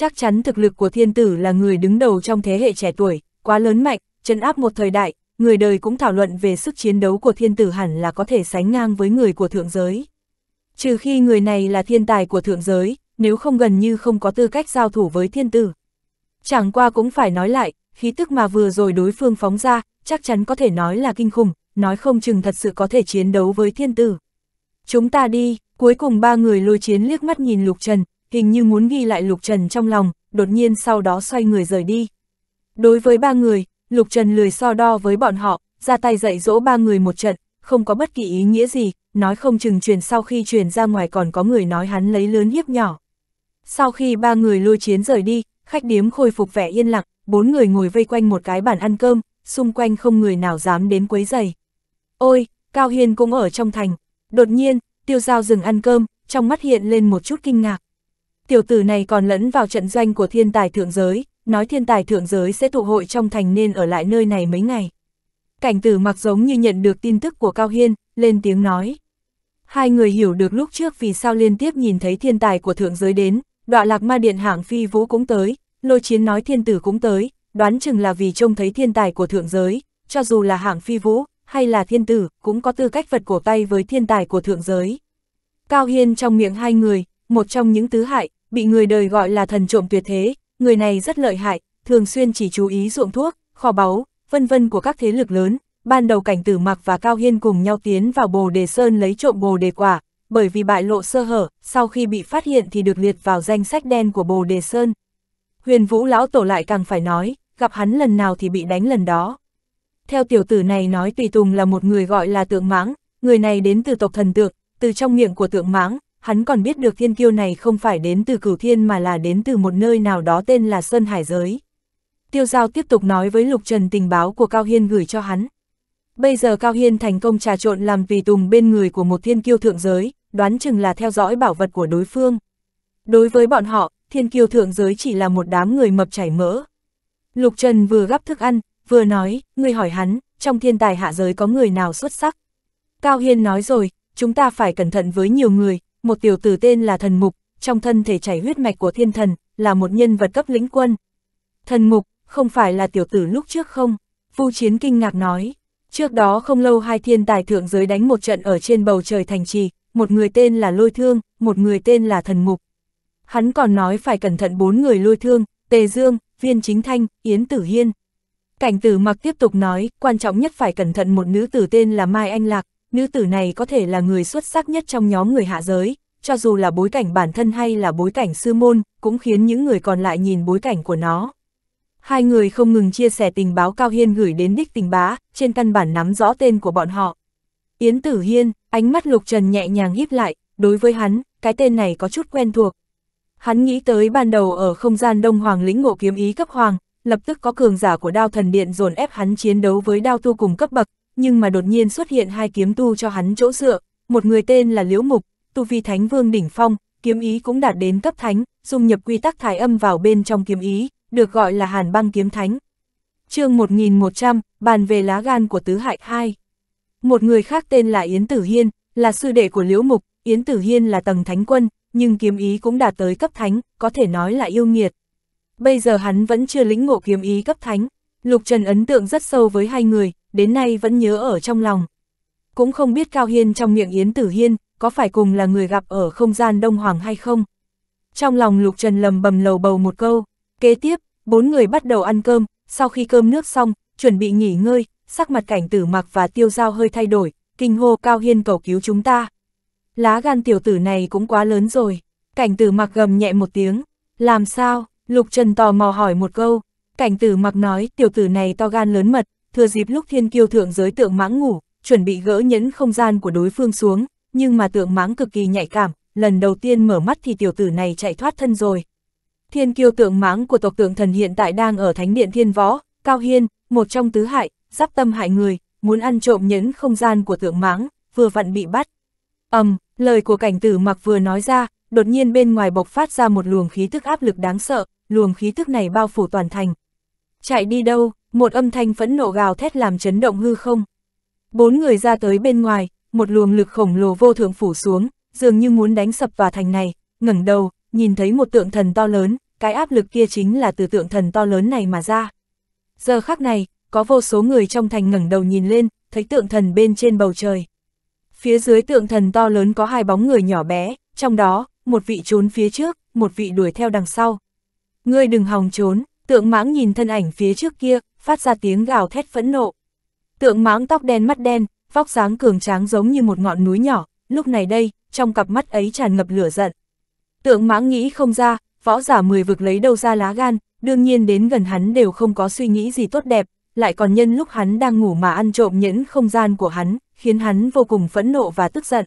chắc chắn thực lực của thiên tử là người đứng đầu trong thế hệ trẻ tuổi, quá lớn mạnh, chấn áp một thời đại, người đời cũng thảo luận về sức chiến đấu của thiên tử hẳn là có thể sánh ngang với người của thượng giới. Trừ khi người này là thiên tài của thượng giới, nếu không gần như không có tư cách giao thủ với thiên tử. Chẳng qua cũng phải nói lại, khí tức mà vừa rồi đối phương phóng ra, chắc chắn có thể nói là kinh khủng, nói không chừng thật sự có thể chiến đấu với thiên tử. Chúng ta đi, cuối cùng ba người lôi chiến liếc mắt nhìn Lục Trần, hình như muốn ghi lại Lục Trần trong lòng, đột nhiên sau đó xoay người rời đi. Đối với ba người, Lục Trần lười so đo với bọn họ, ra tay dạy dỗ ba người một trận, không có bất kỳ ý nghĩa gì, nói không chừng truyền sau khi truyền ra ngoài còn có người nói hắn lấy lớn hiếp nhỏ. Sau khi ba người lôi chiến rời đi, khách điếm khôi phục vẻ yên lặng, bốn người ngồi vây quanh một cái bàn ăn cơm, xung quanh không người nào dám đến quấy giày. Ôi, Cao Hiên cũng ở trong thành. Đột nhiên, tiêu giao dừng ăn cơm, trong mắt hiện lên một chút kinh ngạc tiểu tử này còn lẫn vào trận doanh của thiên tài thượng giới, nói thiên tài thượng giới sẽ tụ hội trong thành nên ở lại nơi này mấy ngày. Cảnh tử mặc giống như nhận được tin tức của Cao Hiên, lên tiếng nói. Hai người hiểu được lúc trước vì sao liên tiếp nhìn thấy thiên tài của thượng giới đến, đọa lạc ma điện hạng phi vũ cũng tới, lôi chiến nói thiên tử cũng tới, đoán chừng là vì trông thấy thiên tài của thượng giới, cho dù là hạng phi vũ, hay là thiên tử, cũng có tư cách vật cổ tay với thiên tài của thượng giới. Cao Hiên trong miệng hai người, một trong những tứ hại, bị người đời gọi là thần trộm tuyệt thế, người này rất lợi hại, thường xuyên chỉ chú ý ruộng thuốc, kho báu, vân vân của các thế lực lớn. Ban đầu cảnh tử mặc và Cao Hiên cùng nhau tiến vào bồ đề sơn lấy trộm bồ đề quả, bởi vì bại lộ sơ hở, sau khi bị phát hiện thì được liệt vào danh sách đen của bồ đề sơn. Huyền vũ lão tổ lại càng phải nói, gặp hắn lần nào thì bị đánh lần đó. Theo tiểu tử này nói Tùy Tùng là một người gọi là tượng mãng, người này đến từ tộc thần tượng, từ trong miệng của tượng mãng, hắn còn biết được thiên kiêu này không phải đến từ cửu thiên mà là đến từ một nơi nào đó tên là Sơn Hải Giới. Tiêu Giao tiếp tục nói với Lục Trần tình báo của Cao Hiên gửi cho hắn. Bây giờ Cao Hiên thành công trà trộn làm tùy tùng bên người của một thiên kiêu thượng giới, đoán chừng là theo dõi bảo vật của đối phương. Đối với bọn họ, thiên kiêu thượng giới chỉ là một đám người mập chảy mỡ. Lục Trần vừa gắp thức ăn, vừa nói, người hỏi hắn, trong thiên tài hạ giới có người nào xuất sắc. Cao Hiên nói rồi, chúng ta phải cẩn thận với nhiều người, một tiểu tử tên là thần mục, trong thân thể chảy huyết mạch của thiên thần, là một nhân vật cấp lĩnh quân. Thần mục, không phải là tiểu tử lúc trước không? Vu Chiến kinh ngạc nói. Trước đó không lâu hai thiên tài thượng giới đánh một trận ở trên bầu trời thành trì, một người tên là Lôi Thương, một người tên là Thần Mục. Hắn còn nói phải cẩn thận bốn người Lôi Thương, Tề Dương, Viên Chính Thanh, Yến Tử Hiên. Cảnh tử mặc tiếp tục nói, quan trọng nhất phải cẩn thận một nữ tử tên là Mai Anh Lạc, nữ tử này có thể là người xuất sắc nhất trong nhóm người hạ giới, cho dù là bối cảnh bản thân hay là bối cảnh sư môn, cũng khiến những người còn lại nhìn bối cảnh của nó. Hai người không ngừng chia sẻ tình báo Cao Hiên gửi đến đích tình bá, trên căn bản nắm rõ tên của bọn họ. Yến Tử Hiên, ánh mắt Lục Trần nhẹ nhàng híp lại, đối với hắn, cái tên này có chút quen thuộc. Hắn nghĩ tới ban đầu ở không gian Đông Hoàng lĩnh ngộ kiếm ý cấp hoàng, lập tức có cường giả của đao thần điện dồn ép hắn chiến đấu với đao tu cùng cấp bậc, nhưng mà đột nhiên xuất hiện hai kiếm tu cho hắn chỗ dựa, một người tên là Liễu Mục, tu vi Thánh Vương đỉnh phong, kiếm ý cũng đạt đến cấp thánh, dung nhập quy tắc thái âm vào bên trong kiếm ý, được gọi là Hàn Băng kiếm thánh. Chương 1100, bàn về lá gan của tứ hại hai. Một người khác tên là Yến Tử Hiên, là sư đệ của Liễu Mục, Yến Tử Hiên là tầng thánh quân, nhưng kiếm ý cũng đạt tới cấp thánh, có thể nói là yêu nghiệt. Bây giờ hắn vẫn chưa lĩnh ngộ kiếm ý cấp thánh, Lục Trần ấn tượng rất sâu với hai người, đến nay vẫn nhớ ở trong lòng. Cũng không biết Cao Hiên trong miệng Yến Tử Hiên, có phải cùng là người gặp ở không gian Đông Hoàng hay không? Trong lòng Lục Trần lầm bầm lầu bầu một câu, kế tiếp, bốn người bắt đầu ăn cơm, sau khi cơm nước xong, chuẩn bị nghỉ ngơi, sắc mặt cảnh tử mặc và tiêu giao hơi thay đổi, kinh hô Cao Hiên cầu cứu chúng ta. Lá gan tiểu tử này cũng quá lớn rồi, cảnh tử mặc gầm nhẹ một tiếng, làm sao, Lục Trần tò mò hỏi một câu, cảnh tử mặc nói tiểu tử này to gan lớn mật, thừa dịp lúc thiên kiêu thượng giới tượng mãng ngủ, chuẩn bị gỡ nhẫn không gian của đối phương xuống, nhưng mà tượng mãng cực kỳ nhạy cảm, lần đầu tiên mở mắt thì tiểu tử này chạy thoát thân rồi. Thiên kiêu tượng mãng của tộc tượng thần hiện tại đang ở Thánh Điện Thiên Võ, Cao Hiên, một trong tứ hại, giáp tâm hại người, muốn ăn trộm nhẫn không gian của tượng mãng, vừa vặn bị bắt. ầm, um, lời của cảnh tử mặc vừa nói ra, đột nhiên bên ngoài bộc phát ra một luồng khí tức áp lực đáng sợ, luồng khí tức này bao phủ toàn thành. Chạy đi đâu? một âm thanh phẫn nộ gào thét làm chấn động hư không. Bốn người ra tới bên ngoài, một luồng lực khổng lồ vô thượng phủ xuống, dường như muốn đánh sập vào thành này, ngẩng đầu, nhìn thấy một tượng thần to lớn, cái áp lực kia chính là từ tượng thần to lớn này mà ra. Giờ khắc này, có vô số người trong thành ngẩng đầu nhìn lên, thấy tượng thần bên trên bầu trời. Phía dưới tượng thần to lớn có hai bóng người nhỏ bé, trong đó, một vị trốn phía trước, một vị đuổi theo đằng sau. Ngươi đừng hòng trốn, tượng mãng nhìn thân ảnh phía trước kia, phát ra tiếng gào thét phẫn nộ. Tượng máng tóc đen mắt đen, vóc dáng cường tráng giống như một ngọn núi nhỏ, lúc này đây, trong cặp mắt ấy tràn ngập lửa giận. Tượng mãng nghĩ không ra, võ giả mười vực lấy đâu ra lá gan, đương nhiên đến gần hắn đều không có suy nghĩ gì tốt đẹp, lại còn nhân lúc hắn đang ngủ mà ăn trộm nhẫn không gian của hắn, khiến hắn vô cùng phẫn nộ và tức giận.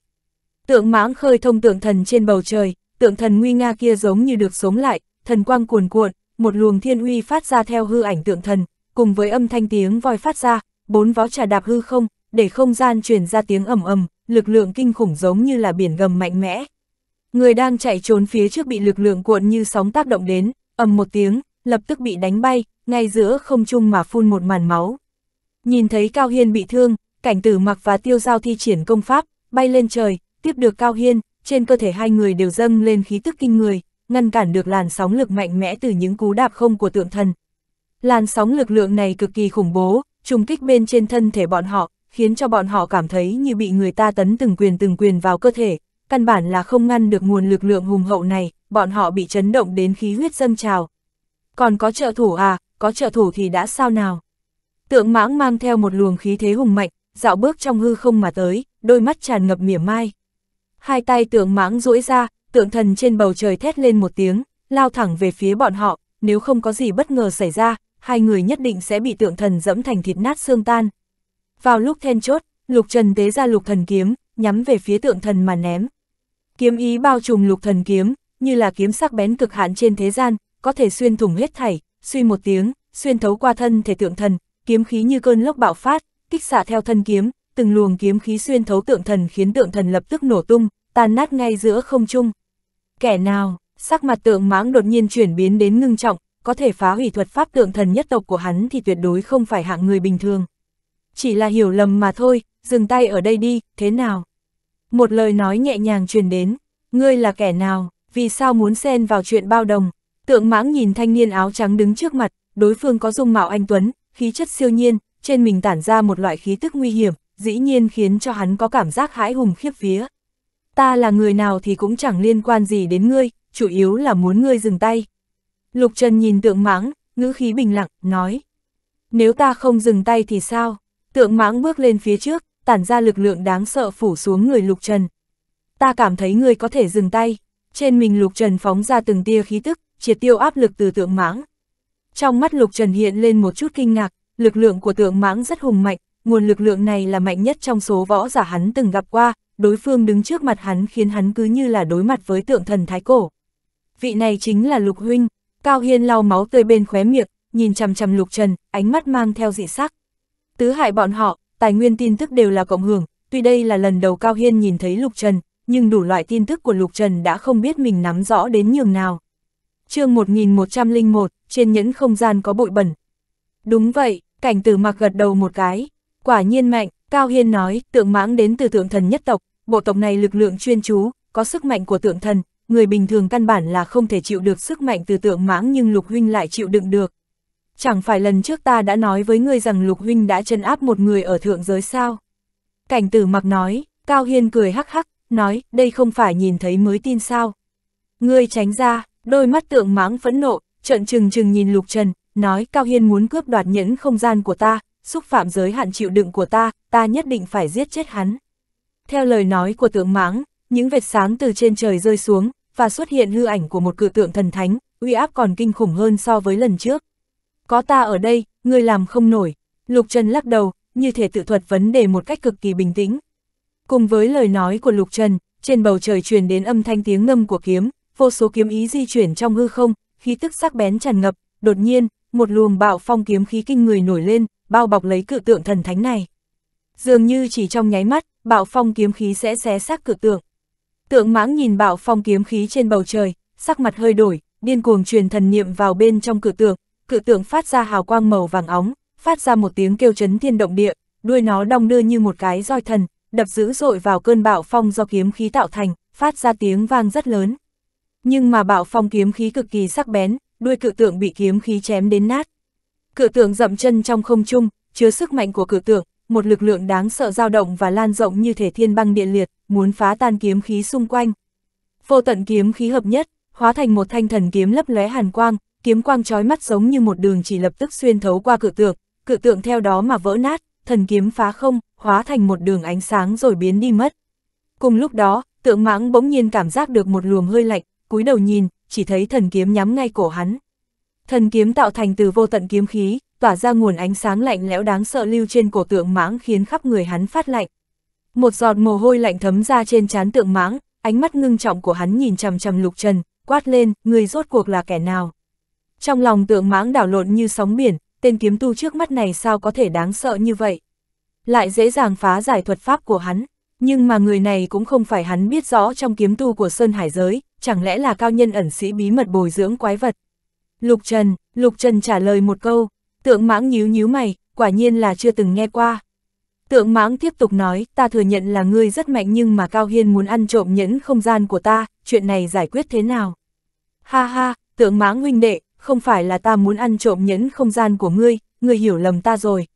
Tượng mãng khơi thông tượng thần trên bầu trời, tượng thần nguy nga kia giống như được sống lại, thần quang cuồn cuộn, một luồng thiên uy phát ra theo hư ảnh tượng thần, cùng với âm thanh tiếng voi phát ra, bốn vó trà đạp hư không, để không gian truyền ra tiếng ầm ầm, lực lượng kinh khủng giống như là biển gầm mạnh mẽ. Người đang chạy trốn phía trước bị lực lượng cuộn như sóng tác động đến, ầm một tiếng, lập tức bị đánh bay, ngay giữa không trung mà phun một màn máu. Nhìn thấy Cao Hiên bị thương, cảnh tử mặc và tiêu giao thi triển công pháp, bay lên trời, tiếp được Cao Hiên, trên cơ thể hai người đều dâng lên khí tức kinh người, ngăn cản được làn sóng lực mạnh mẽ từ những cú đạp không của tượng thần, Làn sóng lực lượng này cực kỳ khủng bố, trùng kích bên trên thân thể bọn họ, khiến cho bọn họ cảm thấy như bị người ta tấn từng quyền từng quyền vào cơ thể, căn bản là không ngăn được nguồn lực lượng hùng hậu này, bọn họ bị chấn động đến khí huyết dâng trào. Còn có trợ thủ à, có trợ thủ thì đã sao nào? Tượng mãng mang theo một luồng khí thế hùng mạnh, dạo bước trong hư không mà tới, đôi mắt tràn ngập mỉa mai. Hai tay tượng mãng duỗi ra, tượng thần trên bầu trời thét lên một tiếng, lao thẳng về phía bọn họ, nếu không có gì bất ngờ xảy ra, hai người nhất định sẽ bị tượng thần dẫm thành thịt nát xương tan. Vào lúc then chốt, Lục Trần tế ra Lục Thần kiếm, nhắm về phía tượng thần mà ném. Kiếm ý bao trùm Lục Thần kiếm, như là kiếm sắc bén cực hạn trên thế gian, có thể xuyên thủng hết thảy, suy một tiếng, xuyên thấu qua thân thể tượng thần, kiếm khí như cơn lốc bạo phát, kích xạ theo thân kiếm, từng luồng kiếm khí xuyên thấu tượng thần khiến tượng thần lập tức nổ tung, tan nát ngay giữa không trung. Kẻ nào, sắc mặt tượng mãng đột nhiên chuyển biến đến ngưng trọng, có thể phá hủy thuật pháp tượng thần nhất tộc của hắn thì tuyệt đối không phải hạng người bình thường. Chỉ là hiểu lầm mà thôi, dừng tay ở đây đi, thế nào? Một lời nói nhẹ nhàng truyền đến, ngươi là kẻ nào, vì sao muốn xen vào chuyện bao đồng? Tượng mãng nhìn thanh niên áo trắng đứng trước mặt, đối phương có dung mạo anh Tuấn, khí chất siêu nhiên, trên mình tản ra một loại khí tức nguy hiểm, dĩ nhiên khiến cho hắn có cảm giác hãi hùng khiếp vía. Ta là người nào thì cũng chẳng liên quan gì đến ngươi, chủ yếu là muốn ngươi dừng tay. Lục Trần nhìn tượng mãng, ngữ khí bình lặng, nói. Nếu ta không dừng tay thì sao? Tượng mãng bước lên phía trước, tản ra lực lượng đáng sợ phủ xuống người Lục Trần. Ta cảm thấy ngươi có thể dừng tay. Trên mình Lục Trần phóng ra từng tia khí tức, triệt tiêu áp lực từ tượng mãng. Trong mắt Lục Trần hiện lên một chút kinh ngạc, lực lượng của tượng mãng rất hùng mạnh, nguồn lực lượng này là mạnh nhất trong số võ giả hắn từng gặp qua, đối phương đứng trước mặt hắn khiến hắn cứ như là đối mặt với tượng thần thái cổ. Vị này chính là Lục Huynh, Cao Hiên lau máu tươi bên khóe miệng, nhìn chằm chằm Lục Trần, ánh mắt mang theo dị sắc. Tứ hại bọn họ, tài nguyên tin tức đều là cộng hưởng, tuy đây là lần đầu Cao Hiên nhìn thấy Lục Trần, nhưng đủ loại tin tức của Lục Trần đã không biết mình nắm rõ đến nhường nào. chương 1101, trên nhẫn không gian có bụi bẩn. Đúng vậy, cảnh tử mặc gật đầu một cái. Quả nhiên mạnh, Cao Hiên nói, tượng mãng đến từ tượng thần nhất tộc, bộ tộc này lực lượng chuyên chú, có sức mạnh của tượng thần, người bình thường căn bản là không thể chịu được sức mạnh từ tượng mãng nhưng Lục Huynh lại chịu đựng được. Chẳng phải lần trước ta đã nói với ngươi rằng Lục Huynh đã chân áp một người ở thượng giới sao? Cảnh tử mặc nói, Cao Hiên cười hắc hắc, nói, đây không phải nhìn thấy mới tin sao. Ngươi tránh ra, đôi mắt tượng mãng phẫn nộ, trợn trừng trừng nhìn Lục Trần, nói Cao Hiên muốn cướp đoạt nhẫn không gian của ta, xúc phạm giới hạn chịu đựng của ta, ta nhất định phải giết chết hắn. Theo lời nói của tượng mãng, những vệt sáng từ trên trời rơi xuống, và xuất hiện hư ảnh của một cự tượng thần thánh, uy áp còn kinh khủng hơn so với lần trước. Có ta ở đây, ngươi làm không nổi. Lục Trần lắc đầu, như thể tự thuật vấn đề một cách cực kỳ bình tĩnh. Cùng với lời nói của Lục Trần, trên bầu trời truyền đến âm thanh tiếng ngâm của kiếm, vô số kiếm ý di chuyển trong hư không, khí tức sắc bén tràn ngập, đột nhiên, một luồng bạo phong kiếm khí kinh người nổi lên, bao bọc lấy cự tượng thần thánh này. Dường như chỉ trong nháy mắt, bạo phong kiếm khí sẽ xé xác cự tượng. Tượng mãng nhìn bạo phong kiếm khí trên bầu trời, sắc mặt hơi đổi, điên cuồng truyền thần niệm vào bên trong cự tượng, cự tượng phát ra hào quang màu vàng óng, phát ra một tiếng kêu chấn thiên động địa, đuôi nó đong đưa như một cái roi thần, đập dữ dội vào cơn bạo phong do kiếm khí tạo thành, phát ra tiếng vang rất lớn. Nhưng mà bạo phong kiếm khí cực kỳ sắc bén, đuôi cự tượng bị kiếm khí chém đến nát. Cự tượng dậm chân trong không trung, chứa sức mạnh của cự tượng, một lực lượng đáng sợ dao động và lan rộng như thể thiên băng địa liệt, muốn phá tan kiếm khí xung quanh. Vô tận kiếm khí hợp nhất, hóa thành một thanh thần kiếm lấp lóe hàn quang, kiếm quang chói mắt giống như một đường chỉ lập tức xuyên thấu qua cự tượng, cự tượng theo đó mà vỡ nát, thần kiếm phá không, hóa thành một đường ánh sáng rồi biến đi mất. Cùng lúc đó, tượng mãng bỗng nhiên cảm giác được một luồng hơi lạnh, cúi đầu nhìn, chỉ thấy thần kiếm nhắm ngay cổ hắn. Thần kiếm tạo thành từ vô tận kiếm khí, tỏa ra nguồn ánh sáng lạnh lẽo đáng sợ lưu trên cổ tượng mãng khiến khắp người hắn phát lạnh. Một giọt mồ hôi lạnh thấm ra trên trán tượng mãng, ánh mắt ngưng trọng của hắn nhìn chằm chằm Lục Trần, quát lên, người rốt cuộc là kẻ nào? Trong lòng tượng mãng đảo lộn như sóng biển, tên kiếm tu trước mắt này sao có thể đáng sợ như vậy? Lại dễ dàng phá giải thuật pháp của hắn, nhưng mà người này cũng không phải hắn biết rõ trong kiếm tu của Sơn Hải giới, chẳng lẽ là cao nhân ẩn sĩ bí mật bồi dưỡng quái vật? Lục Trần, Lục Trần trả lời một câu, tượng mãng nhíu nhíu mày, quả nhiên là chưa từng nghe qua. Tượng mãng tiếp tục nói, ta thừa nhận là ngươi rất mạnh nhưng mà Cao Hiên muốn ăn trộm nhẫn không gian của ta, chuyện này giải quyết thế nào? Ha ha, tượng mãng huynh đệ, không phải là ta muốn ăn trộm nhẫn không gian của ngươi, ngươi hiểu lầm ta rồi.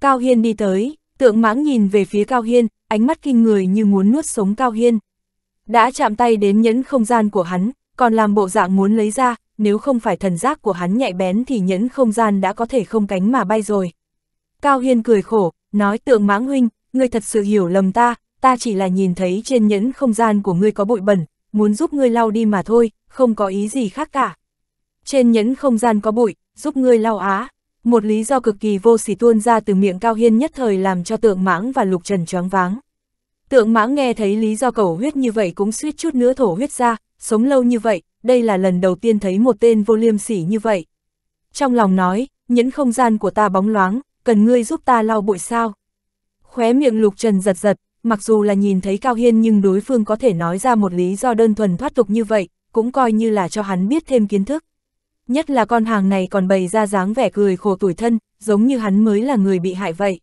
Cao Hiên đi tới, tượng mãng nhìn về phía Cao Hiên, ánh mắt kinh người như muốn nuốt sống Cao Hiên. Đã chạm tay đến nhẫn không gian của hắn, còn làm bộ dạng muốn lấy ra, nếu không phải thần giác của hắn nhạy bén thì nhẫn không gian đã có thể không cánh mà bay rồi. Cao Hiên cười khổ, nói tượng mãng huynh, ngươi thật sự hiểu lầm ta, ta chỉ là nhìn thấy trên nhẫn không gian của ngươi có bụi bẩn, muốn giúp ngươi lau đi mà thôi, không có ý gì khác cả. Trên nhẫn không gian có bụi, giúp ngươi lau á. Một lý do cực kỳ vô sỉ tuôn ra từ miệng Cao Hiên nhất thời làm cho tượng mãng và lục trần choáng váng. Tượng mãng nghe thấy lý do cầu huyết như vậy cũng suýt chút nữa thổ huyết ra, sống lâu như vậy, đây là lần đầu tiên thấy một tên vô liêm sỉ như vậy. Trong lòng nói, nhẫn không gian của ta bóng loáng, cần ngươi giúp ta lau bụi sao. Khóe miệng Lục Trần giật giật, mặc dù là nhìn thấy Cao Hiên nhưng đối phương có thể nói ra một lý do đơn thuần thoát tục như vậy, cũng coi như là cho hắn biết thêm kiến thức. Nhất là con hàng này còn bày ra dáng vẻ cười khổ tuổi thân, giống như hắn mới là người bị hại vậy.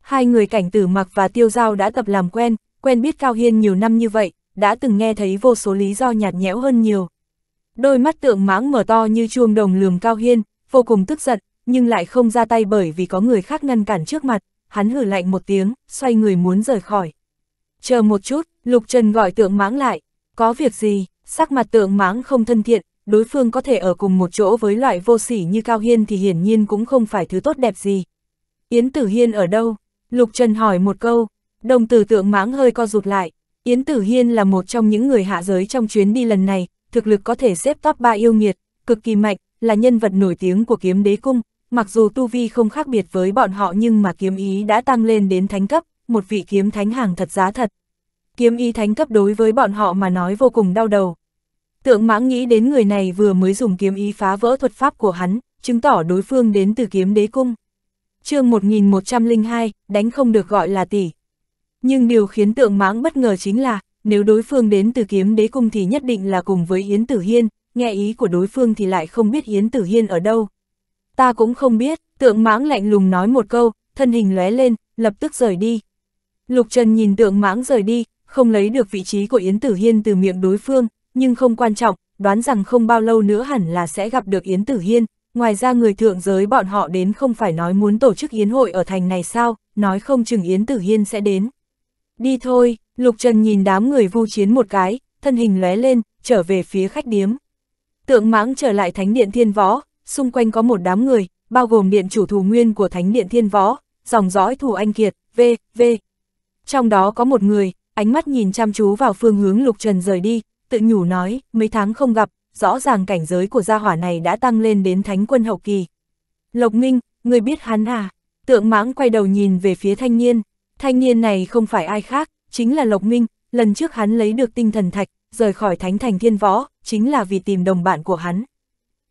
Hai người cảnh tử mặc và tiêu giao đã tập làm quen, quen biết Cao Hiên nhiều năm như vậy, đã từng nghe thấy vô số lý do nhạt nhẽo hơn nhiều đôi mắt tượng mãng mở to như chuông đồng lườm Cao Hiên, vô cùng tức giận, nhưng lại không ra tay bởi vì có người khác ngăn cản trước mặt, hắn hử lạnh một tiếng, xoay người muốn rời khỏi. Chờ một chút, Lục Trần gọi tượng mãng lại, có việc gì, sắc mặt tượng mãng không thân thiện, đối phương có thể ở cùng một chỗ với loại vô sỉ như Cao Hiên thì hiển nhiên cũng không phải thứ tốt đẹp gì. Yến Tử Hiên ở đâu? Lục Trần hỏi một câu, đồng tử tượng mãng hơi co rụt lại. Yến Tử Hiên là một trong những người hạ giới trong chuyến đi lần này, thực lực có thể xếp top 3 yêu nghiệt, cực kỳ mạnh, là nhân vật nổi tiếng của kiếm đế cung, mặc dù tu vi không khác biệt với bọn họ nhưng mà kiếm ý đã tăng lên đến thánh cấp, một vị kiếm thánh hàng thật giá thật. Kiếm ý thánh cấp đối với bọn họ mà nói vô cùng đau đầu. Tượng mãng nghĩ đến người này vừa mới dùng kiếm ý phá vỡ thuật pháp của hắn, chứng tỏ đối phương đến từ kiếm đế cung. chương 1102, đánh không được gọi là tỷ. Nhưng điều khiến tượng mãng bất ngờ chính là, nếu đối phương đến từ kiếm đế cung thì nhất định là cùng với Yến Tử Hiên, nghe ý của đối phương thì lại không biết Yến Tử Hiên ở đâu. Ta cũng không biết, tượng mãng lạnh lùng nói một câu, thân hình lóe lên, lập tức rời đi. Lục Trần nhìn tượng mãng rời đi, không lấy được vị trí của Yến Tử Hiên từ miệng đối phương, nhưng không quan trọng, đoán rằng không bao lâu nữa hẳn là sẽ gặp được Yến Tử Hiên. Ngoài ra người thượng giới bọn họ đến không phải nói muốn tổ chức Yến hội ở thành này sao, nói không chừng Yến Tử Hiên sẽ đến. Đi thôi, Lục Trần nhìn đám người vu chiến một cái, thân hình lóe lên, trở về phía khách điếm. Tượng mãng trở lại thánh điện thiên võ, xung quanh có một đám người, bao gồm điện chủ thù nguyên của thánh điện thiên võ, dòng dõi thù anh kiệt, v, v. Trong đó có một người, ánh mắt nhìn chăm chú vào phương hướng Lục Trần rời đi, tự nhủ nói, mấy tháng không gặp, rõ ràng cảnh giới của gia hỏa này đã tăng lên đến thánh quân hậu kỳ. Lộc Minh, người biết hắn à? Tượng mãng quay đầu nhìn về phía thanh niên, Thanh niên này không phải ai khác, chính là Lộc Minh, lần trước hắn lấy được tinh thần thạch, rời khỏi thánh thành thiên võ, chính là vì tìm đồng bạn của hắn.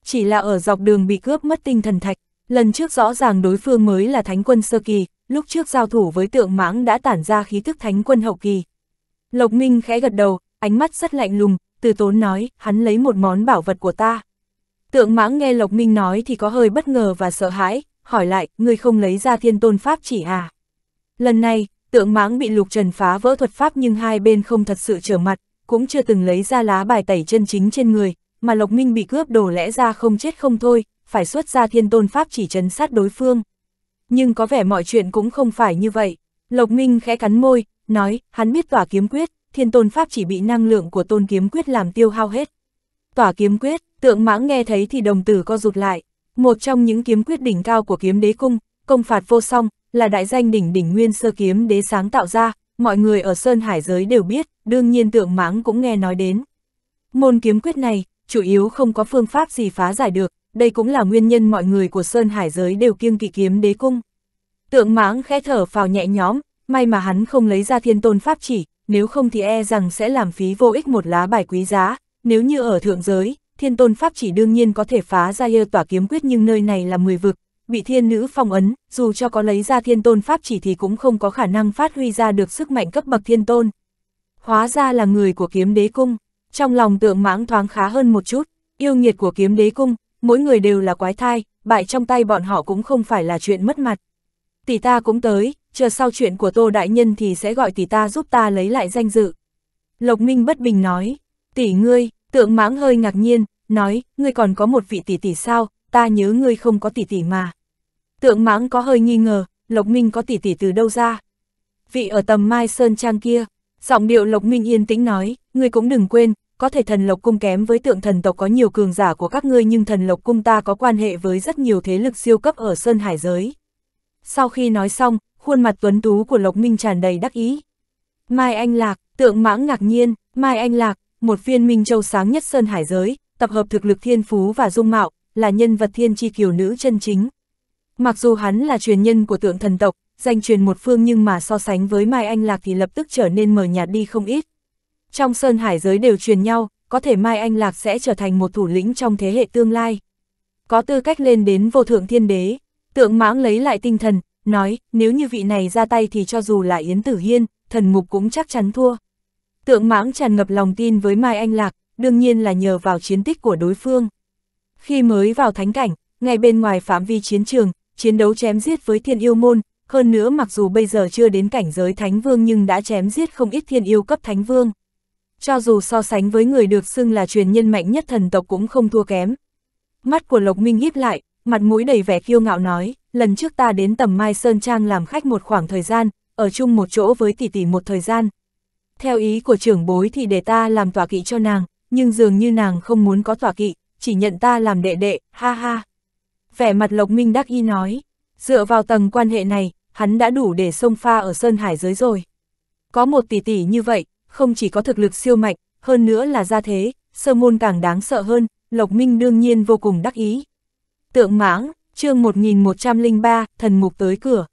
Chỉ là ở dọc đường bị cướp mất tinh thần thạch, lần trước rõ ràng đối phương mới là thánh quân sơ kỳ, lúc trước giao thủ với tượng mãng đã tản ra khí thức thánh quân hậu kỳ. Lộc Minh khẽ gật đầu, ánh mắt rất lạnh lùng, từ tốn nói, hắn lấy một món bảo vật của ta. Tượng mãng nghe Lộc Minh nói thì có hơi bất ngờ và sợ hãi, hỏi lại, Người không lấy ra thiên tôn pháp chỉ à? Lần này, tượng mãng bị lục trần phá vỡ thuật pháp nhưng hai bên không thật sự trở mặt, cũng chưa từng lấy ra lá bài tẩy chân chính trên người, mà Lộc Minh bị cướp đồ lẽ ra không chết không thôi, phải xuất ra thiên tôn pháp chỉ trấn sát đối phương. Nhưng có vẻ mọi chuyện cũng không phải như vậy. Lộc Minh khẽ cắn môi, nói, hắn biết tỏa kiếm quyết, thiên tôn pháp chỉ bị năng lượng của tôn kiếm quyết làm tiêu hao hết. Tỏa kiếm quyết, tượng mãng nghe thấy thì đồng tử co rụt lại. Một trong những kiếm quyết đỉnh cao của kiếm đế cung, công phạt vô song, là đại danh đỉnh đỉnh nguyên sơ kiếm đế sáng tạo ra, mọi người ở Sơn Hải giới đều biết, đương nhiên tượng mãng cũng nghe nói đến. Môn kiếm quyết này, chủ yếu không có phương pháp gì phá giải được, đây cũng là nguyên nhân mọi người của Sơn Hải giới đều kiêng kỵ kiếm đế cung. Tượng mãng khẽ thở phào nhẹ nhõm, may mà hắn không lấy ra thiên tôn pháp chỉ, nếu không thì e rằng sẽ làm phí vô ích một lá bài quý giá, nếu như ở thượng giới, thiên tôn pháp chỉ đương nhiên có thể phá ra yêu tỏa kiếm quyết nhưng nơi này là mười vực, Bị thiên nữ phong ấn, dù cho có lấy ra thiên tôn pháp chỉ thì cũng không có khả năng phát huy ra được sức mạnh cấp bậc thiên tôn. Hóa ra là người của kiếm đế cung, trong lòng tượng mãng thoáng khá hơn một chút, yêu nghiệt của kiếm đế cung, mỗi người đều là quái thai, bại trong tay bọn họ cũng không phải là chuyện mất mặt. Tỷ ta cũng tới, chờ sau chuyện của Tô Đại Nhân thì sẽ gọi tỷ ta giúp ta lấy lại danh dự. Lộc Minh bất bình nói, tỷ ngươi, tượng mãng hơi ngạc nhiên, nói, ngươi còn có một vị tỷ tỷ sao, ta nhớ ngươi không có tỷ tỷ mà. Tượng mãng có hơi nghi ngờ, Lộc Minh có tỷ tỷ từ đâu ra. Vị ở tầm Mai Sơn Trang kia, giọng điệu Lộc Minh yên tĩnh nói, ngươi cũng đừng quên, có thể thần Lộc Cung kém với tượng thần tộc có nhiều cường giả của các ngươi nhưng thần Lộc Cung ta có quan hệ với rất nhiều thế lực siêu cấp ở Sơn Hải giới. Sau khi nói xong, khuôn mặt tuấn tú của Lộc Minh tràn đầy đắc ý. Mai Anh Lạc, tượng mãng ngạc nhiên, Mai Anh Lạc, một viên minh châu sáng nhất Sơn Hải giới, tập hợp thực lực thiên phú và dung mạo, là nhân vật thiên tri kiều nữ chân chính. Mặc dù hắn là truyền nhân của tượng thần tộc, danh truyền một phương nhưng mà so sánh với Mai Anh Lạc thì lập tức trở nên mờ nhạt đi không ít. Trong sơn hải giới đều truyền nhau, có thể Mai Anh Lạc sẽ trở thành một thủ lĩnh trong thế hệ tương lai. Có tư cách lên đến vô thượng thiên đế, tượng mãng lấy lại tinh thần, nói nếu như vị này ra tay thì cho dù là Yến Tử Hiên, thần mục cũng chắc chắn thua. Tượng mãng tràn ngập lòng tin với Mai Anh Lạc, đương nhiên là nhờ vào chiến tích của đối phương. Khi mới vào thánh cảnh, ngay bên ngoài phạm vi chiến trường, chiến đấu chém giết với thiên yêu môn, hơn nữa mặc dù bây giờ chưa đến cảnh giới thánh vương nhưng đã chém giết không ít thiên yêu cấp thánh vương. Cho dù so sánh với người được xưng là truyền nhân mạnh nhất thần tộc cũng không thua kém. Mắt của Lộc Minh híp lại, mặt mũi đầy vẻ kiêu ngạo nói, lần trước ta đến tầm Mai Sơn Trang làm khách một khoảng thời gian, ở chung một chỗ với tỷ tỷ một thời gian. Theo ý của trưởng bối thì để ta làm tòa kỵ cho nàng, nhưng dường như nàng không muốn có tòa kỵ, chỉ nhận ta làm đệ đệ, ha ha. Vẻ mặt Lộc Minh đắc y nói, dựa vào tầng quan hệ này, hắn đã đủ để sông pha ở Sơn Hải giới rồi. Có một tỷ tỷ như vậy, không chỉ có thực lực siêu mạnh, hơn nữa là gia thế, sơ môn càng đáng sợ hơn, Lộc Minh đương nhiên vô cùng đắc ý. Tượng mãng, chương 1103, thần mục tới cửa.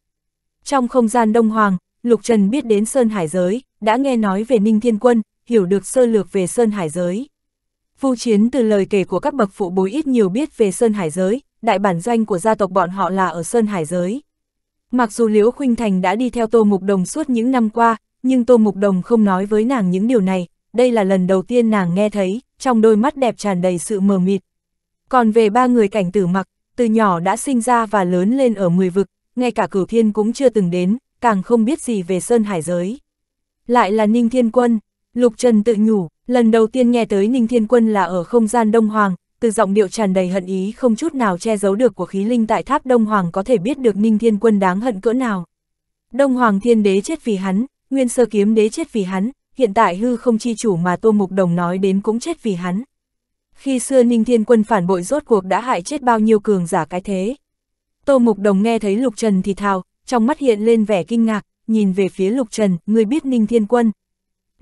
Trong không gian Đông Hoàng, Lục Trần biết đến Sơn Hải giới, đã nghe nói về Ninh Thiên Quân, hiểu được sơ lược về Sơn Hải giới. Phu Chiến từ lời kể của các bậc phụ bối ít nhiều biết về Sơn Hải giới, đại bản doanh của gia tộc bọn họ là ở Sơn Hải giới. Mặc dù Liễu Khuynh Thành đã đi theo Tô Mục Đồng suốt những năm qua, nhưng Tô Mục Đồng không nói với nàng những điều này, đây là lần đầu tiên nàng nghe thấy, trong đôi mắt đẹp tràn đầy sự mờ mịt. Còn về ba người cảnh tử mặc, từ nhỏ đã sinh ra và lớn lên ở mười vực, ngay cả cửu thiên cũng chưa từng đến, càng không biết gì về Sơn Hải giới. Lại là Ninh Thiên Quân, Lục Trần tự nhủ, lần đầu tiên nghe tới Ninh Thiên Quân là ở không gian Đông Hoàng, từ giọng điệu tràn đầy hận ý không chút nào che giấu được của khí linh tại tháp Đông Hoàng có thể biết được Ninh Thiên Quân đáng hận cỡ nào. Đông Hoàng Thiên Đế chết vì hắn, Nguyên Sơ Kiếm Đế chết vì hắn, hiện tại hư không chi chủ mà Tô Mục Đồng nói đến cũng chết vì hắn. Khi xưa Ninh Thiên Quân phản bội rốt cuộc đã hại chết bao nhiêu cường giả cái thế. Tô Mục Đồng nghe thấy Lục Trần thì thào, trong mắt hiện lên vẻ kinh ngạc, nhìn về phía Lục Trần, người biết Ninh Thiên Quân,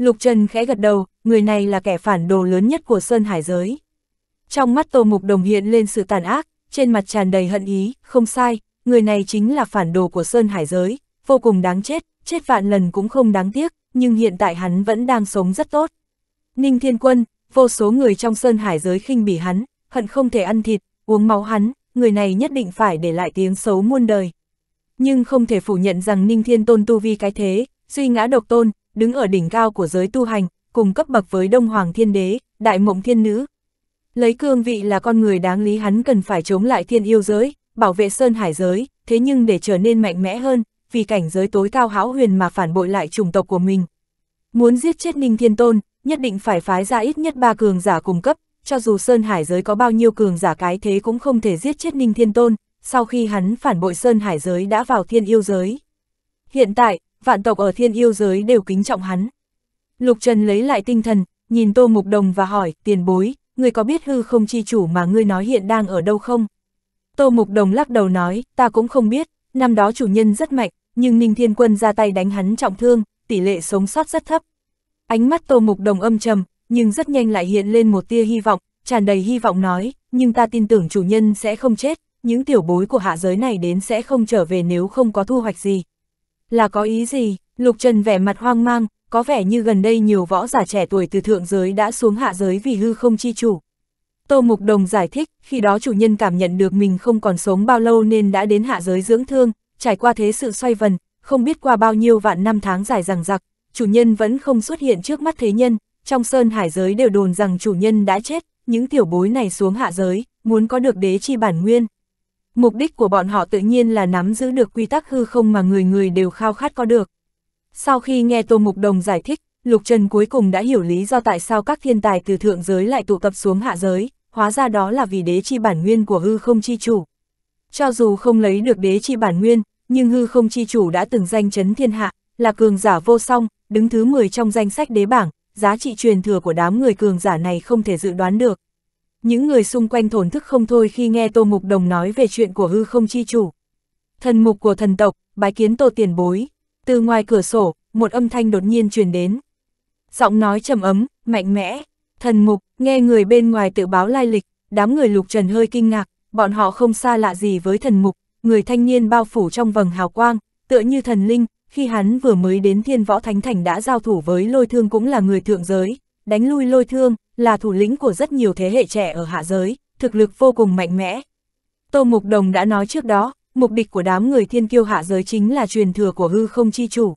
Lục Trần khẽ gật đầu, người này là kẻ phản đồ lớn nhất của Sơn Hải giới. Trong mắt Tô Mục Đồng hiện lên sự tàn ác, trên mặt tràn đầy hận ý, không sai, người này chính là phản đồ của Sơn Hải giới, vô cùng đáng chết, chết vạn lần cũng không đáng tiếc, nhưng hiện tại hắn vẫn đang sống rất tốt. Ninh Thiên Quân, vô số người trong Sơn Hải giới khinh bỉ hắn, hận không thể ăn thịt, uống máu hắn, người này nhất định phải để lại tiếng xấu muôn đời. Nhưng không thể phủ nhận rằng Ninh Thiên Tôn tu vi cái thế, suy ngã độc tôn, đứng ở đỉnh cao của giới tu hành, cùng cấp bậc với Đông Hoàng Thiên Đế, Đại Mộng Thiên Nữ. Lấy cương vị là con người đáng lý hắn cần phải chống lại thiên yêu giới, bảo vệ sơn hải giới, thế nhưng để trở nên mạnh mẽ hơn, vì cảnh giới tối cao hão huyền mà phản bội lại chủng tộc của mình. Muốn giết chết Ninh Thiên Tôn, nhất định phải phái ra ít nhất ba cường giả cùng cấp, cho dù Sơn Hải giới có bao nhiêu cường giả cái thế cũng không thể giết chết Ninh Thiên Tôn, sau khi hắn phản bội Sơn Hải giới đã vào thiên yêu giới. Hiện tại, vạn tộc ở thiên yêu giới đều kính trọng hắn. Lục Trần lấy lại tinh thần, nhìn Tô Mục Đồng và hỏi, tiền bối, người có biết hư không chi chủ mà ngươi nói hiện đang ở đâu không? Tô Mục Đồng lắc đầu nói, ta cũng không biết, năm đó chủ nhân rất mạnh, nhưng Ninh Thiên Quân ra tay đánh hắn trọng thương, tỷ lệ sống sót rất thấp. Ánh mắt Tô Mục Đồng âm trầm, nhưng rất nhanh lại hiện lên một tia hy vọng, tràn đầy hy vọng nói, nhưng ta tin tưởng chủ nhân sẽ không chết, những tiểu bối của hạ giới này đến sẽ không trở về nếu không có thu hoạch gì là có ý gì? Lục Trần vẻ mặt hoang mang, có vẻ như gần đây nhiều võ giả trẻ tuổi từ thượng giới đã xuống hạ giới vì hư không chi chủ. Tô Mục Đồng giải thích, khi đó chủ nhân cảm nhận được mình không còn sống bao lâu nên đã đến hạ giới dưỡng thương, trải qua thế sự xoay vần, không biết qua bao nhiêu vạn năm tháng dài rằng giặc, chủ nhân vẫn không xuất hiện trước mắt thế nhân, trong sơn hải giới đều đồn rằng chủ nhân đã chết, những tiểu bối này xuống hạ giới, muốn có được đế chi bản nguyên, Mục đích của bọn họ tự nhiên là nắm giữ được quy tắc hư không mà người người đều khao khát có được. Sau khi nghe Tô Mục Đồng giải thích, Lục Trần cuối cùng đã hiểu lý do tại sao các thiên tài từ thượng giới lại tụ tập xuống hạ giới, hóa ra đó là vì đế chi bản nguyên của hư không chi chủ. Cho dù không lấy được đế chi bản nguyên, nhưng hư không chi chủ đã từng danh chấn thiên hạ, là cường giả vô song, đứng thứ 10 trong danh sách đế bảng, giá trị truyền thừa của đám người cường giả này không thể dự đoán được. Những người xung quanh thổn thức không thôi khi nghe Tô Mục Đồng nói về chuyện của hư không chi chủ. Thần mục của thần tộc, bái kiến Tô Tiền Bối. Từ ngoài cửa sổ, một âm thanh đột nhiên truyền đến. Giọng nói trầm ấm, mạnh mẽ. Thần mục, nghe người bên ngoài tự báo lai lịch, đám người lục trần hơi kinh ngạc, bọn họ không xa lạ gì với thần mục, người thanh niên bao phủ trong vầng hào quang, tựa như thần linh, khi hắn vừa mới đến thiên võ thánh thành đã giao thủ với lôi thương cũng là người thượng giới, đánh lui lôi thương, là thủ lĩnh của rất nhiều thế hệ trẻ ở hạ giới, thực lực vô cùng mạnh mẽ. Tô Mục Đồng đã nói trước đó, mục đích của đám người thiên kiêu hạ giới chính là truyền thừa của hư không chi chủ.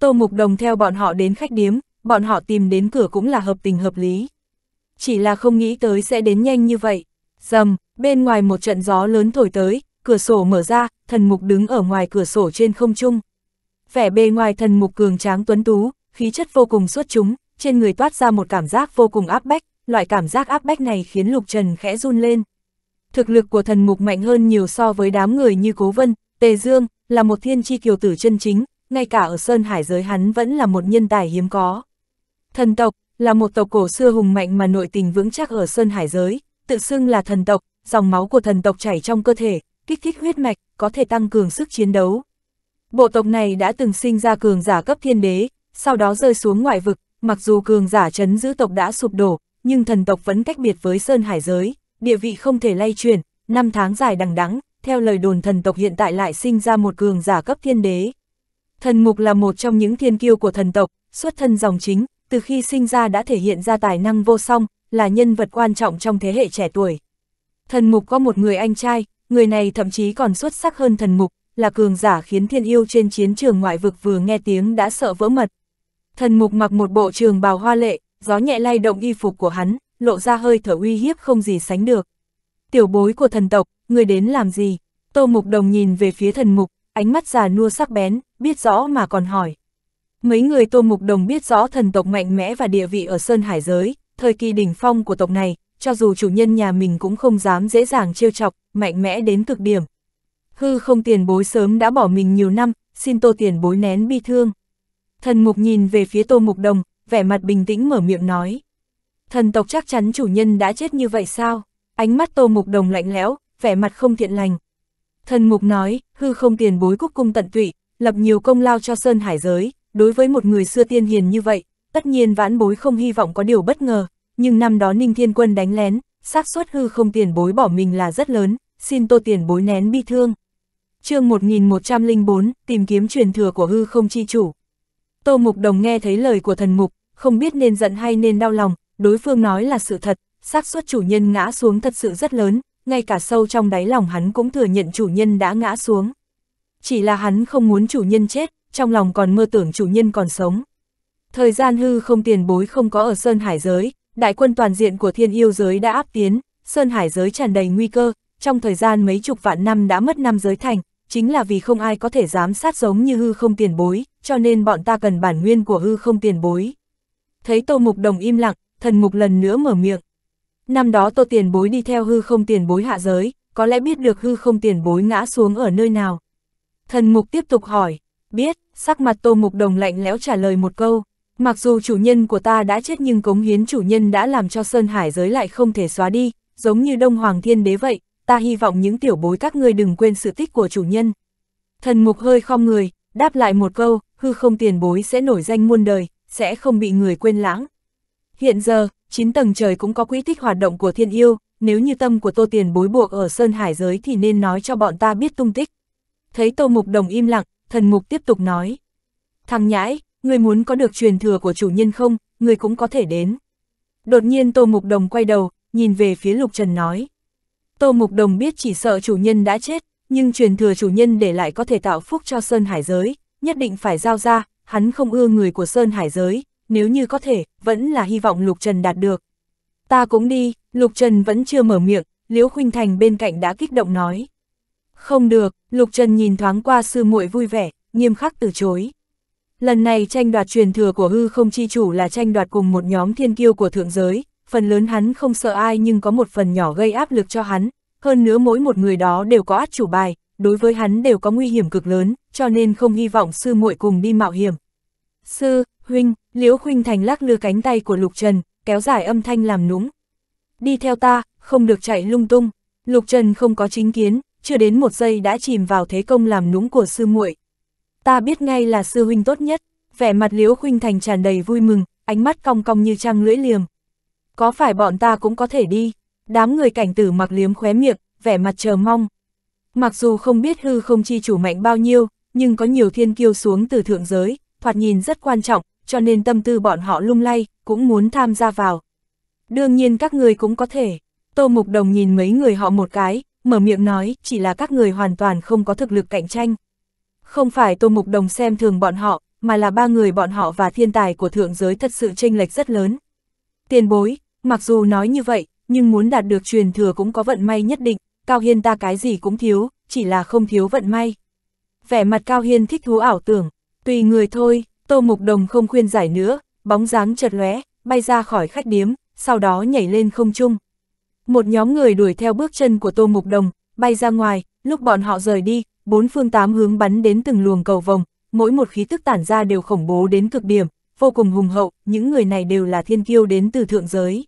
Tô Mục Đồng theo bọn họ đến khách điếm, bọn họ tìm đến cửa cũng là hợp tình hợp lý. Chỉ là không nghĩ tới sẽ đến nhanh như vậy. Dầm, bên ngoài một trận gió lớn thổi tới, cửa sổ mở ra, thần mục đứng ở ngoài cửa sổ trên không trung. Vẻ bề ngoài thần mục cường tráng tuấn tú, khí chất vô cùng xuất chúng, trên người toát ra một cảm giác vô cùng áp bách, loại cảm giác áp bách này khiến Lục Trần khẽ run lên. Thực lực của thần mục mạnh hơn nhiều so với đám người như Cố Vân, Tề Dương, là một thiên tri kiều tử chân chính, ngay cả ở Sơn Hải giới hắn vẫn là một nhân tài hiếm có. Thần tộc, là một tộc cổ xưa hùng mạnh mà nội tình vững chắc ở Sơn Hải giới, tự xưng là thần tộc, dòng máu của thần tộc chảy trong cơ thể, kích thích huyết mạch, có thể tăng cường sức chiến đấu. Bộ tộc này đã từng sinh ra cường giả cấp thiên đế, sau đó rơi xuống ngoại vực, mặc dù cường giả chấn giữ tộc đã sụp đổ, nhưng thần tộc vẫn cách biệt với Sơn Hải giới, địa vị không thể lay chuyển, năm tháng dài đằng đẵng theo lời đồn thần tộc hiện tại lại sinh ra một cường giả cấp thiên đế. Thần Mục là một trong những thiên kiêu của thần tộc, xuất thân dòng chính, từ khi sinh ra đã thể hiện ra tài năng vô song, là nhân vật quan trọng trong thế hệ trẻ tuổi. Thần Mục có một người anh trai, người này thậm chí còn xuất sắc hơn thần Mục, là cường giả khiến thiên yêu trên chiến trường ngoại vực vừa nghe tiếng đã sợ vỡ mật. Thần mục mặc một bộ trường bào hoa lệ, gió nhẹ lay động y phục của hắn, lộ ra hơi thở uy hiếp không gì sánh được. Tiểu bối của thần tộc, người đến làm gì? Tô mục đồng nhìn về phía thần mục, ánh mắt già nua sắc bén, biết rõ mà còn hỏi. Mấy người tô mục đồng biết rõ thần tộc mạnh mẽ và địa vị ở Sơn Hải giới, thời kỳ đỉnh phong của tộc này, cho dù chủ nhân nhà mình cũng không dám dễ dàng trêu chọc, mạnh mẽ đến cực điểm. Hư không tiền bối sớm đã bỏ mình nhiều năm, xin tô tiền bối nén bi thương. Thần mục nhìn về phía tô mục đồng, vẻ mặt bình tĩnh mở miệng nói. Thần tộc chắc chắn chủ nhân đã chết như vậy sao? Ánh mắt tô mục đồng lạnh lẽo, vẻ mặt không thiện lành. Thần mục nói, hư không tiền bối quốc cung tận tụy, lập nhiều công lao cho Sơn Hải giới, đối với một người xưa tiên hiền như vậy, tất nhiên vãn bối không hy vọng có điều bất ngờ, nhưng năm đó Ninh Thiên Quân đánh lén, xác suất hư không tiền bối bỏ mình là rất lớn, xin tô tiền bối nén bi thương. chương 1104, tìm kiếm truyền thừa của hư không chi chủ. Tô Mục Đồng nghe thấy lời của thần Mục, không biết nên giận hay nên đau lòng, đối phương nói là sự thật, xác suất chủ nhân ngã xuống thật sự rất lớn, ngay cả sâu trong đáy lòng hắn cũng thừa nhận chủ nhân đã ngã xuống. Chỉ là hắn không muốn chủ nhân chết, trong lòng còn mơ tưởng chủ nhân còn sống. Thời gian hư không tiền bối không có ở Sơn Hải giới, đại quân toàn diện của thiên yêu giới đã áp tiến, Sơn Hải giới tràn đầy nguy cơ, trong thời gian mấy chục vạn năm đã mất năm giới thành, chính là vì không ai có thể giám sát giống như hư không tiền bối, cho nên bọn ta cần bản nguyên của hư không tiền bối. Thấy Tô Mục Đồng im lặng, thần mục lần nữa mở miệng. Năm đó Tô Tiền Bối đi theo hư không tiền bối hạ giới, có lẽ biết được hư không tiền bối ngã xuống ở nơi nào. Thần mục tiếp tục hỏi, biết, sắc mặt Tô Mục Đồng lạnh lẽo trả lời một câu. Mặc dù chủ nhân của ta đã chết nhưng cống hiến chủ nhân đã làm cho Sơn Hải giới lại không thể xóa đi, giống như Đông Hoàng Thiên Đế vậy, ta hy vọng những tiểu bối các ngươi đừng quên sự tích của chủ nhân. Thần mục hơi khom người, đáp lại một câu, hư không tiền bối sẽ nổi danh muôn đời, sẽ không bị người quên lãng. Hiện giờ, chín tầng trời cũng có quỹ tích hoạt động của thiên yêu, nếu như tâm của tô tiền bối buộc ở Sơn Hải giới thì nên nói cho bọn ta biết tung tích. Thấy tô mục đồng im lặng, thần mục tiếp tục nói. Thằng nhãi, người muốn có được truyền thừa của chủ nhân không, người cũng có thể đến. Đột nhiên tô mục đồng quay đầu, nhìn về phía lục trần nói. Tô Mục Đồng biết chỉ sợ chủ nhân đã chết, nhưng truyền thừa chủ nhân để lại có thể tạo phúc cho Sơn Hải giới, nhất định phải giao ra, hắn không ưa người của Sơn Hải giới, nếu như có thể, vẫn là hy vọng Lục Trần đạt được. Ta cũng đi, Lục Trần vẫn chưa mở miệng, Liễu Khuynh Thành bên cạnh đã kích động nói. Không được, Lục Trần nhìn thoáng qua sư muội vui vẻ, nghiêm khắc từ chối. Lần này tranh đoạt truyền thừa của hư không chi chủ là tranh đoạt cùng một nhóm thiên kiêu của thượng giới, phần lớn hắn không sợ ai nhưng có một phần nhỏ gây áp lực cho hắn, hơn nữa mỗi một người đó đều có át chủ bài, đối với hắn đều có nguy hiểm cực lớn, cho nên không hy vọng sư muội cùng đi mạo hiểm. Sư, huynh, Liễu Huynh Thành lắc lư cánh tay của Lục Trần, kéo dài âm thanh làm nũng. Đi theo ta, không được chạy lung tung. Lục Trần không có chính kiến, chưa đến một giây đã chìm vào thế công làm nũng của sư muội. Ta biết ngay là sư huynh tốt nhất, vẻ mặt Liễu Huynh Thành tràn đầy vui mừng, ánh mắt cong cong như trăng lưỡi liềm, có phải bọn ta cũng có thể đi? Đám người cảnh tử mặc liếm khóe miệng, vẻ mặt chờ mong. Mặc dù không biết hư không chi chủ mạnh bao nhiêu, nhưng có nhiều thiên kiêu xuống từ thượng giới, thoạt nhìn rất quan trọng, cho nên tâm tư bọn họ lung lay, cũng muốn tham gia vào. Đương nhiên các người cũng có thể. Tô Mục Đồng nhìn mấy người họ một cái, mở miệng nói chỉ là các người hoàn toàn không có thực lực cạnh tranh. Không phải Tô Mục Đồng xem thường bọn họ, mà là ba người bọn họ và thiên tài của thượng giới thật sự chênh lệch rất lớn. Tiền bối, Mặc dù nói như vậy, nhưng muốn đạt được truyền thừa cũng có vận may nhất định, Cao Hiên ta cái gì cũng thiếu, chỉ là không thiếu vận may. Vẻ mặt Cao Hiên thích thú ảo tưởng, tùy người thôi, Tô Mục Đồng không khuyên giải nữa, bóng dáng chợt lóe, bay ra khỏi khách điếm, sau đó nhảy lên không trung. Một nhóm người đuổi theo bước chân của Tô Mục Đồng, bay ra ngoài, lúc bọn họ rời đi, bốn phương tám hướng bắn đến từng luồng cầu vồng, mỗi một khí tức tản ra đều khủng bố đến cực điểm, vô cùng hùng hậu, những người này đều là thiên kiêu đến từ thượng giới.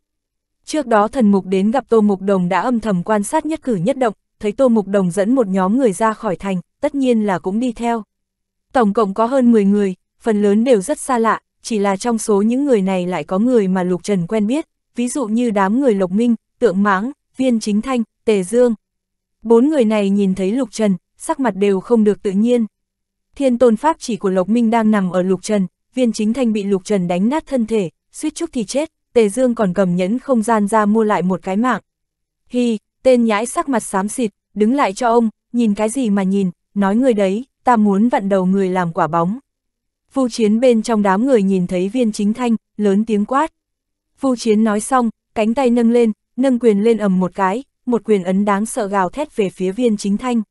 Trước đó thần mục đến gặp Tô Mục Đồng đã âm thầm quan sát nhất cử nhất động, thấy Tô Mục Đồng dẫn một nhóm người ra khỏi thành, tất nhiên là cũng đi theo. Tổng cộng có hơn 10 người, phần lớn đều rất xa lạ, chỉ là trong số những người này lại có người mà Lục Trần quen biết, ví dụ như đám người Lộc Minh, Tượng Mãng, Viên Chính Thanh, Tề Dương. Bốn người này nhìn thấy Lục Trần, sắc mặt đều không được tự nhiên. Thiên tôn pháp chỉ của Lộc Minh đang nằm ở Lục Trần, Viên Chính Thanh bị Lục Trần đánh nát thân thể, suýt chút thì chết, Tề Dương còn cầm nhẫn không gian ra mua lại một cái mạng. Hi, tên nhãi sắc mặt xám xịt, đứng lại cho ông, nhìn cái gì mà nhìn, nói người đấy, ta muốn vặn đầu người làm quả bóng. Vu Chiến bên trong đám người nhìn thấy viên chính thanh, lớn tiếng quát. Vu Chiến nói xong, cánh tay nâng lên, nâng quyền lên ầm một cái, một quyền ấn đáng sợ gào thét về phía viên chính thanh.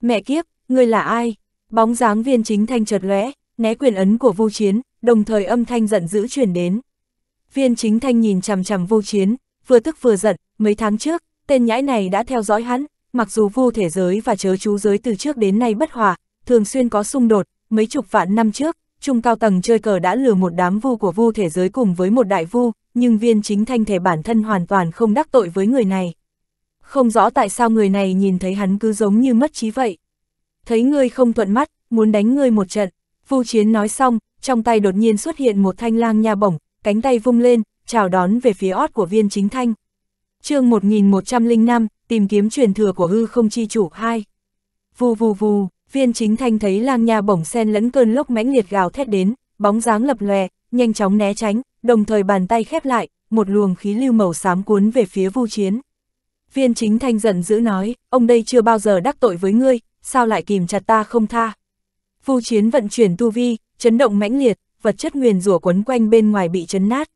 Mẹ kiếp, ngươi là ai? Bóng dáng viên chính thanh chợt lóe, né quyền ấn của Vu Chiến, đồng thời âm thanh giận dữ truyền đến. Viên chính thanh nhìn chằm chằm vô chiến, vừa tức vừa giận, mấy tháng trước, tên nhãi này đã theo dõi hắn, mặc dù vô thể giới và chớ chú giới từ trước đến nay bất hòa, thường xuyên có xung đột, mấy chục vạn năm trước, trung cao tầng chơi cờ đã lừa một đám vu của vu thể giới cùng với một đại vu, nhưng viên chính thanh thể bản thân hoàn toàn không đắc tội với người này. Không rõ tại sao người này nhìn thấy hắn cứ giống như mất trí vậy. Thấy ngươi không thuận mắt, muốn đánh ngươi một trận. Vu Chiến nói xong, trong tay đột nhiên xuất hiện một thanh lang nha bổng, cánh tay vung lên, chào đón về phía ót của viên chính thanh. chương 1105, tìm kiếm truyền thừa của hư không chi chủ 2. Vù vù vù, viên chính thanh thấy lang nha bổng sen lẫn cơn lốc mãnh liệt gào thét đến, bóng dáng lập lòe, nhanh chóng né tránh, đồng thời bàn tay khép lại, một luồng khí lưu màu xám cuốn về phía vu chiến. Viên chính thanh giận dữ nói, ông đây chưa bao giờ đắc tội với ngươi, sao lại kìm chặt ta không tha. Vu chiến vận chuyển tu vi, chấn động mãnh liệt, vật chất nguyền rủa quấn quanh bên ngoài bị chấn nát.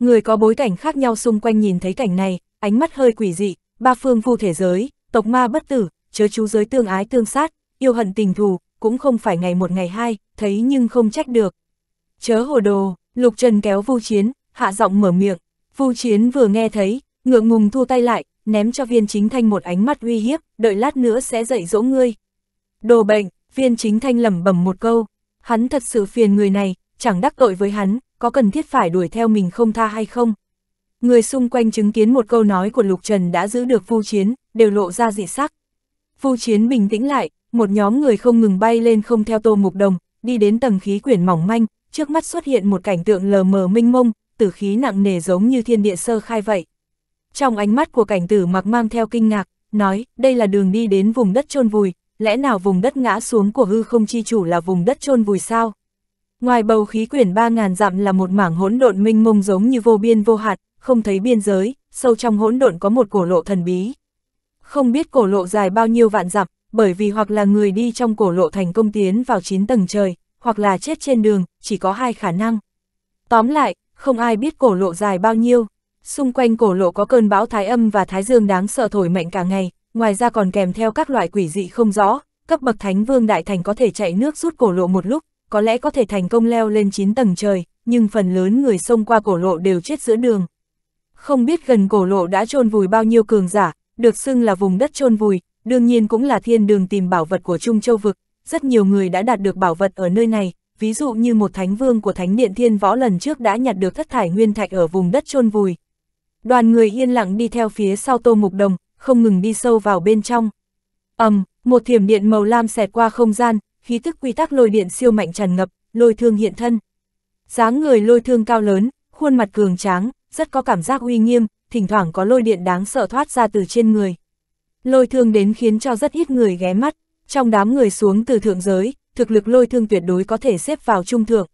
Người có bối cảnh khác nhau xung quanh nhìn thấy cảnh này, ánh mắt hơi quỷ dị, ba phương phu thế giới, tộc ma bất tử, chớ chú giới tương ái tương sát, yêu hận tình thù, cũng không phải ngày một ngày hai, thấy nhưng không trách được. Chớ hồ đồ, Lục Trần kéo Vu Chiến, hạ giọng mở miệng, Vu Chiến vừa nghe thấy, ngượng ngùng thu tay lại, ném cho viên chính thanh một ánh mắt uy hiếp, đợi lát nữa sẽ dạy dỗ ngươi. Đồ bệnh, viên chính thanh lẩm bẩm một câu, hắn thật sự phiền người này, chẳng đắc tội với hắn, có cần thiết phải đuổi theo mình không tha hay không? Người xung quanh chứng kiến một câu nói của Lục Trần đã giữ được Vu Chiến, đều lộ ra dị sắc. Vu Chiến bình tĩnh lại, một nhóm người không ngừng bay lên không theo Tô Mục Đồng, đi đến tầng khí quyển mỏng manh, trước mắt xuất hiện một cảnh tượng lờ mờ minh mông, tử khí nặng nề giống như thiên địa sơ khai vậy. Trong ánh mắt của cảnh tử mặc mang theo kinh ngạc, nói, đây là đường đi đến vùng đất chôn vùi, lẽ nào vùng đất ngã xuống của hư không chi chủ là vùng đất chôn vùi sao? Ngoài bầu khí quyển 3.000 dặm là một mảng hỗn độn minh mông giống như vô biên vô hạt, không thấy biên giới, sâu trong hỗn độn có một cổ lộ thần bí. Không biết cổ lộ dài bao nhiêu vạn dặm, bởi vì hoặc là người đi trong cổ lộ thành công tiến vào 9 tầng trời, hoặc là chết trên đường, chỉ có hai khả năng. Tóm lại, không ai biết cổ lộ dài bao nhiêu. Xung quanh cổ lộ có cơn bão thái âm và thái dương đáng sợ thổi mạnh cả ngày, ngoài ra còn kèm theo các loại quỷ dị không rõ, cấp bậc thánh vương đại thành có thể chạy nước rút cổ lộ một lúc, có lẽ có thể thành công leo lên 9 tầng trời, nhưng phần lớn người xông qua cổ lộ đều chết giữa đường. Không biết gần cổ lộ đã chôn vùi bao nhiêu cường giả, được xưng là vùng đất chôn vùi, đương nhiên cũng là thiên đường tìm bảo vật của Trung Châu Vực. Rất nhiều người đã đạt được bảo vật ở nơi này, ví dụ như một thánh vương của Thánh Điện Thiên Võ lần trước đã nhặt được thất thải nguyên thạch ở vùng đất chôn vùi. Đoàn người yên lặng đi theo phía sau tô mục đồng, không ngừng đi sâu vào bên trong. ầm, um, một thiểm điện màu lam xẹt qua không gian, khí tức quy tắc lôi điện siêu mạnh tràn ngập, lôi thương hiện thân. dáng người lôi thương cao lớn, khuôn mặt cường tráng, rất có cảm giác uy nghiêm, thỉnh thoảng có lôi điện đáng sợ thoát ra từ trên người. Lôi thương đến khiến cho rất ít người ghé mắt, trong đám người xuống từ thượng giới, thực lực lôi thương tuyệt đối có thể xếp vào trung thượng.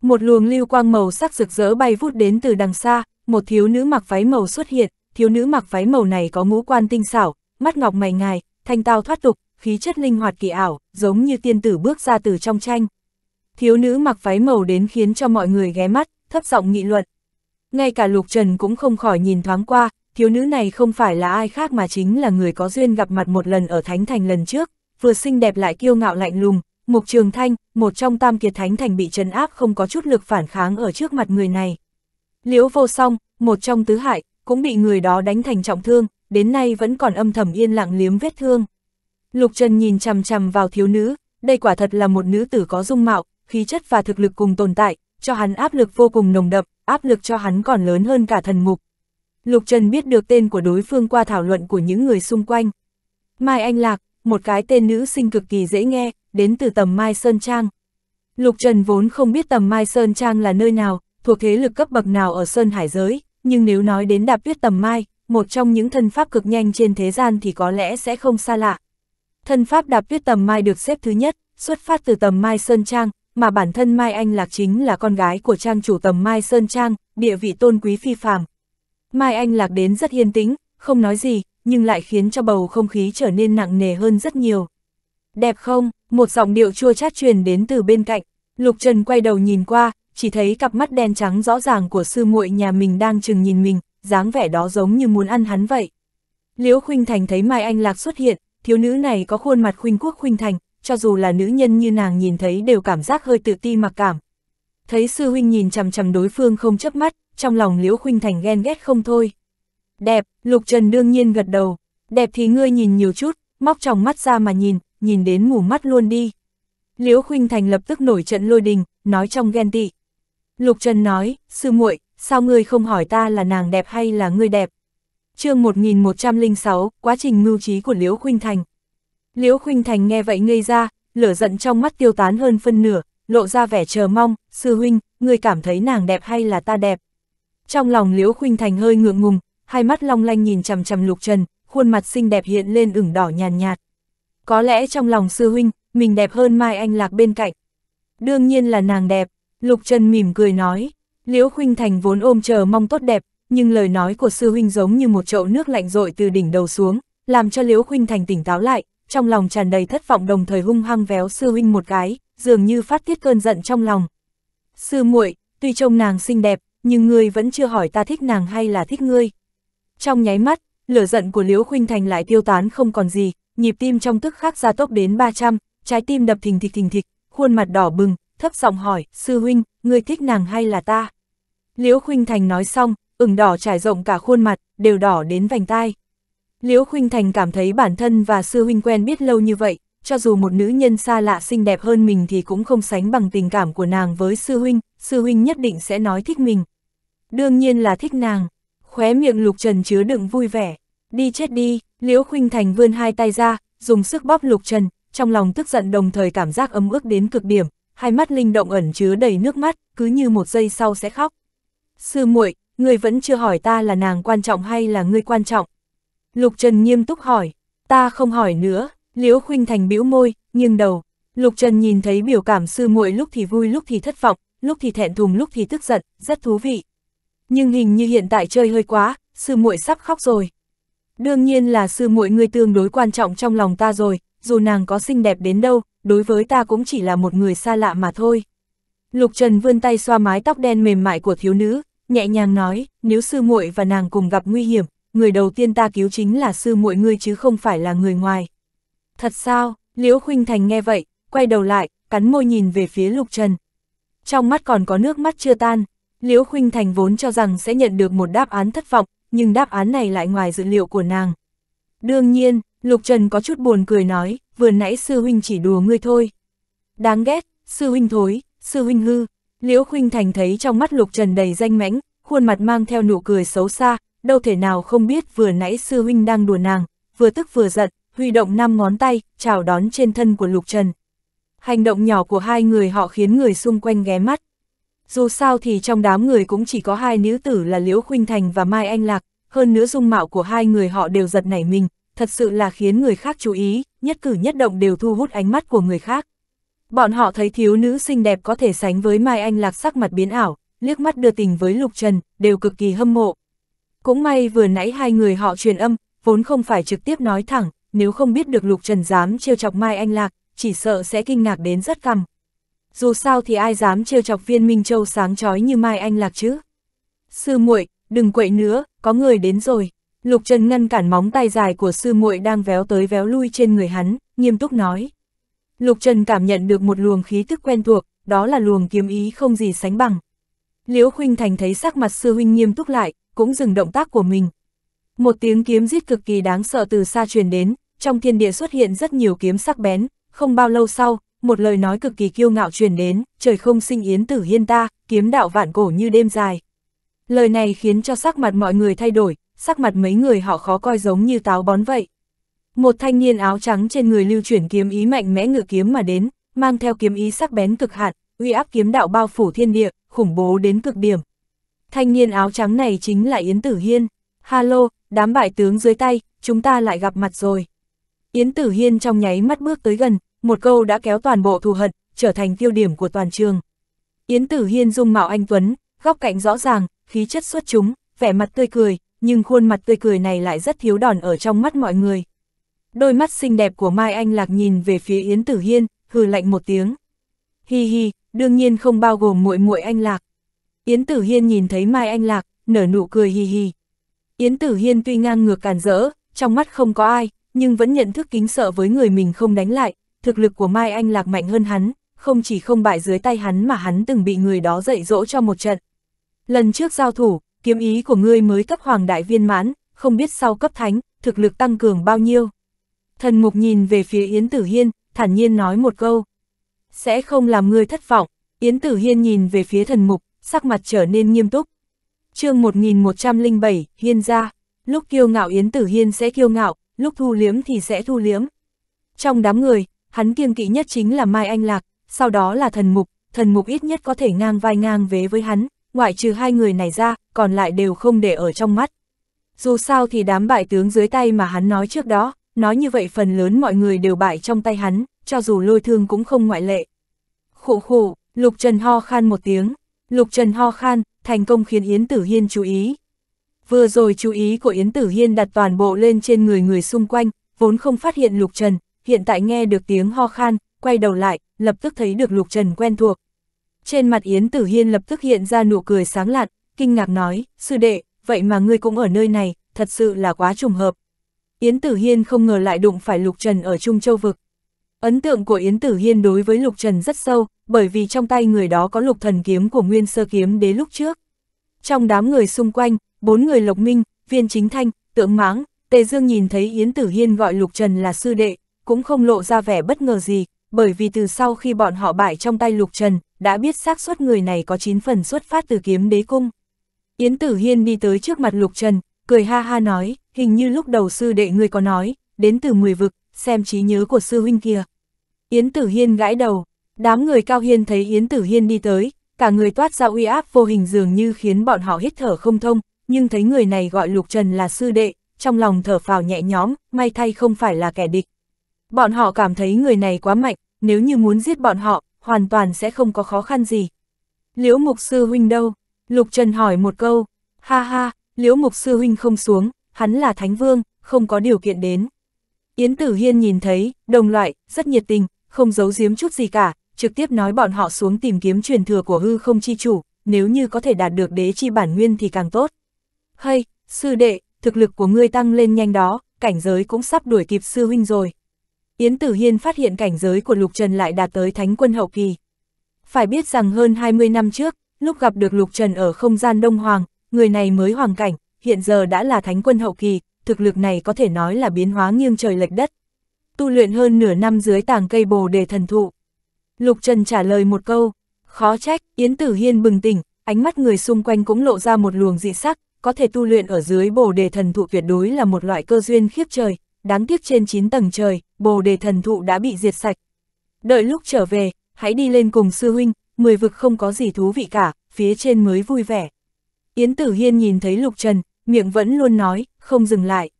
Một luồng lưu quang màu sắc rực rỡ bay vút đến từ đằng xa, một thiếu nữ mặc váy màu xuất hiện, thiếu nữ mặc váy màu này có ngũ quan tinh xảo, mắt ngọc mày ngài, thanh tao thoát tục, khí chất linh hoạt kỳ ảo, giống như tiên tử bước ra từ trong tranh. Thiếu nữ mặc váy màu đến khiến cho mọi người ghé mắt, thấp giọng nghị luận. Ngay cả Lục Trần cũng không khỏi nhìn thoáng qua, thiếu nữ này không phải là ai khác mà chính là người có duyên gặp mặt một lần ở Thánh Thành lần trước, vừa xinh đẹp lại kiêu ngạo lạnh lùng, Mục Trường Thanh, một trong tam kiệt Thánh Thành bị trấn áp không có chút lực phản kháng ở trước mặt người này. Liễu Vô Song, một trong tứ hại, cũng bị người đó đánh thành trọng thương, đến nay vẫn còn âm thầm yên lặng liếm vết thương. Lục Trần nhìn chằm chằm vào thiếu nữ, đây quả thật là một nữ tử có dung mạo, khí chất và thực lực cùng tồn tại, cho hắn áp lực vô cùng nồng đậm, áp lực cho hắn còn lớn hơn cả thần mục. Lục Trần biết được tên của đối phương qua thảo luận của những người xung quanh. Mai Anh Lạc, một cái tên nữ sinh cực kỳ dễ nghe, đến từ tầm Mai Sơn Trang. Lục Trần vốn không biết tầm Mai Sơn Trang là nơi nào, thuộc thế lực cấp bậc nào ở Sơn Hải giới, nhưng nếu nói đến đạp tuyết tầm Mai, một trong những thân pháp cực nhanh trên thế gian thì có lẽ sẽ không xa lạ thân pháp đạp tuyết tầm mai được xếp thứ nhất, xuất phát từ tầm mai Sơn Trang, mà bản thân Mai Anh Lạc chính là con gái của trang chủ tầm Mai Sơn Trang, địa vị tôn quý phi phàm. Mai Anh Lạc đến rất yên tĩnh, không nói gì, nhưng lại khiến cho bầu không khí trở nên nặng nề hơn rất nhiều. Đẹp không? Một giọng điệu chua chát truyền đến từ bên cạnh. Lục Trần quay đầu nhìn qua, chỉ thấy cặp mắt đen trắng rõ ràng của sư muội nhà mình đang chừng nhìn mình, dáng vẻ đó giống như muốn ăn hắn vậy. Liễu Khuynh Thành thấy Mai Anh Lạc xuất hiện, thiếu nữ này có khuôn mặt khuynh quốc khuynh thành, cho dù là nữ nhân như nàng nhìn thấy đều cảm giác hơi tự ti mặc cảm. Thấy sư huynh nhìn chằm chằm đối phương không chớp mắt, trong lòng Liễu Khuynh Thành ghen ghét không thôi. Đẹp, Lục Trần đương nhiên gật đầu, đẹp thì ngươi nhìn nhiều chút, móc trong mắt ra mà nhìn, nhìn đến mù mắt luôn đi. Liễu Khuynh Thành lập tức nổi trận lôi đình, nói trong ghen tị. Lục Trần nói, sư muội, sao ngươi không hỏi ta là nàng đẹp hay là ngươi đẹp? chương 1106, quá trình mưu trí của Liễu Khuynh Thành. Liễu Khuynh Thành nghe vậy ngây ra, lửa giận trong mắt tiêu tán hơn phân nửa, lộ ra vẻ chờ mong, sư huynh, người cảm thấy nàng đẹp hay là ta đẹp. Trong lòng Liễu Khuynh Thành hơi ngượng ngùng, hai mắt long lanh nhìn chằm chằm lục trần, khuôn mặt xinh đẹp hiện lên ửng đỏ nhàn nhạt, nhạt. Có lẽ trong lòng sư huynh, mình đẹp hơn Mai Anh Lạc bên cạnh. Đương nhiên là nàng đẹp, lục trần mỉm cười nói, Liễu Khuynh Thành vốn ôm chờ mong tốt đẹp, nhưng lời nói của sư huynh giống như một chậu nước lạnh rội từ đỉnh đầu xuống, làm cho Liễu Khuynh Thành tỉnh táo lại, trong lòng tràn đầy thất vọng đồng thời hung hăng véo sư huynh một cái, dường như phát tiết cơn giận trong lòng. Sư muội, tuy trông nàng xinh đẹp, nhưng ngươi vẫn chưa hỏi ta thích nàng hay là thích ngươi. Trong nháy mắt, lửa giận của Liễu Khuynh Thành lại tiêu tán không còn gì, nhịp tim trong tức khắc gia tốc đến 300, trái tim đập thình thịch thình thịch, khuôn mặt đỏ bừng, thấp giọng hỏi, sư huynh, ngươi thích nàng hay là ta? Liễu Khuynh Thành nói xong, ửng đỏ trải rộng cả khuôn mặt, đều đỏ đến vành tai. Liễu Khuynh Thành cảm thấy bản thân và sư huynh quen biết lâu như vậy, cho dù một nữ nhân xa lạ xinh đẹp hơn mình thì cũng không sánh bằng tình cảm của nàng với sư huynh, sư huynh nhất định sẽ nói thích mình. Đương nhiên là thích nàng, khóe miệng Lục Trần chứa đựng vui vẻ, đi chết đi, Liễu Khuynh Thành vươn hai tay ra, dùng sức bóp Lục Trần, trong lòng tức giận đồng thời cảm giác ấm ức đến cực điểm, hai mắt linh động ẩn chứa đầy nước mắt, cứ như một giây sau sẽ khóc. Sư muội, Ngươi vẫn chưa hỏi ta là nàng quan trọng hay là ngươi quan trọng? Lục Trần nghiêm túc hỏi, ta không hỏi nữa, Liễu Khuynh Thành bĩu môi, nghiêng đầu. Lục Trần nhìn thấy biểu cảm sư muội lúc thì vui lúc thì thất vọng, lúc thì thẹn thùng lúc thì tức giận, rất thú vị. Nhưng hình như hiện tại chơi hơi quá, sư muội sắp khóc rồi. Đương nhiên là sư muội ngươi tương đối quan trọng trong lòng ta rồi, dù nàng có xinh đẹp đến đâu, đối với ta cũng chỉ là một người xa lạ mà thôi. Lục Trần vươn tay xoa mái tóc đen mềm mại của thiếu nữ, nhẹ nhàng nói, nếu sư muội và nàng cùng gặp nguy hiểm, người đầu tiên ta cứu chính là sư muội ngươi chứ không phải là người ngoài. Thật sao, Liễu Khuynh Thành nghe vậy, quay đầu lại, cắn môi nhìn về phía Lục Trần. Trong mắt còn có nước mắt chưa tan, Liễu Khuynh Thành vốn cho rằng sẽ nhận được một đáp án thất vọng, nhưng đáp án này lại ngoài dự liệu của nàng. Đương nhiên, Lục Trần có chút buồn cười nói, vừa nãy sư huynh chỉ đùa ngươi thôi. Đáng ghét, sư huynh thối, sư huynh hư, Liễu Khuynh Thành thấy trong mắt Lục Trần đầy danh mãnh, khuôn mặt mang theo nụ cười xấu xa, đâu thể nào không biết vừa nãy sư huynh đang đùa nàng, vừa tức vừa giận, huy động năm ngón tay, chào đón trên thân của Lục Trần. Hành động nhỏ của hai người họ khiến người xung quanh ghé mắt. Dù sao thì trong đám người cũng chỉ có hai nữ tử là Liễu Khuynh Thành và Mai Anh Lạc, hơn nữa dung mạo của hai người họ đều giật nảy mình, thật sự là khiến người khác chú ý, nhất cử nhất động đều thu hút ánh mắt của người khác. Bọn họ thấy thiếu nữ xinh đẹp có thể sánh với Mai Anh Lạc sắc mặt biến ảo, liếc mắt đưa tình với Lục Trần, đều cực kỳ hâm mộ. Cũng may vừa nãy hai người họ truyền âm, vốn không phải trực tiếp nói thẳng, nếu không biết được Lục Trần dám trêu chọc Mai Anh Lạc, chỉ sợ sẽ kinh ngạc đến rất căm. Dù sao thì ai dám trêu chọc viên Minh Châu sáng chói như Mai Anh Lạc chứ? Sư muội, đừng quậy nữa, có người đến rồi. Lục Trần ngăn cản móng tay dài của sư muội đang véo tới véo lui trên người hắn, nghiêm túc nói. Lục Trần cảm nhận được một luồng khí tức quen thuộc, đó là luồng kiếm ý không gì sánh bằng. Liễu Khuynh Thành thấy sắc mặt sư huynh nghiêm túc lại, cũng dừng động tác của mình. Một tiếng kiếm giết cực kỳ đáng sợ từ xa truyền đến, trong thiên địa xuất hiện rất nhiều kiếm sắc bén, không bao lâu sau, một lời nói cực kỳ kiêu ngạo truyền đến, trời không sinh yến tử hiên ta, kiếm đạo vạn cổ như đêm dài. Lời này khiến cho sắc mặt mọi người thay đổi, sắc mặt mấy người họ khó coi giống như táo bón vậy. Một thanh niên áo trắng trên người lưu chuyển kiếm ý mạnh mẽ ngự kiếm mà đến, mang theo kiếm ý sắc bén cực hạn, uy áp kiếm đạo bao phủ thiên địa, khủng bố đến cực điểm. Thanh niên áo trắng này chính là Yến Tử Hiên. Halo, đám bại tướng dưới tay, chúng ta lại gặp mặt rồi. Yến Tử Hiên trong nháy mắt bước tới gần, một câu đã kéo toàn bộ thù hận, trở thành tiêu điểm của toàn trường. Yến Tử Hiên dung mạo anh Tuấn, góc cạnh rõ ràng, khí chất xuất chúng, vẻ mặt tươi cười, nhưng khuôn mặt tươi cười này lại rất thiếu đòn ở trong mắt mọi người. Đôi mắt xinh đẹp của Mai Anh Lạc nhìn về phía Yến Tử Hiên, hừ lạnh một tiếng. Hi hi, đương nhiên không bao gồm muội muội Anh Lạc. Yến Tử Hiên nhìn thấy Mai Anh Lạc, nở nụ cười hi hi. Yến Tử Hiên tuy ngang ngược càn rỡ, trong mắt không có ai, nhưng vẫn nhận thức kính sợ với người mình không đánh lại, thực lực của Mai Anh Lạc mạnh hơn hắn, không chỉ không bại dưới tay hắn mà hắn từng bị người đó dạy dỗ cho một trận. Lần trước giao thủ, kiếm ý của ngươi mới cấp hoàng đại viên mãn, không biết sau cấp thánh, thực lực tăng cường bao nhiêu. Thần mục nhìn về phía Yến Tử Hiên, thản nhiên nói một câu. Sẽ không làm ngươi thất vọng. Yến Tử Hiên nhìn về phía thần mục, sắc mặt trở nên nghiêm túc. chương 1107, Hiên ra. Lúc kiêu ngạo Yến Tử Hiên sẽ kiêu ngạo, lúc thu liếm thì sẽ thu liếm. Trong đám người, hắn kiêng kỵ nhất chính là Mai Anh Lạc, sau đó là thần mục, thần mục ít nhất có thể ngang vai ngang vế với hắn, ngoại trừ hai người này ra, còn lại đều không để ở trong mắt. Dù sao thì đám bại tướng dưới tay mà hắn nói trước đó, nói như vậy phần lớn mọi người đều bại trong tay hắn, cho dù lôi thương cũng không ngoại lệ. Khổ khổ, Lục Trần ho khan một tiếng, Lục Trần ho khan, thành công khiến Yến Tử Hiên chú ý. Vừa rồi chú ý của Yến Tử Hiên đặt toàn bộ lên trên người người xung quanh, vốn không phát hiện Lục Trần, hiện tại nghe được tiếng ho khan, quay đầu lại, lập tức thấy được Lục Trần quen thuộc. Trên mặt Yến Tử Hiên lập tức hiện ra nụ cười sáng lạn, kinh ngạc nói, sư đệ, vậy mà ngươi cũng ở nơi này, thật sự là quá trùng hợp. Yến Tử Hiên không ngờ lại đụng phải Lục Trần ở Trung Châu Vực. Ấn tượng của Yến Tử Hiên đối với Lục Trần rất sâu, bởi vì trong tay người đó có lục thần kiếm của nguyên sơ kiếm đế lúc trước. Trong đám người xung quanh, bốn người Lộc Minh, Viên Chính Thanh, Tượng Mãng, Tề Dương nhìn thấy Yến Tử Hiên gọi Lục Trần là sư đệ, cũng không lộ ra vẻ bất ngờ gì, bởi vì từ sau khi bọn họ bại trong tay Lục Trần, đã biết xác suất người này có 9 phần xuất phát từ kiếm đế cung. Yến Tử Hiên đi tới trước mặt Lục Trần, cười ha ha nói, hình như lúc đầu sư đệ ngươi có nói, đến từ mười vực, xem trí nhớ của sư huynh kia. Yến Tử Hiên gãi đầu, đám người cao hiên thấy Yến Tử Hiên đi tới, cả người toát ra uy áp vô hình dường như khiến bọn họ hít thở không thông, nhưng thấy người này gọi Lục Trần là sư đệ, trong lòng thở phào nhẹ nhõm, may thay không phải là kẻ địch. Bọn họ cảm thấy người này quá mạnh, nếu như muốn giết bọn họ, hoàn toàn sẽ không có khó khăn gì. Liễu mục sư huynh đâu? Lục Trần hỏi một câu, ha ha, liễu mục sư huynh không xuống, hắn là thánh vương, không có điều kiện đến. Yến Tử Hiên nhìn thấy, đồng loại, rất nhiệt tình, không giấu giếm chút gì cả, trực tiếp nói bọn họ xuống tìm kiếm truyền thừa của hư không chi chủ, nếu như có thể đạt được đế chi bản nguyên thì càng tốt. Hay, sư đệ, thực lực của ngươi tăng lên nhanh đó, cảnh giới cũng sắp đuổi kịp sư huynh rồi. Yến Tử Hiên phát hiện cảnh giới của Lục Trần lại đạt tới thánh quân hậu kỳ. Phải biết rằng hơn 20 năm trước, lúc gặp được Lục Trần ở không gian Đông Hoàng, người này mới hoàng cảnh, hiện giờ đã là thánh quân hậu kỳ, thực lực này có thể nói là biến hóa nghiêng trời lệch đất. Tu luyện hơn nửa năm dưới tàng cây bồ đề thần thụ. Lục Trần trả lời một câu, khó trách, Yến Tử Hiên bừng tỉnh, ánh mắt người xung quanh cũng lộ ra một luồng dị sắc, có thể tu luyện ở dưới bồ đề thần thụ tuyệt đối là một loại cơ duyên khiếp trời, đáng tiếc trên 9 tầng trời, bồ đề thần thụ đã bị diệt sạch. Đợi lúc trở về, hãy đi lên cùng sư huynh, mười vực không có gì thú vị cả, phía trên mới vui vẻ. Yến Tử Hiên nhìn thấy Lục Trần, miệng vẫn luôn nói, không dừng lại.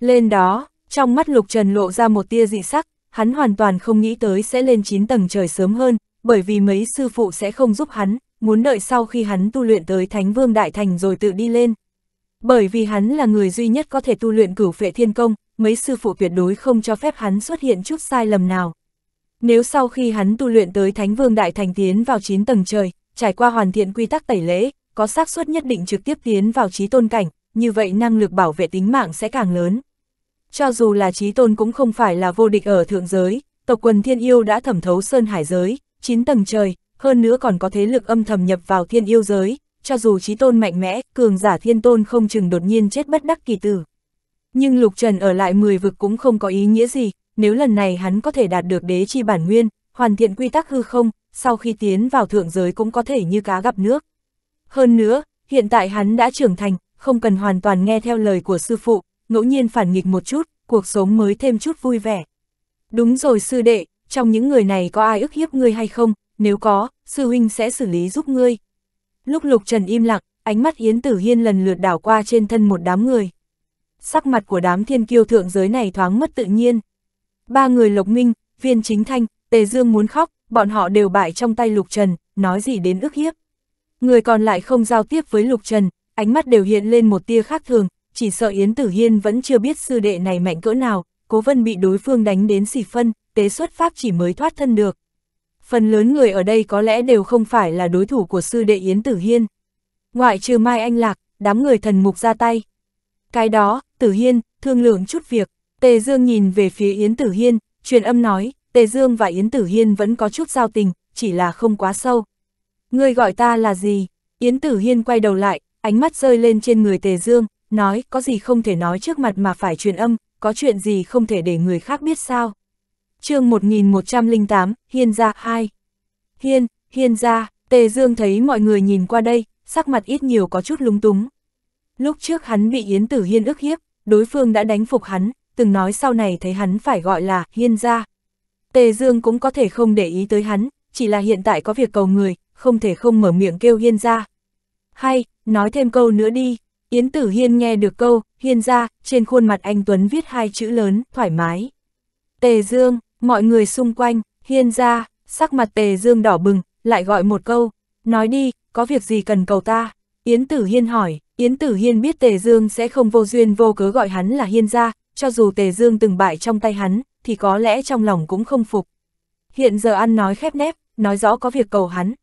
Lên đó, trong mắt Lục Trần lộ ra một tia dị sắc, hắn hoàn toàn không nghĩ tới sẽ lên 9 tầng trời sớm hơn, bởi vì mấy sư phụ sẽ không giúp hắn, muốn đợi sau khi hắn tu luyện tới Thánh Vương Đại Thành rồi tự đi lên. Bởi vì hắn là người duy nhất có thể tu luyện cửu phệ thiên công, mấy sư phụ tuyệt đối không cho phép hắn xuất hiện chút sai lầm nào. Nếu sau khi hắn tu luyện tới Thánh Vương Đại Thành tiến vào 9 tầng trời, trải qua hoàn thiện quy tắc tẩy lễ, có xác suất nhất định trực tiếp tiến vào trí tôn cảnh, như vậy năng lực bảo vệ tính mạng sẽ càng lớn. Cho dù là trí tôn cũng không phải là vô địch ở thượng giới, tộc quần thiên yêu đã thẩm thấu sơn hải giới, 9 tầng trời, hơn nữa còn có thế lực âm thầm nhập vào thiên yêu giới, cho dù trí tôn mạnh mẽ, cường giả thiên tôn không chừng đột nhiên chết bất đắc kỳ tử. Nhưng Lục Trần ở lại 10 vực cũng không có ý nghĩa gì, nếu lần này hắn có thể đạt được đế chi bản nguyên, hoàn thiện quy tắc hư không, sau khi tiến vào thượng giới cũng có thể như cá gặp nước. Hơn nữa, hiện tại hắn đã trưởng thành, không cần hoàn toàn nghe theo lời của sư phụ, ngẫu nhiên phản nghịch một chút, cuộc sống mới thêm chút vui vẻ. Đúng rồi sư đệ, trong những người này có ai ức hiếp ngươi hay không, nếu có, sư huynh sẽ xử lý giúp ngươi. Lúc lục trần im lặng, ánh mắt Yến Tử Hiên lần lượt đảo qua trên thân một đám người. Sắc mặt của đám thiên kiêu thượng giới này thoáng mất tự nhiên. Ba người Lộc Minh, Viên Chính Thanh, Tề Dương muốn khóc, bọn họ đều bại trong tay Lục Trần, nói gì đến ức hiếp. Người còn lại không giao tiếp với Lục Trần, ánh mắt đều hiện lên một tia khác thường, chỉ sợ Yến Tử Hiên vẫn chưa biết sư đệ này mạnh cỡ nào, Cố Vân bị đối phương đánh đến xỉ phân, tế xuất pháp chỉ mới thoát thân được. Phần lớn người ở đây có lẽ đều không phải là đối thủ của sư đệ Yến Tử Hiên. Ngoại trừ Mai Anh Lạc, đám người thần mục ra tay. Cái đó, Tử Hiên, thương lượng chút việc, Tề Dương nhìn về phía Yến Tử Hiên, truyền âm nói, Tề Dương và Yến Tử Hiên vẫn có chút giao tình, chỉ là không quá sâu. Ngươi gọi ta là gì? Yến Tử Hiên quay đầu lại, ánh mắt rơi lên trên người Tề Dương, nói có gì không thể nói trước mặt mà phải truyền âm, có chuyện gì không thể để người khác biết sao. chương 1108, Hiên gia 2. Hiên, Hiên gia, Tề Dương thấy mọi người nhìn qua đây, sắc mặt ít nhiều có chút lúng túng. Lúc trước hắn bị Yến Tử Hiên ức hiếp, đối phương đã đánh phục hắn, từng nói sau này thấy hắn phải gọi là Hiên gia. Tề Dương cũng có thể không để ý tới hắn, chỉ là hiện tại có việc cầu người, không thể không mở miệng kêu Hiên ra. Hay, nói thêm câu nữa đi, Yến Tử Hiên nghe được câu, Hiên ra, trên khuôn mặt anh Tuấn viết hai chữ lớn, thoải mái. Tề Dương, mọi người xung quanh, Hiên ra, sắc mặt Tề Dương đỏ bừng, lại gọi một câu, nói đi, có việc gì cần cầu ta? Yến Tử Hiên hỏi, Yến Tử Hiên biết Tề Dương sẽ không vô duyên vô cớ gọi hắn là Hiên gia, cho dù Tề Dương từng bại trong tay hắn, thì có lẽ trong lòng cũng không phục. Hiện giờ ăn nói khép nép, nói rõ có việc cầu hắn,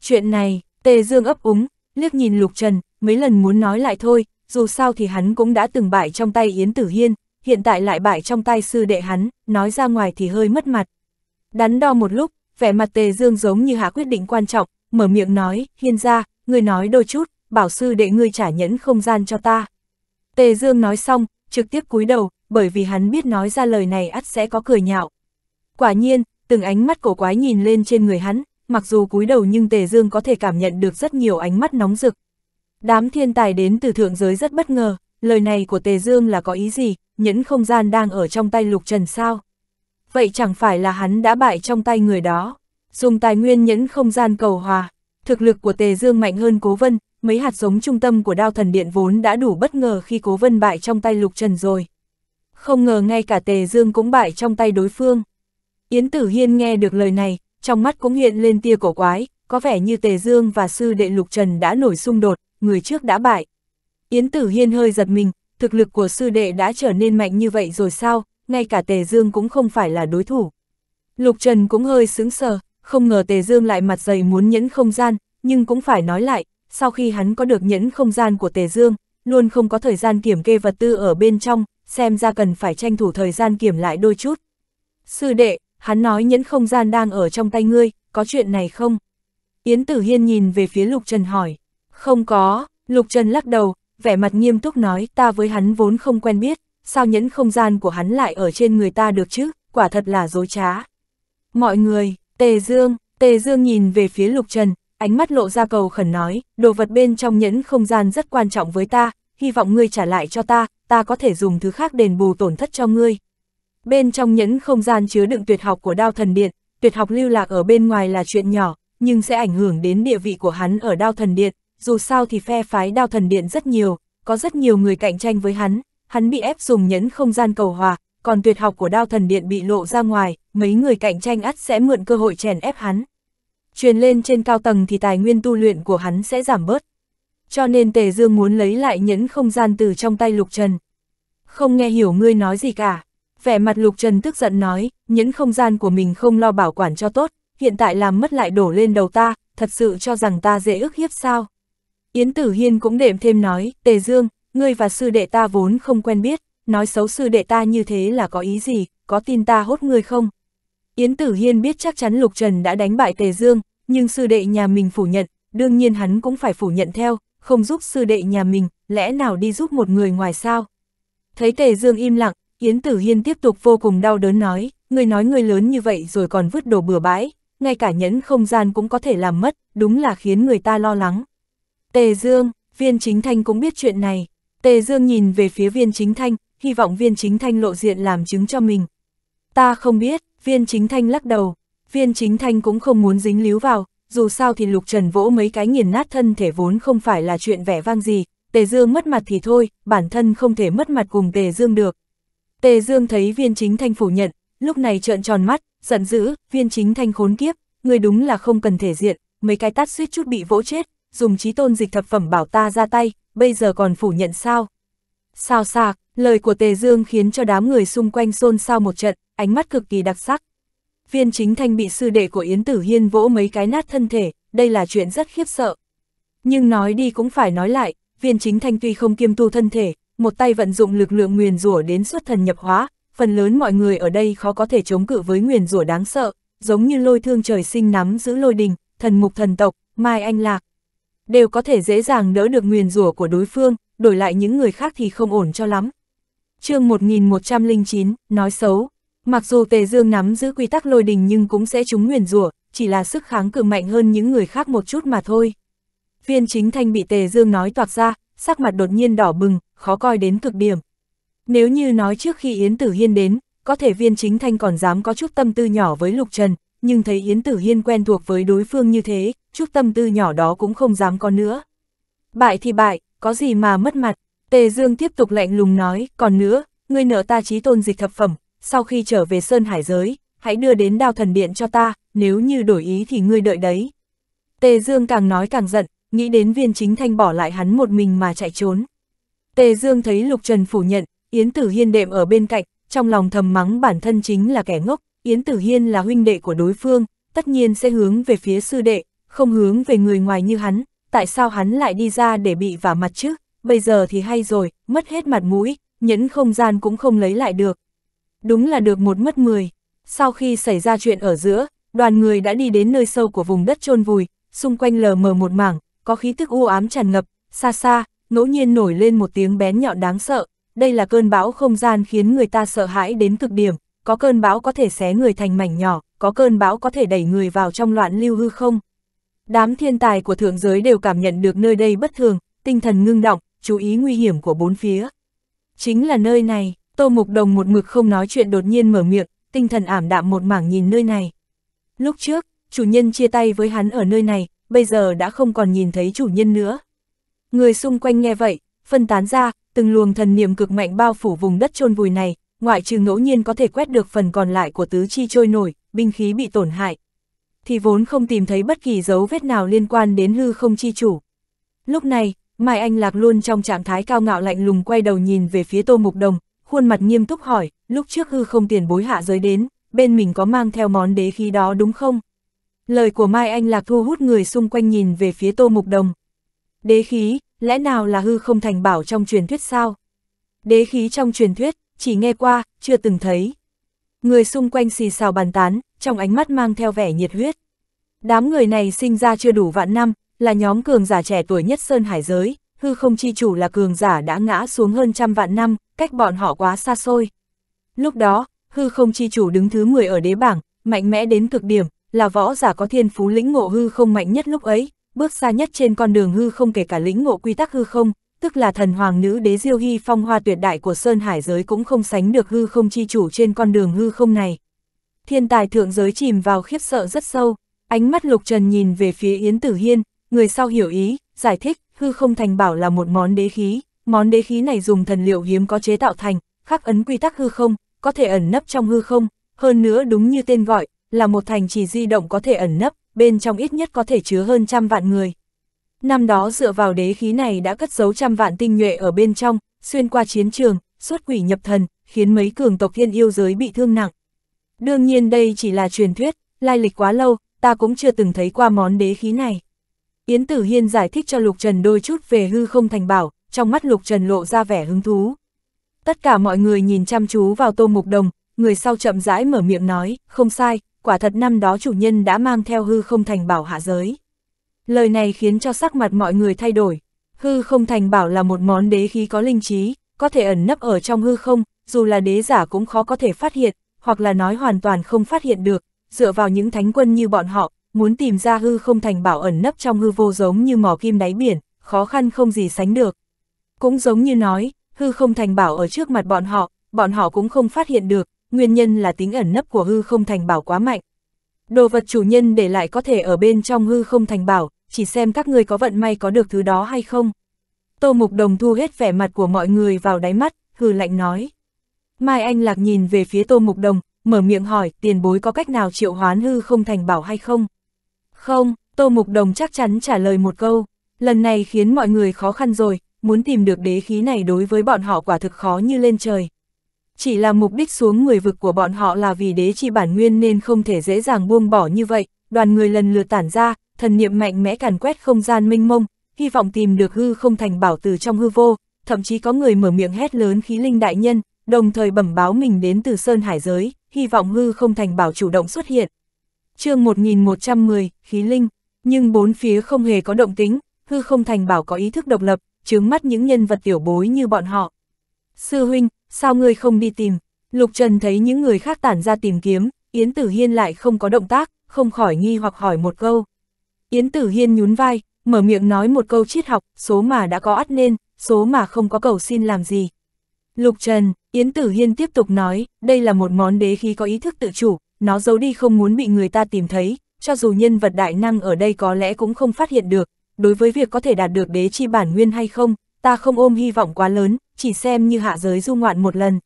Chuyện này, Tề Dương ấp úng, liếc nhìn Lục Trần, mấy lần muốn nói lại thôi, dù sao thì hắn cũng đã từng bại trong tay Yến Tử Hiên, hiện tại lại bại trong tay sư đệ hắn, nói ra ngoài thì hơi mất mặt. Đắn đo một lúc, vẻ mặt Tề Dương giống như hạ quyết định quan trọng, mở miệng nói, Hiên ra, người nói đôi chút, bảo sư đệ ngươi trả nhẫn không gian cho ta. Tề Dương nói xong, trực tiếp cúi đầu, bởi vì hắn biết nói ra lời này ắt sẽ có cười nhạo. Quả nhiên, từng ánh mắt cổ quái nhìn lên trên người hắn, mặc dù cúi đầu nhưng Tề Dương có thể cảm nhận được rất nhiều ánh mắt nóng rực. Đám thiên tài đến từ thượng giới rất bất ngờ, lời này của Tề Dương là có ý gì, nhẫn không gian đang ở trong tay Lục Trần sao? Vậy chẳng phải là hắn đã bại trong tay người đó, dùng tài nguyên nhẫn không gian cầu hòa, thực lực của Tề Dương mạnh hơn Cố Vân, mấy hạt giống trung tâm của đao thần điện vốn đã đủ bất ngờ khi Cố Vân bại trong tay Lục Trần rồi. Không ngờ ngay cả Tề Dương cũng bại trong tay đối phương. Yến Tử Hiên nghe được lời này, trong mắt cũng hiện lên tia cổ quái, có vẻ như Tề Dương và sư đệ Lục Trần đã nổi xung đột, người trước đã bại. Yến Tử Hiên hơi giật mình, thực lực của sư đệ đã trở nên mạnh như vậy rồi sao, ngay cả Tề Dương cũng không phải là đối thủ. Lục Trần cũng hơi sướng sờ, không ngờ Tề Dương lại mặt dày muốn nhẫn không gian, nhưng cũng phải nói lại, sau khi hắn có được nhẫn không gian của Tề Dương, luôn không có thời gian kiểm kê vật tư ở bên trong, xem ra cần phải tranh thủ thời gian kiểm lại đôi chút. Sư đệ, hắn nói nhẫn không gian đang ở trong tay ngươi, có chuyện này không? Yến Tử Hiên nhìn về phía Lục Trần hỏi. Không có, Lục Trần lắc đầu, vẻ mặt nghiêm túc nói ta với hắn vốn không quen biết, sao nhẫn không gian của hắn lại ở trên người ta được chứ, quả thật là dối trá. Mọi người, Tề Dương, Tề Dương nhìn về phía Lục Trần, ánh mắt lộ ra cầu khẩn nói, đồ vật bên trong nhẫn không gian rất quan trọng với ta, hy vọng ngươi trả lại cho ta, ta có thể dùng thứ khác đền bù tổn thất cho ngươi. Bên trong nhẫn không gian chứa đựng tuyệt học của đao thần điện, tuyệt học lưu lạc ở bên ngoài là chuyện nhỏ, nhưng sẽ ảnh hưởng đến địa vị của hắn ở đao thần điện, dù sao thì phe phái đao thần điện rất nhiều, có rất nhiều người cạnh tranh với hắn, hắn bị ép dùng nhẫn không gian cầu hòa, còn tuyệt học của đao thần điện bị lộ ra ngoài, mấy người cạnh tranh ắt sẽ mượn cơ hội chèn ép hắn. Truyền lên trên cao tầng thì tài nguyên tu luyện của hắn sẽ giảm bớt. Cho nên Tề Dương muốn lấy lại nhẫn không gian từ trong tay Lục Trần. Không nghe hiểu ngươi nói gì cả vẻ mặt Lục Trần tức giận nói, những không gian của mình không lo bảo quản cho tốt, hiện tại làm mất lại đổ lên đầu ta, thật sự cho rằng ta dễ ức hiếp sao. Yến Tử Hiên cũng đệm thêm nói, Tề Dương, ngươi và sư đệ ta vốn không quen biết, nói xấu sư đệ ta như thế là có ý gì, có tin ta hốt ngươi không? Yến Tử Hiên biết chắc chắn Lục Trần đã đánh bại Tề Dương, nhưng sư đệ nhà mình phủ nhận, đương nhiên hắn cũng phải phủ nhận theo, không giúp sư đệ nhà mình, lẽ nào đi giúp một người ngoài sao? Thấy Tề Dương im lặng, Yến Tử Hiên tiếp tục vô cùng đau đớn nói, người nói người lớn như vậy rồi còn vứt đồ bừa bãi, ngay cả nhẫn không gian cũng có thể làm mất, đúng là khiến người ta lo lắng. Tề Dương, viên chính thanh cũng biết chuyện này. Tề Dương nhìn về phía viên chính thanh, hy vọng viên chính thanh lộ diện làm chứng cho mình. Ta không biết, viên chính thanh lắc đầu, viên chính thanh cũng không muốn dính líu vào, dù sao thì lục trần vỗ mấy cái nghiền nát thân thể vốn không phải là chuyện vẻ vang gì, Tề Dương mất mặt thì thôi, bản thân không thể mất mặt cùng Tề Dương được, Tề Dương thấy viên chính thanh phủ nhận, lúc này trợn tròn mắt, giận dữ, viên chính thanh khốn kiếp, người đúng là không cần thể diện, mấy cái tát suýt chút bị vỗ chết, dùng trí tôn dịch thập phẩm bảo ta ra tay, bây giờ còn phủ nhận sao? Sao sạc, lời của Tề Dương khiến cho đám người xung quanh xôn xao một trận, ánh mắt cực kỳ đặc sắc. Viên chính thanh bị sư đệ của Yến Tử Hiên vỗ mấy cái nát thân thể, đây là chuyện rất khiếp sợ. Nhưng nói đi cũng phải nói lại, viên chính thanh tuy không kiêm tu thân thể, một tay vận dụng lực lượng nguyền rủa đến xuất thần nhập hóa, phần lớn mọi người ở đây khó có thể chống cự với nguyền rủa đáng sợ, giống như lôi thương trời sinh nắm giữ lôi đình, thần mục thần tộc, mai anh lạc. Đều có thể dễ dàng đỡ được nguyền rủa của đối phương, đổi lại những người khác thì không ổn cho lắm. chương 1109, nói xấu. Mặc dù Tề Dương nắm giữ quy tắc lôi đình nhưng cũng sẽ trúng nguyền rủa, chỉ là sức kháng cự mạnh hơn những người khác một chút mà thôi. Viên chính thanh bị Tề Dương nói toạc ra, sắc mặt đột nhiên đỏ bừng, khó coi đến cực điểm. Nếu như nói trước khi Yến Tử Hiên đến, có thể viên chính thanh còn dám có chút tâm tư nhỏ với Lục Trần, nhưng thấy Yến Tử Hiên quen thuộc với đối phương như thế, chút tâm tư nhỏ đó cũng không dám có nữa. Bại thì bại, có gì mà mất mặt, Tề Dương tiếp tục lạnh lùng nói, còn nữa, ngươi nợ ta trí tôn dịch thập phẩm, sau khi trở về Sơn Hải Giới, hãy đưa đến đao thần điện cho ta, nếu như đổi ý thì ngươi đợi đấy. Tề Dương càng nói càng giận, nghĩ đến viên chính thanh bỏ lại hắn một mình mà chạy trốn. Tề Dương thấy Lục Trần phủ nhận, Yến Tử Hiên đệm ở bên cạnh, trong lòng thầm mắng bản thân chính là kẻ ngốc, Yến Tử Hiên là huynh đệ của đối phương, tất nhiên sẽ hướng về phía sư đệ, không hướng về người ngoài như hắn, tại sao hắn lại đi ra để bị vả mặt chứ, bây giờ thì hay rồi, mất hết mặt mũi, nhẫn không gian cũng không lấy lại được. Đúng là được một mất mười. Sau khi xảy ra chuyện ở giữa, đoàn người đã đi đến nơi sâu của vùng đất chôn vùi, xung quanh lờ mờ một mảng, có khí tức u ám tràn ngập, xa xa, ngẫu nhiên nổi lên một tiếng bén nhọn đáng sợ, đây là cơn bão không gian khiến người ta sợ hãi đến cực điểm, có cơn bão có thể xé người thành mảnh nhỏ, có cơn bão có thể đẩy người vào trong loạn lưu hư không. Đám thiên tài của thượng giới đều cảm nhận được nơi đây bất thường, tinh thần ngưng động, chú ý nguy hiểm của bốn phía. Chính là nơi này, Tô Mục Đồng một mực không nói chuyện đột nhiên mở miệng, tinh thần ảm đạm một mảng nhìn nơi này. Lúc trước, chủ nhân chia tay với hắn ở nơi này, bây giờ đã không còn nhìn thấy chủ nhân nữa. Người xung quanh nghe vậy, phân tán ra, từng luồng thần niệm cực mạnh bao phủ vùng đất chôn vùi này, ngoại trừ ngẫu nhiên có thể quét được phần còn lại của tứ chi trôi nổi, binh khí bị tổn hại. Thì vốn không tìm thấy bất kỳ dấu vết nào liên quan đến hư không chi chủ. Lúc này, Mai Anh Lạc luôn trong trạng thái cao ngạo lạnh lùng quay đầu nhìn về phía Tô Mục Đồng, khuôn mặt nghiêm túc hỏi, lúc trước hư không tiền bối hạ giới đến, bên mình có mang theo món đế khí đó đúng không? Lời của Mai Anh Lạc thu hút người xung quanh nhìn về phía Tô Mục Đồng. Đế khí, lẽ nào là hư không thành bảo trong truyền thuyết sao? Đế khí trong truyền thuyết, chỉ nghe qua, chưa từng thấy. Người xung quanh xì xào bàn tán, trong ánh mắt mang theo vẻ nhiệt huyết. Đám người này sinh ra chưa đủ vạn năm, là nhóm cường giả trẻ tuổi nhất Sơn Hải Giới, hư không chi chủ là cường giả đã ngã xuống hơn trăm vạn năm, cách bọn họ quá xa xôi. Lúc đó, hư không chi chủ đứng thứ 10 ở đế bảng, mạnh mẽ đến cực điểm, là võ giả có thiên phú lĩnh ngộ hư không mạnh nhất lúc ấy, bước xa nhất trên con đường hư không kể cả lĩnh ngộ quy tắc hư không, tức là thần hoàng nữ đế Diêu Hy phong hoa tuyệt đại của Sơn Hải giới cũng không sánh được hư không chi chủ trên con đường hư không này. Thiên tài thượng giới chìm vào khiếp sợ rất sâu, ánh mắt Lục Trần nhìn về phía Yến Tử Hiên, người sau hiểu ý, giải thích, hư không thành bảo là một món đế khí, món đế khí này dùng thần liệu hiếm có chế tạo thành, khắc ấn quy tắc hư không, có thể ẩn nấp trong hư không, hơn nữa đúng như tên gọi, là một thành trì di động có thể ẩn nấp, bên trong ít nhất có thể chứa hơn trăm vạn người. Năm đó dựa vào đế khí này đã cất giấu trăm vạn tinh nhuệ ở bên trong, xuyên qua chiến trường, xuất quỷ nhập thần, khiến mấy cường tộc thiên yêu giới bị thương nặng. Đương nhiên đây chỉ là truyền thuyết, lai lịch quá lâu, ta cũng chưa từng thấy qua món đế khí này. Yến Tử Hiên giải thích cho Lục Trần đôi chút về hư không thành bảo, trong mắt Lục Trần lộ ra vẻ hứng thú. Tất cả mọi người nhìn chăm chú vào Tô Mục Đồng, người sau chậm rãi mở miệng nói, không sai, quả thật năm đó chủ nhân đã mang theo hư không thành bảo hạ giới. Lời này khiến cho sắc mặt mọi người thay đổi. Hư không thành bảo là một món đế khí có linh trí, có thể ẩn nấp ở trong hư không, dù là đế giả cũng khó có thể phát hiện, hoặc là nói hoàn toàn không phát hiện được, dựa vào những thánh quân như bọn họ, muốn tìm ra hư không thành bảo ẩn nấp trong hư vô giống như mỏ kim đáy biển, khó khăn không gì sánh được. Cũng giống như nói, hư không thành bảo ở trước mặt bọn họ, bọn họ cũng không phát hiện được, nguyên nhân là tính ẩn nấp của hư không thành bảo quá mạnh. Đồ vật chủ nhân để lại có thể ở bên trong hư không thành bảo, chỉ xem các người có vận may có được thứ đó hay không. Tô Mục Đồng thu hết vẻ mặt của mọi người vào đáy mắt, hư lạnh nói. Mai Anh Lạc nhìn về phía Tô Mục Đồng, mở miệng hỏi tiền bối có cách nào triệu hoán hư không thành bảo hay không? Không, Tô Mục Đồng chắc chắn trả lời một câu, lần này khiến mọi người khó khăn rồi, muốn tìm được đế khí này đối với bọn họ quả thực khó như lên trời chỉ là mục đích xuống người vực của bọn họ là vì đế chi bản nguyên nên không thể dễ dàng buông bỏ như vậy, đoàn người lần lượt tản ra, thần niệm mạnh mẽ càn quét không gian minh mông, hy vọng tìm được hư không thành bảo từ trong hư vô, thậm chí có người mở miệng hét lớn khí linh đại nhân, đồng thời bẩm báo mình đến từ Sơn Hải Giới, hy vọng hư không thành bảo chủ động xuất hiện. chương 1110, khí linh, nhưng bốn phía không hề có động tính, hư không thành bảo có ý thức độc lập, chướng mắt những nhân vật tiểu bối như bọn họ, Sư huynh, sao ngươi không đi tìm? Lục Trần thấy những người khác tản ra tìm kiếm, Yến Tử Hiên lại không có động tác, không khỏi nghi hoặc hỏi một câu. Yến Tử Hiên nhún vai, mở miệng nói một câu triết học, số mà đã có ắt nên, số mà không có cầu xin làm gì. Lục Trần, Yến Tử Hiên tiếp tục nói, đây là một món đế khí có ý thức tự chủ, nó giấu đi không muốn bị người ta tìm thấy, cho dù nhân vật đại năng ở đây có lẽ cũng không phát hiện được. Đối với việc có thể đạt được đế chi bản nguyên hay không, ta không ôm hy vọng quá lớn, chỉ xem như hạ giới du ngoạn một lần.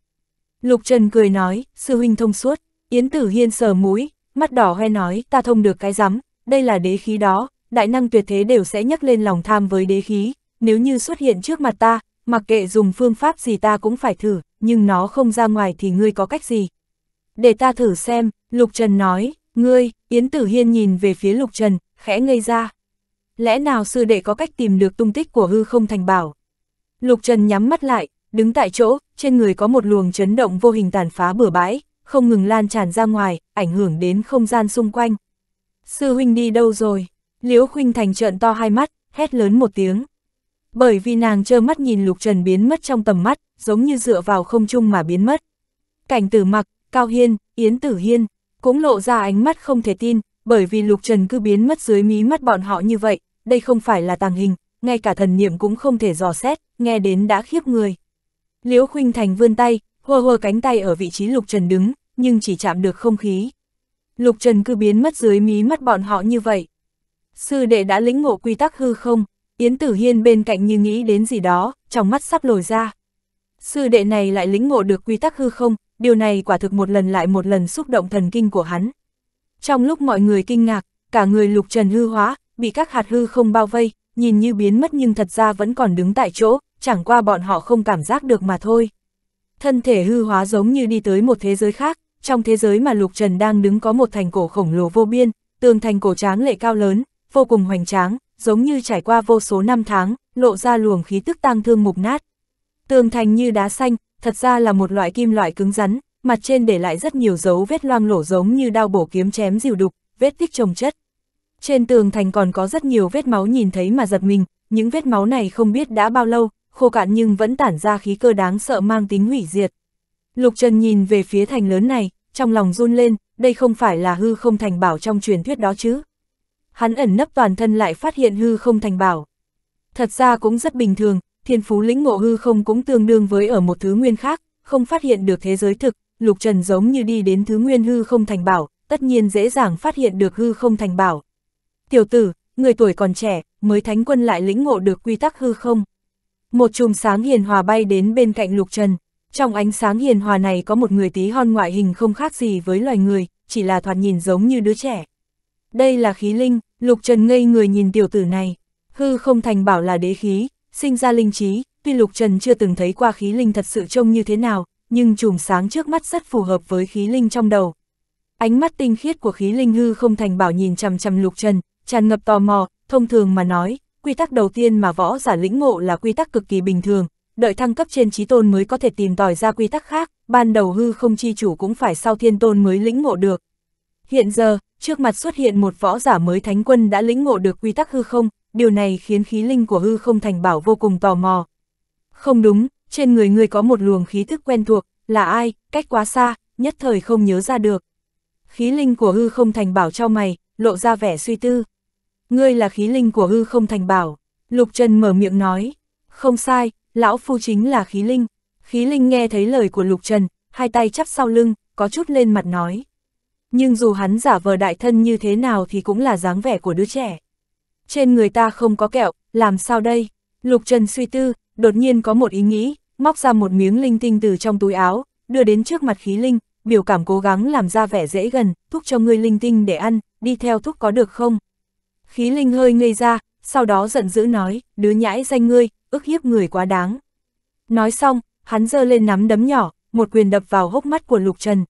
Lục Trần cười nói, sư huynh thông suốt, Yến Tử Hiên sờ mũi, mắt đỏ hoe nói, ta thông được cái rắm, đây là đế khí đó, đại năng tuyệt thế đều sẽ nhắc lên lòng tham với đế khí, nếu như xuất hiện trước mặt ta, mặc kệ dùng phương pháp gì ta cũng phải thử, nhưng nó không ra ngoài thì ngươi có cách gì. Để ta thử xem, Lục Trần nói, ngươi, Yến Tử Hiên nhìn về phía Lục Trần, khẽ ngây ra. Lẽ nào sư đệ có cách tìm được tung tích của hư không thành bảo? Lục Trần nhắm mắt lại, đứng tại chỗ, trên người có một luồng chấn động vô hình tàn phá bừa bãi, không ngừng lan tràn ra ngoài, ảnh hưởng đến không gian xung quanh. Sư huynh đi đâu rồi? Liễu Khuynh Thành trợn to hai mắt, hét lớn một tiếng. Bởi vì nàng trơ mắt nhìn Lục Trần biến mất trong tầm mắt, giống như dựa vào không trung mà biến mất. Cảnh tử mặc, Cao Hiên, Yến Tử Hiên, cũng lộ ra ánh mắt không thể tin, bởi vì Lục Trần cứ biến mất dưới mí mắt bọn họ như vậy, đây không phải là tàng hình, ngay cả thần niệm cũng không thể dò xét, nghe đến đã khiếp người. Liễu Khuynh Thành vươn tay, hùa hùa cánh tay ở vị trí Lục Trần đứng, nhưng chỉ chạm được không khí. Lục Trần cứ biến mất dưới mí mắt bọn họ như vậy. Sư đệ đã lĩnh ngộ quy tắc hư không, Yến Tử Hiên bên cạnh như nghĩ đến gì đó, trong mắt sắp lồi ra. Sư đệ này lại lĩnh ngộ được quy tắc hư không, điều này quả thực một lần lại một lần xúc động thần kinh của hắn. Trong lúc mọi người kinh ngạc, cả người Lục Trần hư hóa, bị các hạt hư không bao vây, nhìn như biến mất nhưng thật ra vẫn còn đứng tại chỗ, chẳng qua bọn họ không cảm giác được mà thôi. Thân thể hư hóa giống như đi tới một thế giới khác, trong thế giới mà Lục Trần đang đứng có một thành cổ khổng lồ vô biên, tường thành cổ tráng lệ cao lớn, vô cùng hoành tráng, giống như trải qua vô số năm tháng, lộ ra luồng khí tức tăng thương mục nát. Tường thành như đá xanh, thật ra là một loại kim loại cứng rắn, mặt trên để lại rất nhiều dấu vết loang lổ giống như đao bổ kiếm chém dìu đục, vết tích trồng chất. Trên tường thành còn có rất nhiều vết máu nhìn thấy mà giật mình, những vết máu này không biết đã bao lâu, khô cạn nhưng vẫn tản ra khí cơ đáng sợ mang tính hủy diệt. Lục Trần nhìn về phía thành lớn này, trong lòng run lên, đây không phải là hư không thành bảo trong truyền thuyết đó chứ. Hắn ẩn nấp toàn thân lại phát hiện hư không thành bảo. Thật ra cũng rất bình thường, thiên phú lĩnh ngộ hư không cũng tương đương với ở một thứ nguyên khác, không phát hiện được thế giới thực, Lục Trần giống như đi đến thứ nguyên hư không thành bảo, tất nhiên dễ dàng phát hiện được hư không thành bảo tiểu tử, người tuổi còn trẻ, mới thánh quân lại lĩnh ngộ được quy tắc hư không. Một chùm sáng hiền hòa bay đến bên cạnh Lục Trần, trong ánh sáng hiền hòa này có một người tí hon ngoại hình không khác gì với loài người, chỉ là thoạt nhìn giống như đứa trẻ. Đây là khí linh, Lục Trần ngây người nhìn tiểu tử này, hư không thành bảo là đế khí, sinh ra linh trí, tuy Lục Trần chưa từng thấy qua khí linh thật sự trông như thế nào, nhưng chùm sáng trước mắt rất phù hợp với khí linh trong đầu. Ánh mắt tinh khiết của khí linh hư không thành bảo nhìn chằm chằm Lục Trần, tràn ngập tò mò, thông thường mà nói, quy tắc đầu tiên mà võ giả lĩnh ngộ là quy tắc cực kỳ bình thường, đợi thăng cấp trên trí tôn mới có thể tìm tòi ra quy tắc khác, ban đầu hư không chi chủ cũng phải sau thiên tôn mới lĩnh ngộ được. Hiện giờ, trước mặt xuất hiện một võ giả mới thánh quân đã lĩnh ngộ được quy tắc hư không, điều này khiến khí linh của hư không thành bảo vô cùng tò mò. Không đúng, trên người người có một luồng khí thức quen thuộc, là ai, cách quá xa, nhất thời không nhớ ra được. Khí linh của hư không thành bảo cho mày, lộ ra vẻ suy tư. Ngươi là khí linh của hư không thành bảo. Lục Trần mở miệng nói. Không sai, lão phu chính là khí linh. Khí linh nghe thấy lời của Lục Trần, hai tay chắp sau lưng, có chút lên mặt nói. Nhưng dù hắn giả vờ đại thân như thế nào thì cũng là dáng vẻ của đứa trẻ. Trên người ta không có kẹo, làm sao đây? Lục Trần suy tư, đột nhiên có một ý nghĩ, móc ra một miếng linh tinh từ trong túi áo, đưa đến trước mặt khí linh, biểu cảm cố gắng làm ra vẻ dễ gần, thúc cho ngươi linh tinh để ăn, đi theo thúc có được không? khí linh hơi ngây ra, sau đó giận dữ nói, đứa nhãi danh ngươi, ức hiếp người quá đáng. Nói xong, hắn giơ lên nắm đấm nhỏ, một quyền đập vào hốc mắt của Lục Trần.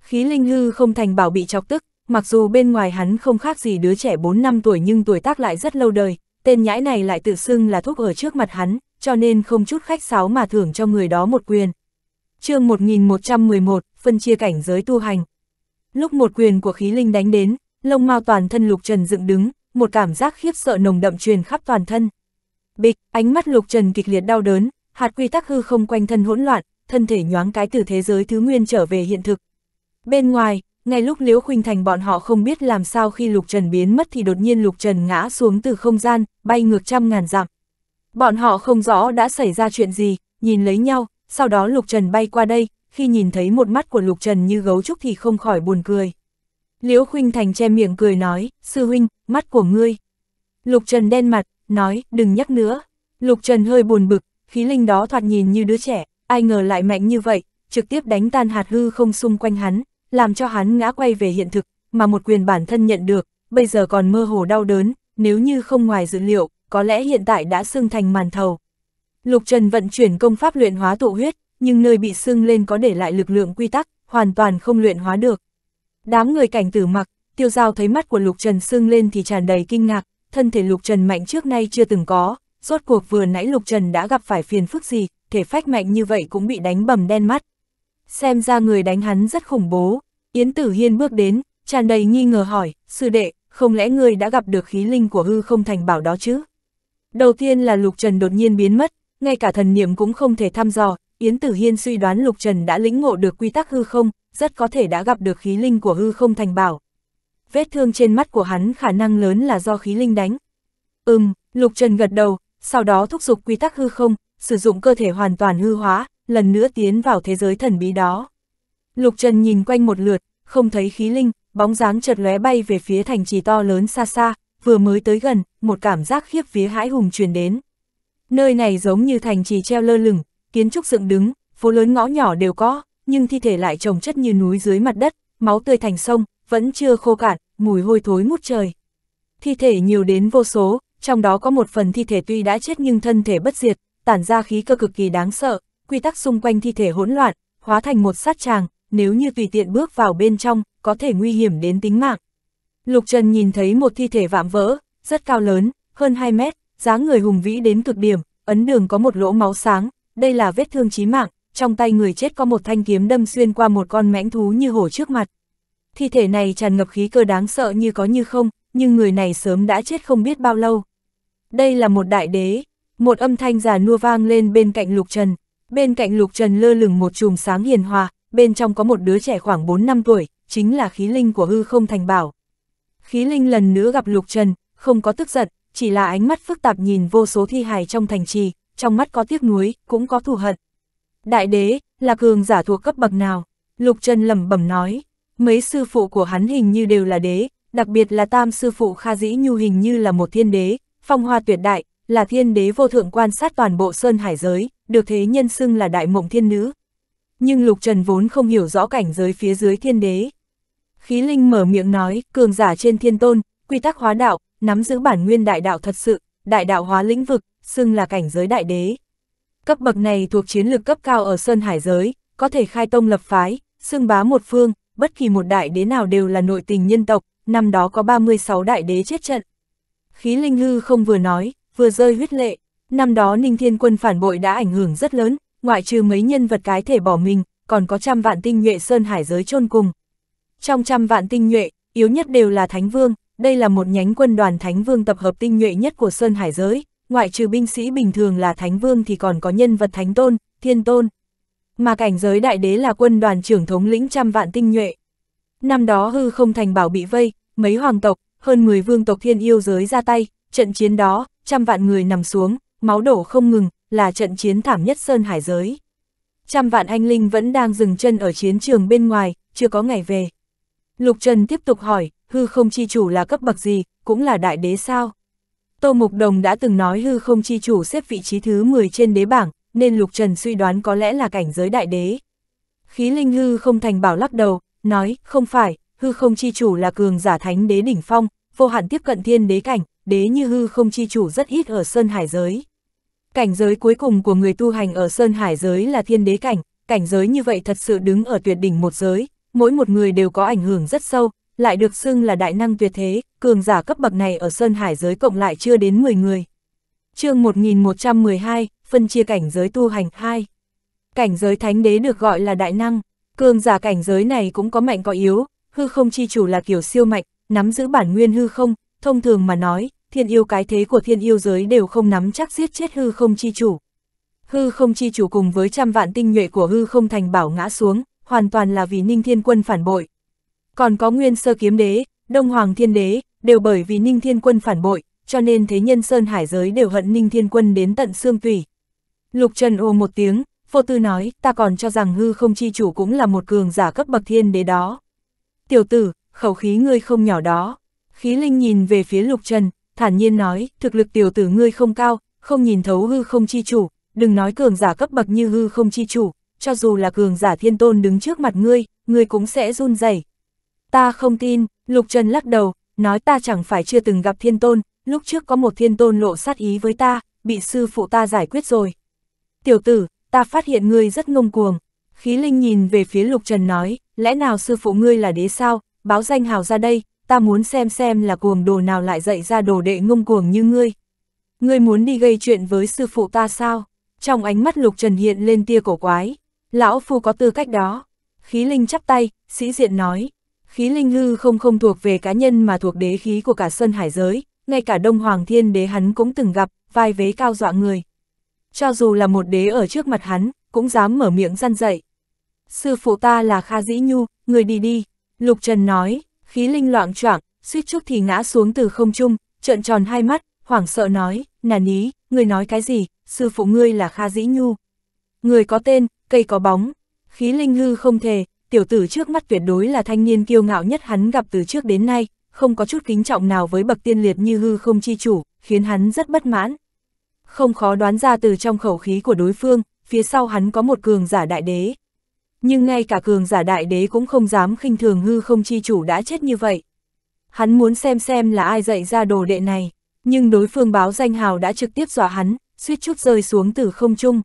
Khí linh hư không thành bảo bị chọc tức, mặc dù bên ngoài hắn không khác gì đứa trẻ 4 năm tuổi nhưng tuổi tác lại rất lâu đời, tên nhãi này lại tự xưng là thuốc ở trước mặt hắn, cho nên không chút khách sáo mà thưởng cho người đó một quyền. chương 1111, phân chia cảnh giới tu hành. Lúc một quyền của khí linh đánh đến, lông mao toàn thân Lục Trần dựng đứng, một cảm giác khiếp sợ nồng đậm truyền khắp toàn thân. Bịch, ánh mắt Lục Trần kịch liệt đau đớn, hạt quy tắc hư không quanh thân hỗn loạn, thân thể nhoáng cái từ thế giới thứ nguyên trở về hiện thực. Bên ngoài, ngay lúc Liễu Khuynh Thành bọn họ không biết làm sao khi Lục Trần biến mất thì đột nhiên Lục Trần ngã xuống từ không gian, bay ngược trăm ngàn dặm. Bọn họ không rõ đã xảy ra chuyện gì, nhìn lấy nhau, sau đó Lục Trần bay qua đây, khi nhìn thấy một mắt của Lục Trần như gấu trúc thì không khỏi buồn cười. Liễu Khuynh Thành che miệng cười nói, sư huynh, mắt của ngươi. Lục Trần đen mặt, nói, đừng nhắc nữa. Lục Trần hơi buồn bực, khí linh đó thoạt nhìn như đứa trẻ, ai ngờ lại mạnh như vậy, trực tiếp đánh tan hạt hư không xung quanh hắn, làm cho hắn ngã quay về hiện thực, mà một quyền bản thân nhận được, bây giờ còn mơ hồ đau đớn, nếu như không ngoài dự liệu, có lẽ hiện tại đã xương thành màn thầu. Lục Trần vận chuyển công pháp luyện hóa tụ huyết, nhưng nơi bị xương lên có để lại lực lượng quy tắc, hoàn toàn không luyện hóa được. Đám người cảnh tử mặc, tiêu giao thấy mắt của Lục Trần sưng lên thì tràn đầy kinh ngạc, thân thể Lục Trần mạnh trước nay chưa từng có, rốt cuộc vừa nãy Lục Trần đã gặp phải phiền phức gì, thể phách mạnh như vậy cũng bị đánh bầm đen mắt. Xem ra người đánh hắn rất khủng bố, Yến Tử Hiên bước đến, tràn đầy nghi ngờ hỏi, sư đệ, không lẽ ngươi đã gặp được khí linh của hư không thành bảo đó chứ? Đầu tiên là Lục Trần đột nhiên biến mất, ngay cả thần niệm cũng không thể thăm dò, Yến Tử Hiên suy đoán Lục Trần đã lĩnh ngộ được quy tắc hư không, rất có thể đã gặp được khí linh của hư không thành bảo. Vết thương trên mắt của hắn khả năng lớn là do khí linh đánh. Ừm, Lục Trần gật đầu, sau đó thúc giục quy tắc hư không, sử dụng cơ thể hoàn toàn hư hóa, lần nữa tiến vào thế giới thần bí đó. Lục Trần nhìn quanh một lượt, không thấy khí linh, bóng dáng chợt lóe bay về phía thành trì to lớn xa xa, vừa mới tới gần, một cảm giác khiếp phía hãi hùng truyền đến. Nơi này giống như thành trì treo lơ lửng, kiến trúc dựng đứng, phố lớn ngõ nhỏ đều có nhưng thi thể lại trồng chất như núi dưới mặt đất, máu tươi thành sông, vẫn chưa khô cạn, mùi hôi thối ngút trời. Thi thể nhiều đến vô số, trong đó có một phần thi thể tuy đã chết nhưng thân thể bất diệt, tản ra khí cơ cực kỳ đáng sợ, quy tắc xung quanh thi thể hỗn loạn, hóa thành một sát tràng, nếu như tùy tiện bước vào bên trong, có thể nguy hiểm đến tính mạng. Lục Trần nhìn thấy một thi thể vạm vỡ, rất cao lớn, hơn 2 mét, dáng người hùng vĩ đến cực điểm, ấn đường có một lỗ máu sáng, đây là vết thương chí mạng, trong tay người chết có một thanh kiếm đâm xuyên qua một con mãnh thú như hổ trước mặt. Thi thể này tràn ngập khí cơ đáng sợ như có như không, nhưng người này sớm đã chết không biết bao lâu. Đây là một đại đế, một âm thanh già nua vang lên bên cạnh Lục Trần, bên cạnh Lục Trần lơ lửng một chùm sáng hiền hòa, bên trong có một đứa trẻ khoảng 4 năm tuổi, chính là khí linh của hư không thành bảo. Khí linh lần nữa gặp Lục Trần, không có tức giận, chỉ là ánh mắt phức tạp nhìn vô số thi hài trong thành trì, trong mắt có tiếc nuối, cũng có thù hận. Đại đế, là cường giả thuộc cấp bậc nào? Lục Trần lẩm bẩm nói, mấy sư phụ của hắn hình như đều là đế, đặc biệt là tam sư phụ Kha Dĩ Nhu hình như là một thiên đế, phong hoa tuyệt đại, là thiên đế vô thượng quan sát toàn bộ sơn hải giới, được thế nhân xưng là đại mộng thiên nữ. Nhưng Lục Trần vốn không hiểu rõ cảnh giới phía dưới thiên đế. Khí Linh mở miệng nói, cường giả trên thiên tôn, quy tắc hóa đạo, nắm giữ bản nguyên đại đạo thật sự, đại đạo hóa lĩnh vực, xưng là cảnh giới đại đế. Cấp bậc này thuộc chiến lược cấp cao ở Sơn Hải giới, có thể khai tông lập phái, xưng bá một phương, bất kỳ một đại đế nào đều là nội tình nhân tộc, năm đó có 36 đại đế chết trận. Khí linh hư không vừa nói, vừa rơi huyết lệ, năm đó Ninh Thiên Quân phản bội đã ảnh hưởng rất lớn, ngoại trừ mấy nhân vật cái thể bỏ mình, còn có trăm vạn tinh nhuệ Sơn Hải giới chôn cùng. Trong trăm vạn tinh nhuệ, yếu nhất đều là Thánh Vương, đây là một nhánh quân đoàn Thánh Vương tập hợp tinh nhuệ nhất của Sơn Hải giới ngoại trừ binh sĩ bình thường là thánh vương thì còn có nhân vật thánh tôn, thiên tôn. Mà cảnh giới đại đế là quân đoàn trưởng thống lĩnh trăm vạn tinh nhuệ. Năm đó hư không thành bảo bị vây, mấy hoàng tộc, hơn 10 vương tộc thiên yêu giới ra tay, trận chiến đó, trăm vạn người nằm xuống, máu đổ không ngừng, là trận chiến thảm nhất Sơn Hải giới. Trăm vạn anh linh vẫn đang dừng chân ở chiến trường bên ngoài, chưa có ngày về. Lục Trần tiếp tục hỏi, hư không chi chủ là cấp bậc gì, cũng là đại đế sao? Tô Mục Đồng đã từng nói hư không chi chủ xếp vị trí thứ 10 trên đế bảng, nên Lục Trần suy đoán có lẽ là cảnh giới đại đế. Khí linh hư không thành bảo lắc đầu, nói, không phải, hư không chi chủ là cường giả thánh đế đỉnh phong, vô hạn tiếp cận thiên đế cảnh, đế như hư không chi chủ rất ít ở Sơn Hải giới. Cảnh giới cuối cùng của người tu hành ở Sơn Hải giới là thiên đế cảnh, cảnh giới như vậy thật sự đứng ở tuyệt đỉnh một giới, mỗi một người đều có ảnh hưởng rất sâu, lại được xưng là đại năng tuyệt thế, cường giả cấp bậc này ở Sơn Hải giới cộng lại chưa đến 10 người. chương 1112, phân chia cảnh giới tu hành 2. Cảnh giới thánh đế được gọi là đại năng, cường giả cảnh giới này cũng có mạnh có yếu, hư không chi chủ là kiểu siêu mạnh, nắm giữ bản nguyên hư không, thông thường mà nói, thiên yêu cái thế của thiên yêu giới đều không nắm chắc giết chết hư không chi chủ. Hư không chi chủ cùng với trăm vạn tinh nhuệ của hư không thành bảo ngã xuống, hoàn toàn là vì ninh thiên quân phản bội, còn có nguyên sơ kiếm đế, đông hoàng thiên đế, đều bởi vì ninh thiên quân phản bội, cho nên thế nhân sơn hải giới đều hận ninh thiên quân đến tận xương tủy. Lục Trần ô một tiếng, vô tư nói, ta còn cho rằng hư không chi chủ cũng là một cường giả cấp bậc thiên đế đó. Tiểu tử, khẩu khí ngươi không nhỏ đó. Khí linh nhìn về phía Lục Trần, thản nhiên nói, thực lực tiểu tử ngươi không cao, không nhìn thấu hư không chi chủ, đừng nói cường giả cấp bậc như hư không chi chủ, cho dù là cường giả thiên tôn đứng trước mặt ngươi, ngươi cũng sẽ run rẩy. Ta không tin, Lục Trần lắc đầu, nói ta chẳng phải chưa từng gặp thiên tôn, lúc trước có một thiên tôn lộ sát ý với ta, bị sư phụ ta giải quyết rồi. Tiểu tử, ta phát hiện ngươi rất ngông cuồng. Khí Linh nhìn về phía Lục Trần nói, lẽ nào sư phụ ngươi là đế sao, báo danh hào ra đây, ta muốn xem xem là cuồng đồ nào lại dậy ra đồ đệ ngông cuồng như ngươi. Ngươi muốn đi gây chuyện với sư phụ ta sao? Trong ánh mắt Lục Trần hiện lên tia cổ quái. Lão Phu có tư cách đó. Khí Linh chắp tay, sĩ diện nói, khí linh hư không không thuộc về cá nhân mà thuộc đế khí của cả sơn hải giới, ngay cả Đông Hoàng Thiên Đế hắn cũng từng gặp, vai vế cao dọa người. Cho dù là một đế ở trước mặt hắn, cũng dám mở miệng răn dậy. Sư phụ ta là Kha Dĩ Nhu, người đi đi, Lục Trần nói, khí linh loạn choạng, suýt chút thì ngã xuống từ không trung, trợn tròn hai mắt, hoảng sợ nói, nà ní, người nói cái gì, sư phụ ngươi là Kha Dĩ Nhu. Người có tên, cây có bóng, khí linh hư không thể, tiểu tử trước mắt tuyệt đối là thanh niên kiêu ngạo nhất hắn gặp từ trước đến nay, không có chút kính trọng nào với bậc tiên liệt như hư không chi chủ, khiến hắn rất bất mãn. Không khó đoán ra từ trong khẩu khí của đối phương, phía sau hắn có một cường giả đại đế. Nhưng ngay cả cường giả đại đế cũng không dám khinh thường hư không chi chủ đã chết như vậy. Hắn muốn xem xem là ai dạy ra đồ đệ này, nhưng đối phương báo danh hào đã trực tiếp dọa hắn, suýt chút rơi xuống từ không trung.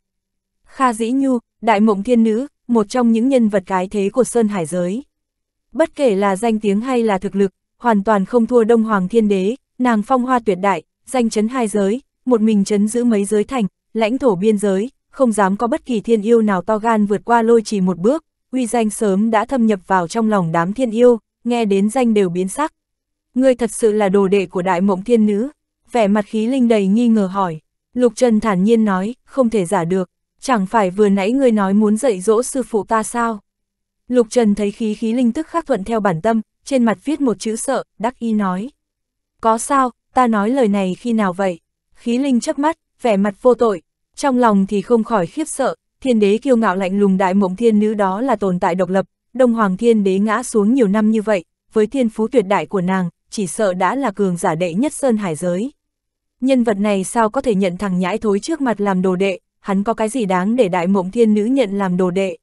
Kha Dĩ Nhu, Đại Mộng Thiên Nữ, một trong những nhân vật cái thế của Sơn Hải giới. Bất kể là danh tiếng hay là thực lực, hoàn toàn không thua Đông Hoàng Thiên Đế, nàng phong hoa tuyệt đại, danh chấn hai giới, một mình chấn giữ mấy giới thành, lãnh thổ biên giới, không dám có bất kỳ thiên yêu nào to gan vượt qua lôi chỉ một bước, uy danh sớm đã thâm nhập vào trong lòng đám thiên yêu, nghe đến danh đều biến sắc. Ngươi thật sự là đồ đệ của đại mộng thiên nữ, vẻ mặt khí linh đầy nghi ngờ hỏi. Lục Trần thản nhiên nói, không thể giả được, chẳng phải vừa nãy ngươi nói muốn dạy dỗ sư phụ ta sao? Lục Trần thấy khí khí linh tức khắc thuận theo bản tâm, trên mặt viết một chữ sợ, đắc y nói. Có sao, ta nói lời này khi nào vậy? Khí linh chớp mắt, vẻ mặt vô tội, trong lòng thì không khỏi khiếp sợ, thiên đế kiêu ngạo lạnh lùng đại mộng thiên nữ đó là tồn tại độc lập, đông hoàng thiên đế ngã xuống nhiều năm như vậy, với thiên phú tuyệt đại của nàng, chỉ sợ đã là cường giả đệ nhất sơn hải giới. Nhân vật này sao có thể nhận thằng nhãi thối trước mặt làm đồ đệ, hắn có cái gì đáng để đại mộng thiên nữ nhận làm đồ đệ.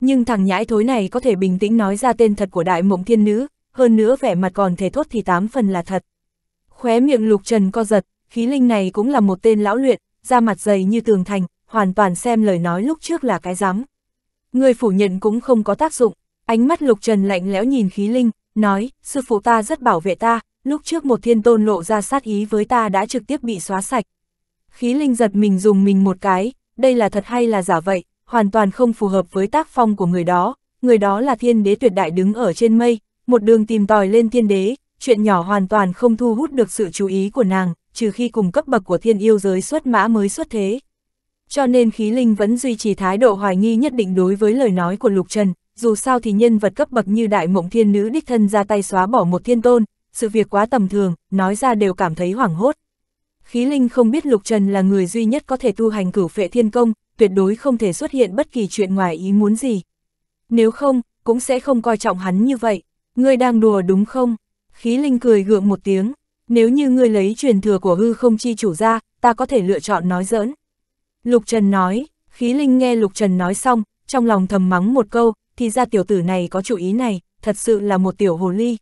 Nhưng thằng nhãi thối này có thể bình tĩnh nói ra tên thật của đại mộng thiên nữ, hơn nữa vẻ mặt còn thể thốt thì tám phần là thật. Khóe miệng lục trần co giật, khí linh này cũng là một tên lão luyện, da mặt dày như tường thành, hoàn toàn xem lời nói lúc trước là cái rắm. Người phủ nhận cũng không có tác dụng, ánh mắt lục trần lạnh lẽo nhìn khí linh, nói, sư phụ ta rất bảo vệ ta, lúc trước một thiên tôn lộ ra sát ý với ta đã trực tiếp bị xóa sạch, Khí linh giật mình dùng mình một cái, đây là thật hay là giả vậy, hoàn toàn không phù hợp với tác phong của người đó, người đó là thiên đế tuyệt đại đứng ở trên mây, một đường tìm tòi lên thiên đế, chuyện nhỏ hoàn toàn không thu hút được sự chú ý của nàng, trừ khi cùng cấp bậc của thiên yêu giới xuất mã mới xuất thế. Cho nên khí linh vẫn duy trì thái độ hoài nghi nhất định đối với lời nói của Lục Trần, dù sao thì nhân vật cấp bậc như đại mộng thiên nữ đích thân ra tay xóa bỏ một thiên tôn, sự việc quá tầm thường, nói ra đều cảm thấy hoảng hốt khí linh không biết Lục Trần là người duy nhất có thể tu hành cửu phệ thiên công, tuyệt đối không thể xuất hiện bất kỳ chuyện ngoài ý muốn gì. Nếu không, cũng sẽ không coi trọng hắn như vậy. Ngươi đang đùa đúng không? Khí linh cười gượng một tiếng. Nếu như ngươi lấy truyền thừa của hư không chi chủ ra, ta có thể lựa chọn nói giỡn. Lục Trần nói, khí linh nghe Lục Trần nói xong, trong lòng thầm mắng một câu, thì ra tiểu tử này có chủ ý này, thật sự là một tiểu hồ ly.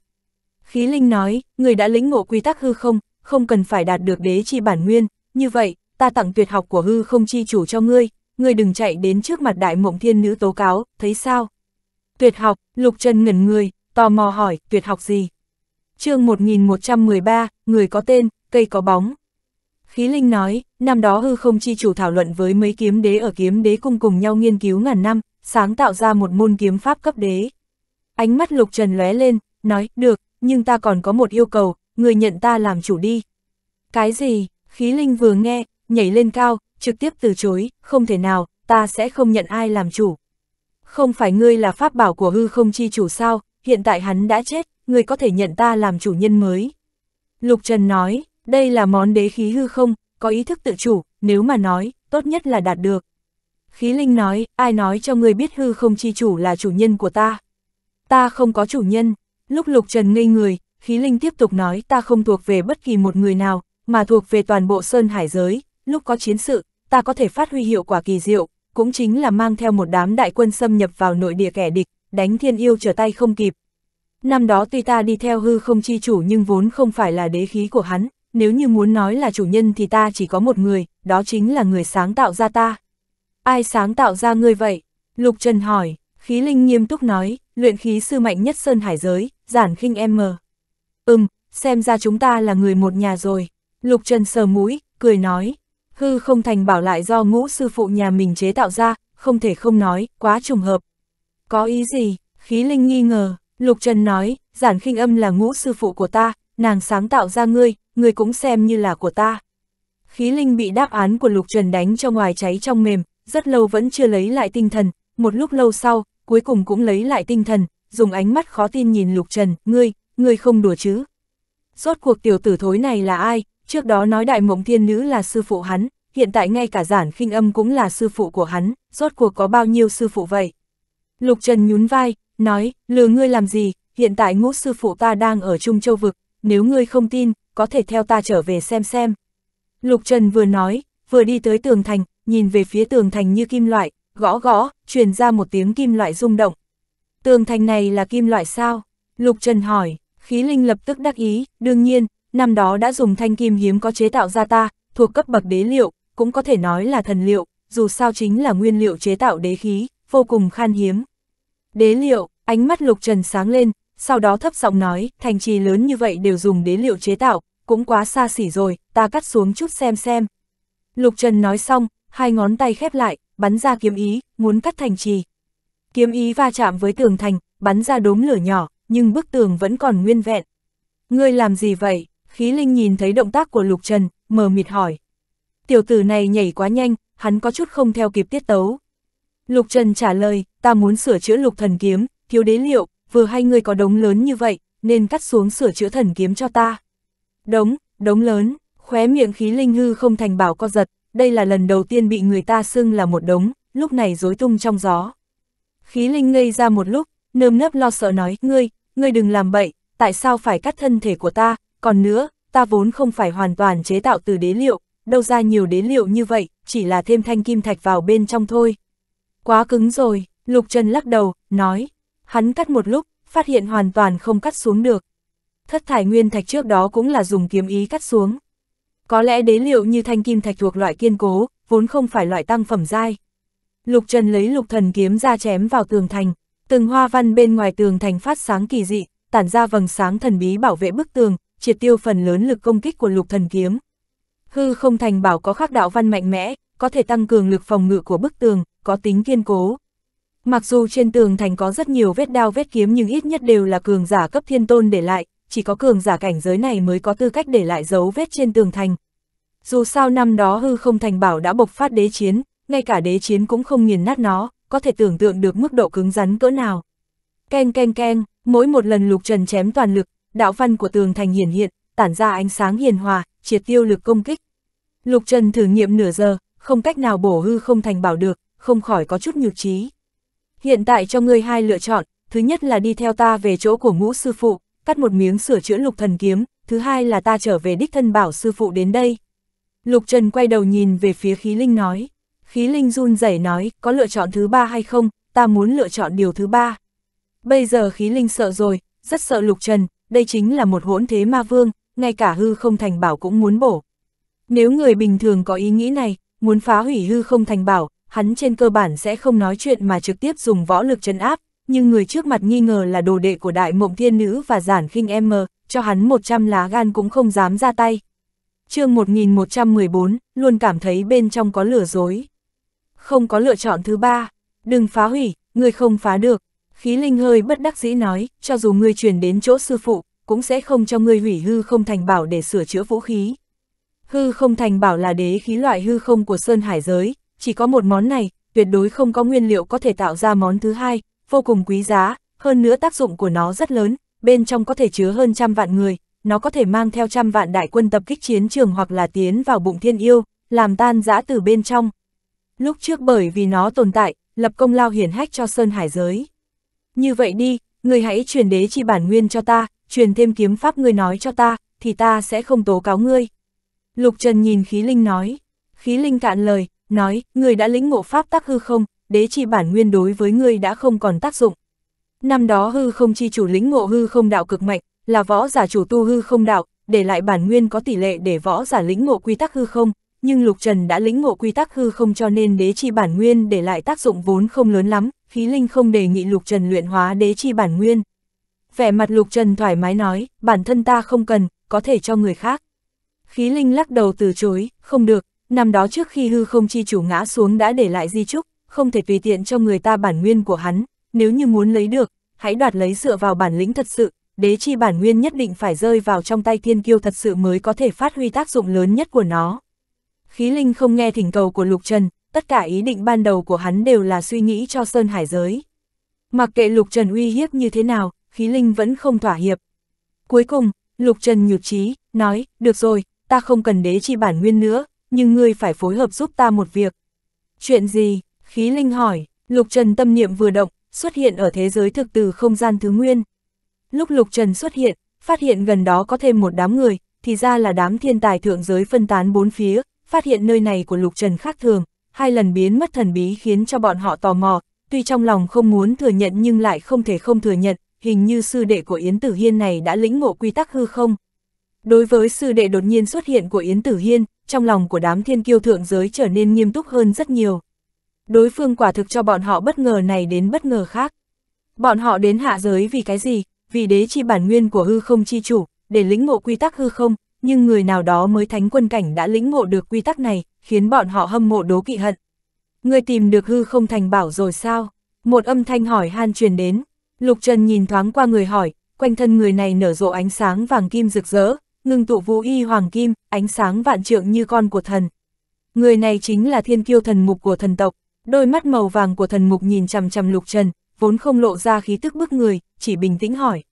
Khí linh nói, người đã lĩnh ngộ quy tắc hư không, không cần phải đạt được đế chi bản nguyên, như vậy, ta tặng tuyệt học của hư không chi chủ cho ngươi, ngươi đừng chạy đến trước mặt đại mộng thiên nữ tố cáo, thấy sao? Tuyệt học, Lục Trần ngẩn người, tò mò hỏi, tuyệt học gì? chương 1113, người có tên, cây có bóng. Khí Linh nói, năm đó hư không chi chủ thảo luận với mấy kiếm đế ở kiếm đế cung cùng nhau nghiên cứu ngàn năm, sáng tạo ra một môn kiếm pháp cấp đế. Ánh mắt Lục Trần lóe lên, nói, được, nhưng ta còn có một yêu cầu, người nhận ta làm chủ đi. Cái gì, khí linh vừa nghe, nhảy lên cao, trực tiếp từ chối, không thể nào, ta sẽ không nhận ai làm chủ. Không phải ngươi là pháp bảo của hư không chi chủ sao, hiện tại hắn đã chết, ngươi có thể nhận ta làm chủ nhân mới. Lục Trần nói, đây là món đế khí hư không, có ý thức tự chủ, nếu mà nói, tốt nhất là đạt được. Khí Linh nói, ai nói cho ngươi biết hư không chi chủ là chủ nhân của ta. Ta không có chủ nhân, lúc Lục Trần ngây người, khí linh tiếp tục nói ta không thuộc về bất kỳ một người nào, mà thuộc về toàn bộ sơn hải giới, lúc có chiến sự, ta có thể phát huy hiệu quả kỳ diệu, cũng chính là mang theo một đám đại quân xâm nhập vào nội địa kẻ địch, đánh thiên yêu trở tay không kịp. Năm đó tuy ta đi theo hư không chi chủ nhưng vốn không phải là đế khí của hắn, nếu như muốn nói là chủ nhân thì ta chỉ có một người, đó chính là người sáng tạo ra ta. Ai sáng tạo ra ngươi vậy? Lục Trần hỏi, khí linh nghiêm túc nói, luyện khí sư mạnh nhất Sơn Hải giới, giản khinh em mờ. Ừm, xem ra chúng ta là người một nhà rồi. Lục Trần sờ mũi, cười nói. Hư không thành bảo lại do ngũ sư phụ nhà mình chế tạo ra, không thể không nói, quá trùng hợp. Có ý gì? Khí Linh nghi ngờ, Lục Trần nói, giản khinh âm là ngũ sư phụ của ta, nàng sáng tạo ra ngươi, ngươi cũng xem như là của ta. Khí Linh bị đáp án của Lục Trần đánh cho ngoài cháy trong mềm, rất lâu vẫn chưa lấy lại tinh thần, một lúc lâu sau, cuối cùng cũng lấy lại tinh thần, dùng ánh mắt khó tin nhìn Lục Trần, ngươi, ngươi không đùa chứ. Rốt cuộc tiểu tử thối này là ai, trước đó nói đại mộng thiên nữ là sư phụ hắn, hiện tại ngay cả giản khinh âm cũng là sư phụ của hắn, rốt cuộc có bao nhiêu sư phụ vậy. Lục Trần nhún vai, nói, lừa ngươi làm gì, hiện tại ngũ sư phụ ta đang ở Trung Châu Vực, nếu ngươi không tin, có thể theo ta trở về xem xem. Lục Trần vừa nói, vừa đi tới tường thành, nhìn về phía tường thành như kim loại, gõ gõ, truyền ra một tiếng kim loại rung động. Tường thành này là kim loại sao? Lục Trần hỏi, khí linh lập tức đắc ý, đương nhiên, năm đó đã dùng thanh kim hiếm có chế tạo ra ta, thuộc cấp bậc đế liệu, cũng có thể nói là thần liệu, dù sao chính là nguyên liệu chế tạo đế khí, vô cùng khan hiếm. Đế liệu, ánh mắt lục trần sáng lên, sau đó thấp giọng nói, thành trì lớn như vậy đều dùng đế liệu chế tạo, cũng quá xa xỉ rồi, ta cắt xuống chút xem xem. Lục trần nói xong, hai ngón tay khép lại, bắn ra kiếm ý, muốn cắt thành trì. Kiếm ý va chạm với tường thành, bắn ra đốm lửa nhỏ, nhưng bức tường vẫn còn nguyên vẹn. Ngươi làm gì vậy? Khí Linh nhìn thấy động tác của Lục Trần, mờ mịt hỏi. Tiểu tử này nhảy quá nhanh, hắn có chút không theo kịp tiết tấu. Lục Trần trả lời, ta muốn sửa chữa lục thần kiếm, thiếu đế liệu, vừa hay ngươi có đống lớn như vậy, nên cắt xuống sửa chữa thần kiếm cho ta. Đống, đống lớn, khóe miệng khí linh hư không thành bảo co giật, đây là lần đầu tiên bị người ta xưng là một đống, lúc này rối tung trong gió. Khí linh ngây ra một lúc, nơm nớp lo sợ nói, ngươi, ngươi đừng làm bậy, tại sao phải cắt thân thể của ta, còn nữa, ta vốn không phải hoàn toàn chế tạo từ đế liệu, đâu ra nhiều đế liệu như vậy, chỉ là thêm thanh kim thạch vào bên trong thôi. Quá cứng rồi, Lục Trần lắc đầu, nói, hắn cắt một lúc, phát hiện hoàn toàn không cắt xuống được. Thất thải nguyên thạch trước đó cũng là dùng kiếm ý cắt xuống. Có lẽ đế liệu như thanh kim thạch thuộc loại kiên cố, vốn không phải loại tăng phẩm dai. Lục Trần lấy lục thần kiếm ra chém vào tường thành, Từng hoa văn bên ngoài tường thành phát sáng kỳ dị, tản ra vầng sáng thần bí bảo vệ bức tường, triệt tiêu phần lớn lực công kích của lục thần kiếm. Hư không thành bảo có khắc đạo văn mạnh mẽ, có thể tăng cường lực phòng ngự của bức tường, có tính kiên cố. Mặc dù trên tường thành có rất nhiều vết đao vết kiếm nhưng ít nhất đều là cường giả cấp thiên tôn để lại, chỉ có cường giả cảnh giới này mới có tư cách để lại dấu vết trên tường thành. Dù sao năm đó hư không thành bảo đã bộc phát đế chiến, ngay cả đế chiến cũng không nghiền nát nó, có thể tưởng tượng được mức độ cứng rắn cỡ nào. Keng keng keng, mỗi một lần lục trần chém toàn lực, đạo văn của tường thành hiển hiện, tản ra ánh sáng hiền hòa, triệt tiêu lực công kích. Lục trần thử nghiệm nửa giờ, không cách nào bổ hư không thành bảo được, không khỏi có chút nhược trí. Hiện tại cho ngươi hai lựa chọn, thứ nhất là đi theo ta về chỗ của ngũ sư phụ, cắt một miếng sửa chữa lục thần kiếm, thứ hai là ta trở về đích thân bảo sư phụ đến đây. Lục Trần quay đầu nhìn về phía khí linh nói khí linh run rẩy nói, có lựa chọn thứ ba hay không, ta muốn lựa chọn điều thứ ba. Bây giờ khí linh sợ rồi, rất sợ lục trần, đây chính là một hỗn thế ma vương, ngay cả hư không thành bảo cũng muốn bổ. Nếu người bình thường có ý nghĩ này, muốn phá hủy hư không thành bảo, hắn trên cơ bản sẽ không nói chuyện mà trực tiếp dùng võ lực trấn áp, nhưng người trước mặt nghi ngờ là đồ đệ của đại mộng thiên nữ và giản khinh em mờ, cho hắn 100 lá gan cũng không dám ra tay. chương 1114, luôn cảm thấy bên trong có lửa dối không có lựa chọn thứ ba, đừng phá hủy, ngươi không phá được. Khí linh hơi bất đắc dĩ nói, cho dù ngươi chuyển đến chỗ sư phụ, cũng sẽ không cho ngươi hủy hư không thành bảo để sửa chữa vũ khí. Hư không thành bảo là đế khí loại hư không của Sơn Hải giới, chỉ có một món này, tuyệt đối không có nguyên liệu có thể tạo ra món thứ hai, vô cùng quý giá, hơn nữa tác dụng của nó rất lớn, bên trong có thể chứa hơn trăm vạn người, nó có thể mang theo trăm vạn đại quân tập kích chiến trường hoặc là tiến vào bụng thiên yêu, làm tan giã từ bên trong, Lúc trước bởi vì nó tồn tại, lập công lao hiển hách cho Sơn Hải giới. Như vậy đi, người hãy truyền đế chi bản nguyên cho ta, truyền thêm kiếm pháp người nói cho ta, thì ta sẽ không tố cáo ngươi. Lục Trần nhìn khí linh nói, khí linh cạn lời, nói, người đã lĩnh ngộ pháp tác hư không, đế chi bản nguyên đối với ngươi đã không còn tác dụng. Năm đó hư không chi chủ lĩnh ngộ hư không đạo cực mạnh, là võ giả chủ tu hư không đạo, để lại bản nguyên có tỷ lệ để võ giả lĩnh ngộ quy tắc hư không, nhưng Lục Trần đã lĩnh ngộ quy tắc hư không cho nên đế chi bản nguyên để lại tác dụng vốn không lớn lắm, khí linh không đề nghị Lục Trần luyện hóa đế chi bản nguyên. Vẻ mặt Lục Trần thoải mái nói, bản thân ta không cần, có thể cho người khác. Khí linh lắc đầu từ chối, không được, năm đó trước khi hư không chi chủ ngã xuống đã để lại di trúc, không thể tùy tiện cho người ta bản nguyên của hắn, nếu như muốn lấy được, hãy đoạt lấy dựa vào bản lĩnh thật sự, đế chi bản nguyên nhất định phải rơi vào trong tay thiên kiêu thật sự mới có thể phát huy tác dụng lớn nhất của nó khí linh không nghe thỉnh cầu của Lục Trần, tất cả ý định ban đầu của hắn đều là suy nghĩ cho Sơn Hải giới. Mặc kệ Lục Trần uy hiếp như thế nào, khí linh vẫn không thỏa hiệp. Cuối cùng, Lục Trần nhược trí, nói, được rồi, ta không cần đế chi bản nguyên nữa, nhưng ngươi phải phối hợp giúp ta một việc. Chuyện gì? Khí linh hỏi, Lục Trần tâm niệm vừa động, xuất hiện ở thế giới thực từ không gian thứ nguyên. Lúc Lục Trần xuất hiện, phát hiện gần đó có thêm một đám người, thì ra là đám thiên tài thượng giới phân tán bốn phía, phát hiện nơi này của Lục Trần khác thường, hai lần biến mất thần bí khiến cho bọn họ tò mò, tuy trong lòng không muốn thừa nhận nhưng lại không thể không thừa nhận, hình như sư đệ của Yến Tử Hiên này đã lĩnh ngộ quy tắc hư không. Đối với sư đệ đột nhiên xuất hiện của Yến Tử Hiên, trong lòng của đám thiên kiêu thượng giới trở nên nghiêm túc hơn rất nhiều. Đối phương quả thực cho bọn họ bất ngờ này đến bất ngờ khác. Bọn họ đến hạ giới vì cái gì? Vì đế chi bản nguyên của hư không chi chủ, để lĩnh ngộ quy tắc hư không, nhưng người nào đó mới thánh quân cảnh đã lĩnh ngộ được quy tắc này, khiến bọn họ hâm mộ đố kỵ hận. Người tìm được hư không thành bảo rồi sao? Một âm thanh hỏi han truyền đến, Lục Trần nhìn thoáng qua người hỏi, quanh thân người này nở rộ ánh sáng vàng kim rực rỡ, ngưng tụ vũ y hoàng kim, ánh sáng vạn trượng như con của thần. Người này chính là thiên kiêu thần mục của thần tộc, đôi mắt màu vàng của thần mục nhìn chằm chằm Lục Trần, vốn không lộ ra khí tức bức người, chỉ bình tĩnh hỏi.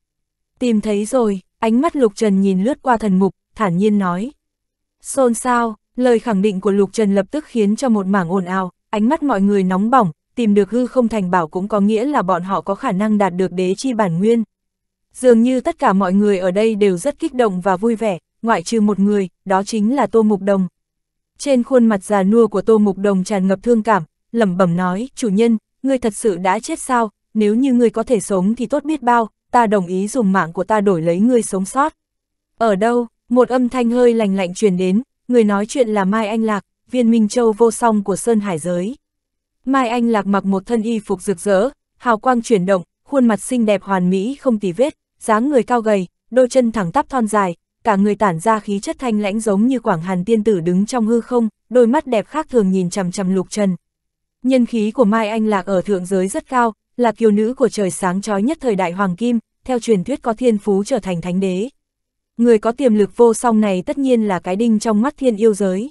Tìm thấy rồi, ánh mắt Lục Trần nhìn lướt qua thần mục, thản nhiên nói. Xôn xao, lời khẳng định của Lục Trần lập tức khiến cho một mảng ồn ào, ánh mắt mọi người nóng bỏng, tìm được hư không thành bảo cũng có nghĩa là bọn họ có khả năng đạt được đế chi bản nguyên. Dường như tất cả mọi người ở đây đều rất kích động và vui vẻ, ngoại trừ một người, đó chính là Tô Mục Đồng. Trên khuôn mặt già nua của Tô Mục Đồng tràn ngập thương cảm, lẩm bẩm nói, chủ nhân, ngươi thật sự đã chết sao, nếu như ngươi có thể sống thì tốt biết bao, ta đồng ý dùng mạng của ta đổi lấy ngươi sống sót. Ở đâu? Một âm thanh hơi lành lạnh truyền đến, người nói chuyện là Mai Anh Lạc, viên Minh Châu vô song của Sơn Hải Giới. Mai Anh Lạc mặc một thân y phục rực rỡ, hào quang chuyển động, khuôn mặt xinh đẹp hoàn mỹ không tì vết, dáng người cao gầy, đôi chân thẳng tắp thon dài, cả người tản ra khí chất thanh lãnh giống như Quảng Hàn tiên tử đứng trong hư không, đôi mắt đẹp khác thường nhìn chằm chằm Lục Trần. Nhân khí của Mai Anh Lạc ở thượng giới rất cao, là kiều nữ của trời sáng chói nhất thời đại hoàng kim, theo truyền thuyết có thiên phú trở thành thánh đế. Người có tiềm lực vô song này tất nhiên là cái đinh trong mắt thiên yêu giới.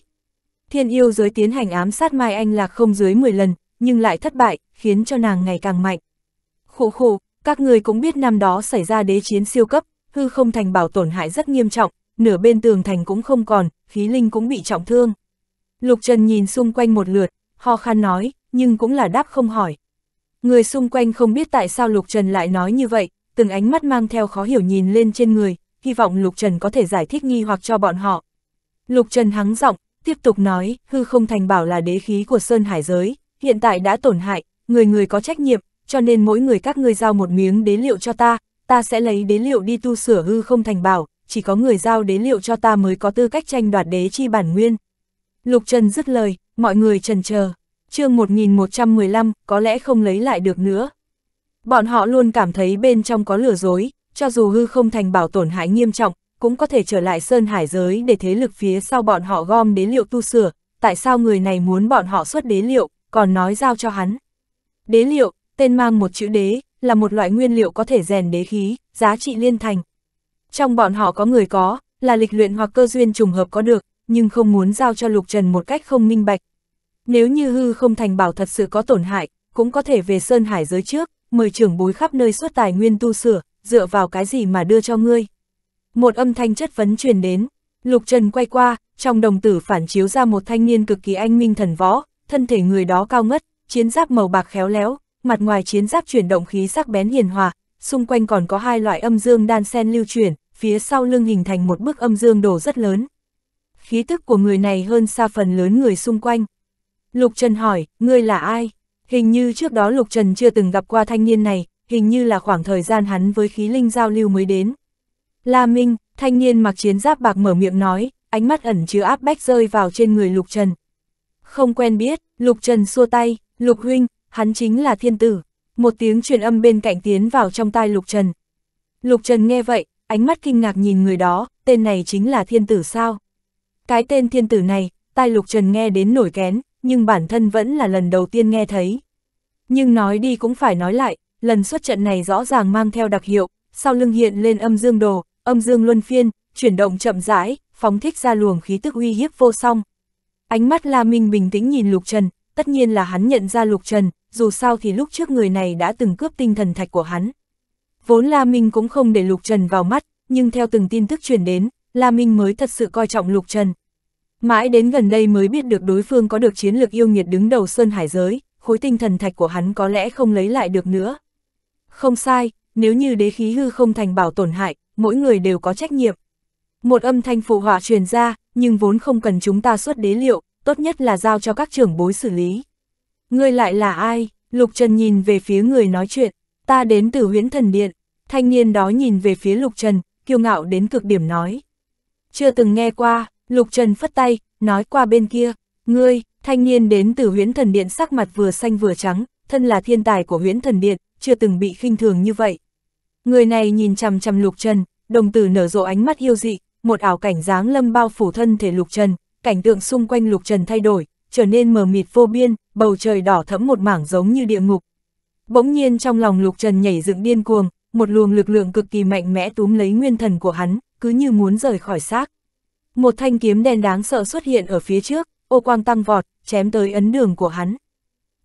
Thiên yêu giới tiến hành ám sát Mai Anh Lạc không dưới 10 lần, nhưng lại thất bại, khiến cho nàng ngày càng mạnh. Khụ khụ, các người cũng biết năm đó xảy ra đế chiến siêu cấp, hư không thành bảo tổn hại rất nghiêm trọng, nửa bên tường thành cũng không còn, khí linh cũng bị trọng thương. Lục Trần nhìn xung quanh một lượt, ho khan nói, nhưng cũng là đáp không hỏi. Người xung quanh không biết tại sao Lục Trần lại nói như vậy, từng ánh mắt mang theo khó hiểu nhìn lên trên người, hy vọng Lục Trần có thể giải thích nghi hoặc cho bọn họ. Lục Trần hắng giọng, tiếp tục nói, hư không thành bảo là đế khí của Sơn Hải giới, hiện tại đã tổn hại, người người có trách nhiệm, cho nên mỗi người các ngươi giao một miếng đế liệu cho ta, ta sẽ lấy đế liệu đi tu sửa hư không thành bảo, chỉ có người giao đế liệu cho ta mới có tư cách tranh đoạt đế chi bản nguyên. Lục Trần dứt lời, mọi người trần chờ. chương 1115 có lẽ không lấy lại được nữa. Bọn họ luôn cảm thấy bên trong có lừa dối, cho dù hư không thành bảo tổn hại nghiêm trọng, cũng có thể trở lại sơn hải giới để thế lực phía sau bọn họ gom đế liệu tu sửa, tại sao người này muốn bọn họ xuất đế liệu, còn nói giao cho hắn. Đế liệu, tên mang một chữ đế, là một loại nguyên liệu có thể rèn đế khí, giá trị liên thành. Trong bọn họ có người có, là lịch luyện hoặc cơ duyên trùng hợp có được, nhưng không muốn giao cho Lục Trần một cách không minh bạch. Nếu như hư không thành bảo thật sự có tổn hại, cũng có thể về Sơn Hải giới trước, mời trưởng bối khắp nơi xuất tài nguyên tu sửa, dựa vào cái gì mà đưa cho ngươi. Một âm thanh chất vấn truyền đến, Lục Trần quay qua, trong đồng tử phản chiếu ra một thanh niên cực kỳ anh minh thần võ, thân thể người đó cao ngất, chiến giáp màu bạc khéo léo, mặt ngoài chiến giáp chuyển động khí sắc bén hiền hòa, xung quanh còn có hai loại âm dương đan sen lưu chuyển, phía sau lưng hình thành một bức âm dương đổ rất lớn. Khí tức của người này hơn xa phần lớn người xung quanh. Lục Trần hỏi, ngươi là ai? Hình như trước đó Lục Trần chưa từng gặp qua thanh niên này, hình như là khoảng thời gian hắn với khí linh giao lưu mới đến. La Minh, thanh niên mặc chiến giáp bạc mở miệng nói, ánh mắt ẩn chứa áp bách rơi vào trên người Lục Trần. Không quen biết, Lục Trần xua tay, Lục Huynh, hắn chính là thiên tử. Một tiếng truyền âm bên cạnh tiến vào trong tai Lục Trần. Lục Trần nghe vậy, ánh mắt kinh ngạc nhìn người đó, tên này chính là thiên tử sao? Cái tên thiên tử này, tai Lục Trần nghe đến nổi kén, nhưng bản thân vẫn là lần đầu tiên nghe thấy. Nhưng nói đi cũng phải nói lại, lần xuất trận này rõ ràng mang theo đặc hiệu, sau lưng hiện lên âm dương đồ, âm dương luân phiên, chuyển động chậm rãi, phóng thích ra luồng khí tức uy hiếp vô song. Ánh mắt La Minh bình tĩnh nhìn Lục Trần, tất nhiên là hắn nhận ra Lục Trần, dù sao thì lúc trước người này đã từng cướp tinh thần thạch của hắn. Vốn La Minh cũng không để Lục Trần vào mắt, nhưng theo từng tin tức truyền đến, La Minh mới thật sự coi trọng Lục Trần. Mãi đến gần đây mới biết được đối phương có được chiến lược yêu nghiệt đứng đầu Sơn Hải giới, khối tinh thần thạch của hắn có lẽ không lấy lại được nữa. Không sai, nếu như đế khí hư không thành bảo tổn hại, mỗi người đều có trách nhiệm. Một âm thanh phụ họa truyền ra, nhưng vốn không cần chúng ta xuất đế liệu, tốt nhất là giao cho các trưởng bối xử lý. Ngươi lại là ai? Lục Trần nhìn về phía người nói chuyện, ta đến từ huyễn thần điện. Thanh niên đó nhìn về phía Lục Trần, kiêu ngạo đến cực điểm nói. Chưa từng nghe qua, Lục Trần phất tay, nói qua bên kia, ngươi, thanh niên đến từ huyễn thần điện sắc mặt vừa xanh vừa trắng, thân là thiên tài của huyễn thần điện, chưa từng bị khinh thường như vậy. Người này nhìn chằm chằm Lục Trần, đồng tử nở rộ ánh mắt yêu dị, một ảo cảnh dáng lâm bao phủ thân thể Lục Trần, cảnh tượng xung quanh Lục Trần thay đổi, trở nên mờ mịt vô biên, bầu trời đỏ thẫm một mảng giống như địa ngục. Bỗng nhiên trong lòng Lục Trần nhảy dựng điên cuồng, một luồng lực lượng cực kỳ mạnh mẽ túm lấy nguyên thần của hắn, cứ như muốn rời khỏi xác. Một thanh kiếm đen đáng sợ xuất hiện ở phía trước, ô quang tăng vọt, chém tới ấn đường của hắn.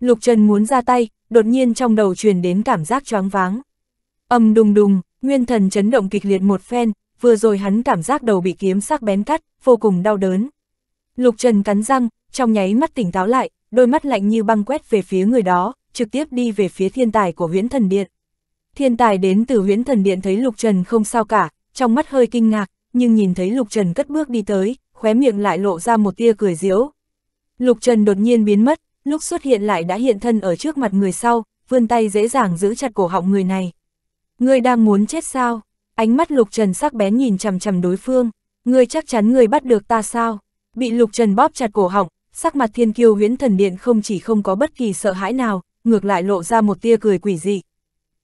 Lục Trần muốn ra tay, đột nhiên trong đầu truyền đến cảm giác choáng váng. Âm đùng đùng, nguyên thần chấn động kịch liệt một phen, vừa rồi hắn cảm giác đầu bị kiếm sắc bén cắt, vô cùng đau đớn. Lục Trần cắn răng, trong nháy mắt tỉnh táo lại, đôi mắt lạnh như băng quét về phía người đó, trực tiếp đi về phía thiên tài của huyễn thần điện. Thiên tài đến từ huyễn thần điện thấy Lục Trần không sao cả, trong mắt hơi kinh ngạc, nhưng nhìn thấy Lục Trần cất bước đi tới, khóe miệng lại lộ ra một tia cười diễu. Lục Trần đột nhiên biến mất, lúc xuất hiện lại đã hiện thân ở trước mặt người sau, vươn tay dễ dàng giữ chặt cổ họng người này. Ngươi đang muốn chết sao? Ánh mắt Lục Trần sắc bén nhìn chằm chằm đối phương, ngươi chắc chắn ngươi bắt được ta sao? Bị Lục Trần bóp chặt cổ họng, sắc mặt Thiên Kiêu Huyễn Thần Điện không chỉ không có bất kỳ sợ hãi nào, ngược lại lộ ra một tia cười quỷ dị.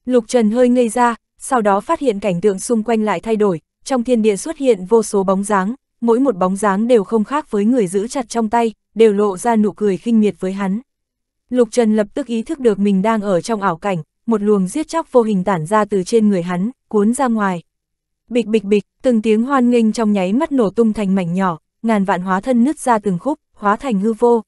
Lục Trần hơi ngây ra, sau đó phát hiện cảnh tượng xung quanh lại thay đổi, trong thiên địa xuất hiện vô số bóng dáng, mỗi một bóng dáng đều không khác với người giữ chặt trong tay, đều lộ ra nụ cười khinh miệt với hắn. Lục Trần lập tức ý thức được mình đang ở trong ảo cảnh, một luồng giết chóc vô hình tản ra từ trên người hắn, cuốn ra ngoài. Bịch bịch bịch, từng tiếng hoan nghênh trong nháy mắt nổ tung thành mảnh nhỏ, ngàn vạn hóa thân nứt ra từng khúc, hóa thành hư vô.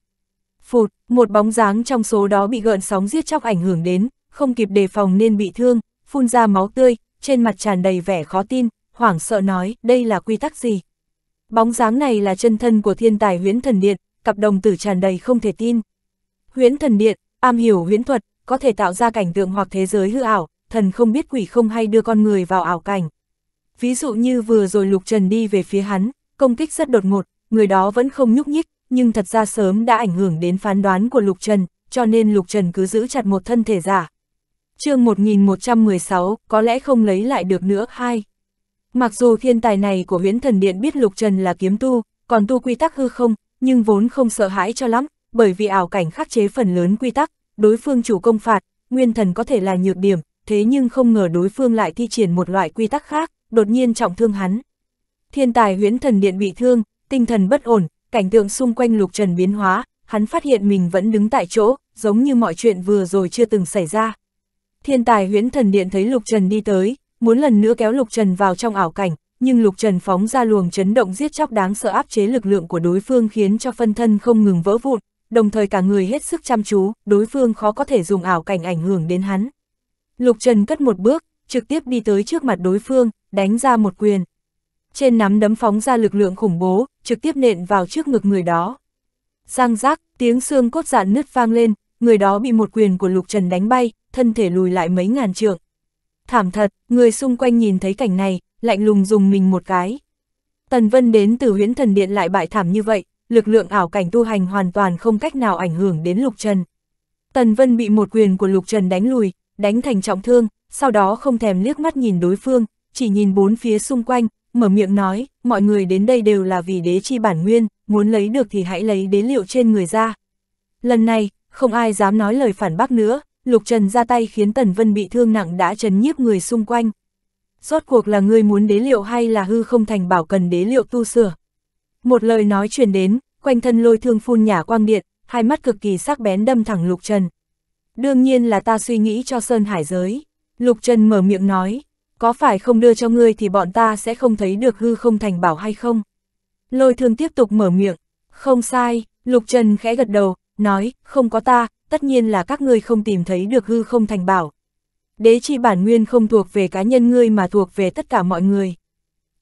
Phụt, một bóng dáng trong số đó bị gợn sóng giết chóc ảnh hưởng đến, không kịp đề phòng nên bị thương, phun ra máu tươi, trên mặt tràn đầy vẻ khó tin, hoảng sợ nói, đây là quy tắc gì? Bóng dáng này là chân thân của thiên tài huyễn thần điện, cặp đồng tử tràn đầy không thể tin. Huyễn thần điện, am hiểu huyễn thuật, có thể tạo ra cảnh tượng hoặc thế giới hư ảo, thần không biết quỷ không hay đưa con người vào ảo cảnh. Ví dụ như vừa rồi Lục Trần đi về phía hắn, công kích rất đột ngột, người đó vẫn không nhúc nhích, nhưng thật ra sớm đã ảnh hưởng đến phán đoán của Lục Trần, cho nên Lục Trần cứ giữ chặt một thân thể giả. chương 1116, có lẽ không lấy lại được nữa, hai. Mặc dù thiên tài này của huyễn thần điện biết Lục Trần là kiếm tu, còn tu quy tắc hư không, nhưng vốn không sợ hãi cho lắm, bởi vì ảo cảnh khắc chế phần lớn quy tắc, đối phương chủ công phạt, nguyên thần có thể là nhược điểm, thế nhưng không ngờ đối phương lại thi triển một loại quy tắc khác, đột nhiên trọng thương hắn. Thiên tài huyễn thần điện bị thương, tinh thần bất ổn, cảnh tượng xung quanh lục trần biến hóa, hắn phát hiện mình vẫn đứng tại chỗ, giống như mọi chuyện vừa rồi chưa từng xảy ra. Thiên tài huyễn thần điện thấy lục trần đi tới, muốn lần nữa kéo lục trần vào trong ảo cảnh, nhưng Lục Trần phóng ra luồng chấn động giết chóc đáng sợ áp chế lực lượng của đối phương khiến cho phân thân không ngừng vỡ vụn, đồng thời cả người hết sức chăm chú, đối phương khó có thể dùng ảo cảnh ảnh hưởng đến hắn. Lục Trần cất một bước, trực tiếp đi tới trước mặt đối phương, đánh ra một quyền. Trên nắm đấm phóng ra lực lượng khủng bố, trực tiếp nện vào trước ngực người đó. Giang giác, tiếng xương cốt dạn nứt vang lên, người đó bị một quyền của Lục Trần đánh bay, thân thể lùi lại mấy ngàn trượng. Thảm thật, người xung quanh nhìn thấy cảnh này, lạnh lùng dùng mình một cái. Tần Vân đến từ huyễn thần điện lại bại thảm như vậy, lực lượng ảo cảnh tu hành hoàn toàn không cách nào ảnh hưởng đến Lục Trần. Tần Vân bị một quyền của Lục Trần đánh lùi, đánh thành trọng thương, sau đó không thèm liếc mắt nhìn đối phương, chỉ nhìn bốn phía xung quanh, mở miệng nói, mọi người đến đây đều là vì đế chi bản nguyên, muốn lấy được thì hãy lấy đế liệu trên người ra. Lần này, không ai dám nói lời phản bác nữa, Lục Trần ra tay khiến Tần Vân bị thương nặng đã trấn nhiếp người xung quanh rốt cuộc là ngươi muốn đế liệu hay là hư không thành bảo cần đế liệu tu sửa. Một lời nói truyền đến, quanh thân lôi thương phun nhả quang điện, hai mắt cực kỳ sắc bén đâm thẳng Lục Trần. Đương nhiên là ta suy nghĩ cho Sơn Hải giới. Lục Trần mở miệng nói, có phải không đưa cho ngươi thì bọn ta sẽ không thấy được hư không thành bảo hay không? Lôi thương tiếp tục mở miệng, không sai, Lục Trần khẽ gật đầu, nói, không có ta, tất nhiên là các ngươi không tìm thấy được hư không thành bảo, đế chi bản nguyên không thuộc về cá nhân ngươi mà thuộc về tất cả mọi người.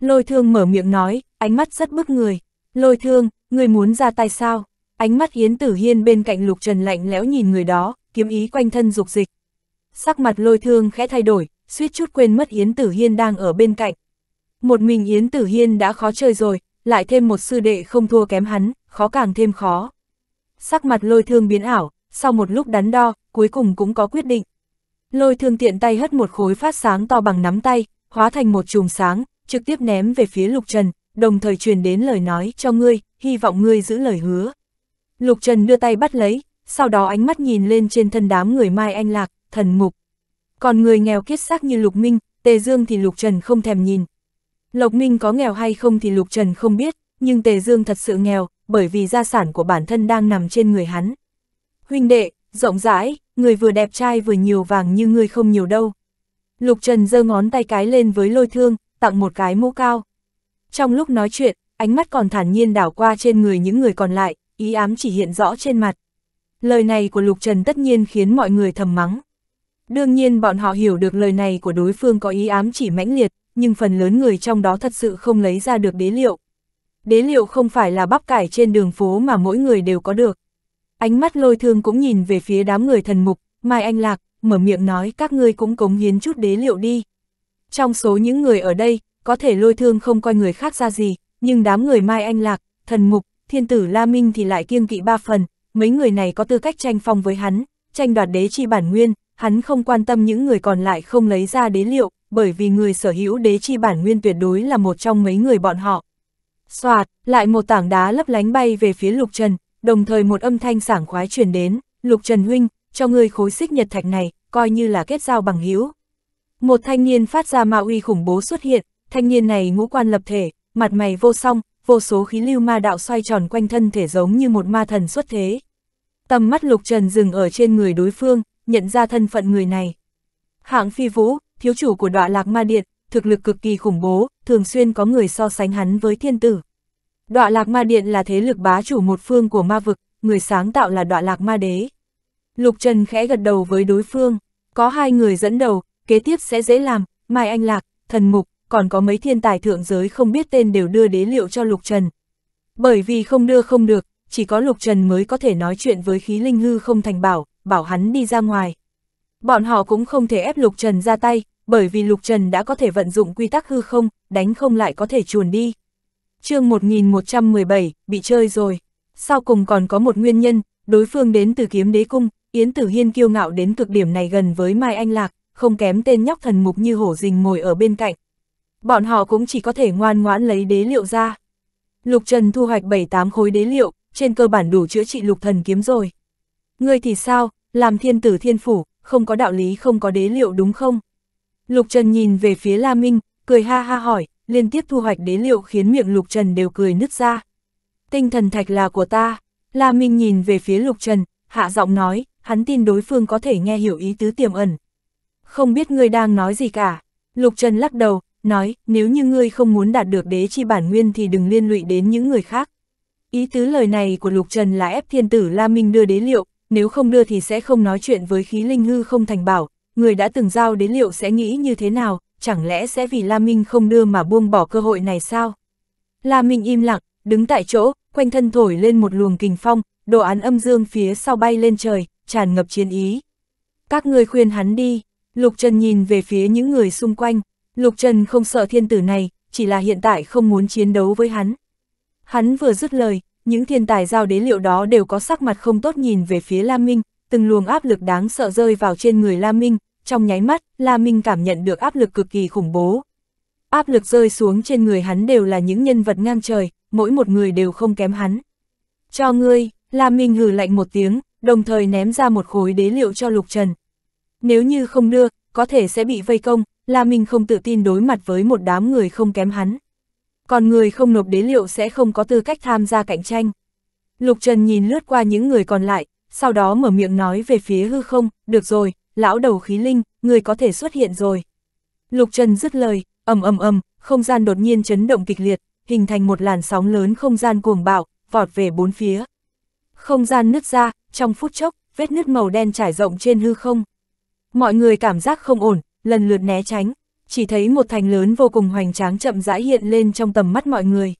Lôi thương mở miệng nói, ánh mắt rất bức người. Lôi thương, ngươi muốn ra tay sao? Ánh mắt Yến Tử Hiên bên cạnh Lục Trần lạnh lẽo nhìn người đó, kiếm ý quanh thân dục dịch. Sắc mặt lôi thương khẽ thay đổi, suýt chút quên mất Yến Tử Hiên đang ở bên cạnh. Một mình Yến Tử Hiên đã khó chơi rồi, lại thêm một sư đệ không thua kém hắn, khó càng thêm khó. Sắc mặt lôi thương biến ảo, sau một lúc đắn đo, cuối cùng cũng có quyết định. Lôi thương tiện tay hất một khối phát sáng to bằng nắm tay, hóa thành một chùm sáng, trực tiếp ném về phía Lục Trần, đồng thời truyền đến lời nói cho ngươi, hy vọng ngươi giữ lời hứa. Lục Trần đưa tay bắt lấy, sau đó ánh mắt nhìn lên trên thân đám người Mai Anh Lạc, thần mục. Còn người nghèo kiết xác như Lục Minh, Tề Dương thì Lục Trần không thèm nhìn. Lộc Minh có nghèo hay không thì Lục Trần không biết, nhưng Tề Dương thật sự nghèo, bởi vì gia sản của bản thân đang nằm trên người hắn. Huynh đệ, rộng rãi, người vừa đẹp trai vừa nhiều vàng như ngươi không nhiều đâu. Lục Trần giơ ngón tay cái lên với lôi thương, tặng một cái mũ cao. Trong lúc nói chuyện, ánh mắt còn thản nhiên đảo qua trên người những người còn lại, ý ám chỉ hiện rõ trên mặt. Lời này của Lục Trần tất nhiên khiến mọi người thầm mắng. Đương nhiên bọn họ hiểu được lời này của đối phương có ý ám chỉ mãnh liệt, nhưng phần lớn người trong đó thật sự không lấy ra được đế liệu. Đế liệu không phải là bắp cải trên đường phố mà mỗi người đều có được. Ánh mắt lôi thương cũng nhìn về phía đám người thần mục, Mai Anh Lạc, mở miệng nói các ngươi cũng cống hiến chút đế liệu đi. Trong số những người ở đây, có thể lôi thương không coi người khác ra gì, nhưng đám người Mai Anh Lạc, thần mục, thiên tử La Minh thì lại kiêng kỵ ba phần, mấy người này có tư cách tranh phong với hắn, tranh đoạt đế chi bản nguyên, hắn không quan tâm những người còn lại không lấy ra đế liệu, bởi vì người sở hữu đế chi bản nguyên tuyệt đối là một trong mấy người bọn họ. Xoạt, lại một tảng đá lấp lánh bay về phía Lục Trần, đồng thời một âm thanh sảng khoái truyền đến, Lục Trần Huynh, cho ngươi khối xích nhật thạch này, coi như là kết giao bằng hữu Một thanh niên phát ra ma uy khủng bố xuất hiện, thanh niên này ngũ quan lập thể, mặt mày vô song, vô số khí lưu ma đạo xoay tròn quanh thân thể giống như một ma thần xuất thế. Tầm mắt Lục Trần dừng ở trên người đối phương, nhận ra thân phận người này. Hạng Phi Vũ, thiếu chủ của đọa lạc ma điện, thực lực cực kỳ khủng bố, thường xuyên có người so sánh hắn với thiên tử. Đọa lạc ma điện là thế lực bá chủ một phương của ma vực, người sáng tạo là đọa lạc ma đế. Lục Trần khẽ gật đầu với đối phương, có hai người dẫn đầu, kế tiếp sẽ dễ làm, Mai Anh Lạc, Thần Mục, còn có mấy thiên tài thượng giới không biết tên đều đưa đế liệu cho Lục Trần. Bởi vì không đưa không được, chỉ có Lục Trần mới có thể nói chuyện với khí linh hư không thành bảo, bảo hắn đi ra ngoài. Bọn họ cũng không thể ép Lục Trần ra tay, bởi vì Lục Trần đã có thể vận dụng quy tắc hư không, đánh không lại có thể chuồn đi chương 1117, bị chơi rồi. Sau cùng còn có một nguyên nhân, đối phương đến từ kiếm đế cung, Yến Tử Hiên kiêu ngạo đến cực điểm này gần với Mai Anh Lạc, không kém tên nhóc thần mục như hổ rình ngồi ở bên cạnh. Bọn họ cũng chỉ có thể ngoan ngoãn lấy đế liệu ra. Lục Trần thu hoạch 7-8 khối đế liệu, trên cơ bản đủ chữa trị lục thần kiếm rồi. Ngươi thì sao, làm thiên tử thiên phủ, không có đạo lý không có đế liệu đúng không? Lục Trần nhìn về phía La Minh, cười ha ha hỏi, liên tiếp thu hoạch đế liệu khiến miệng Lục Trần đều cười nứt ra. Tinh thần thạch là của ta, La Minh nhìn về phía Lục Trần, hạ giọng nói, hắn tin đối phương có thể nghe hiểu ý tứ tiềm ẩn. Không biết ngươi đang nói gì cả, Lục Trần lắc đầu, nói, nếu như ngươi không muốn đạt được đế chi bản nguyên thì đừng liên lụy đến những người khác. Ý tứ lời này của Lục Trần là ép thiên tử La Minh đưa đế liệu, nếu không đưa thì sẽ không nói chuyện với khí linh hư không thành bảo, người đã từng giao đế liệu sẽ nghĩ như thế nào, chẳng lẽ sẽ vì La Minh không đưa mà buông bỏ cơ hội này sao? La Minh im lặng, đứng tại chỗ, quanh thân thổi lên một luồng kình phong, đồ án âm dương phía sau bay lên trời, tràn ngập chiến ý. Các người khuyên hắn đi, Lục Trần nhìn về phía những người xung quanh, Lục Trần không sợ thiên tử này, chỉ là hiện tại không muốn chiến đấu với hắn. Hắn vừa dứt lời, những thiên tài giao đế liệu đó đều có sắc mặt không tốt nhìn về phía La Minh, từng luồng áp lực đáng sợ rơi vào trên người La Minh, trong nháy mắt, La Minh cảm nhận được áp lực cực kỳ khủng bố. Áp lực rơi xuống trên người hắn đều là những nhân vật ngang trời, mỗi một người đều không kém hắn. Cho ngươi, La Minh hừ lạnh một tiếng, đồng thời ném ra một khối đế liệu cho Lục Trần. Nếu như không đưa, có thể sẽ bị vây công, La Minh không tự tin đối mặt với một đám người không kém hắn. Còn người không nộp đế liệu sẽ không có tư cách tham gia cạnh tranh. Lục Trần nhìn lướt qua những người còn lại, sau đó mở miệng nói về phía hư không, được rồi, lão đầu khí linh, người có thể xuất hiện rồi. Lục Trần dứt lời, ầm ầm ầm, không gian đột nhiên chấn động kịch liệt, hình thành một làn sóng lớn không gian cuồng bạo, vọt về bốn phía. Không gian nứt ra, trong phút chốc, vết nứt màu đen trải rộng trên hư không. Mọi người cảm giác không ổn, lần lượt né tránh, chỉ thấy một thành lớn vô cùng hoành tráng chậm rãi hiện lên trong tầm mắt mọi người.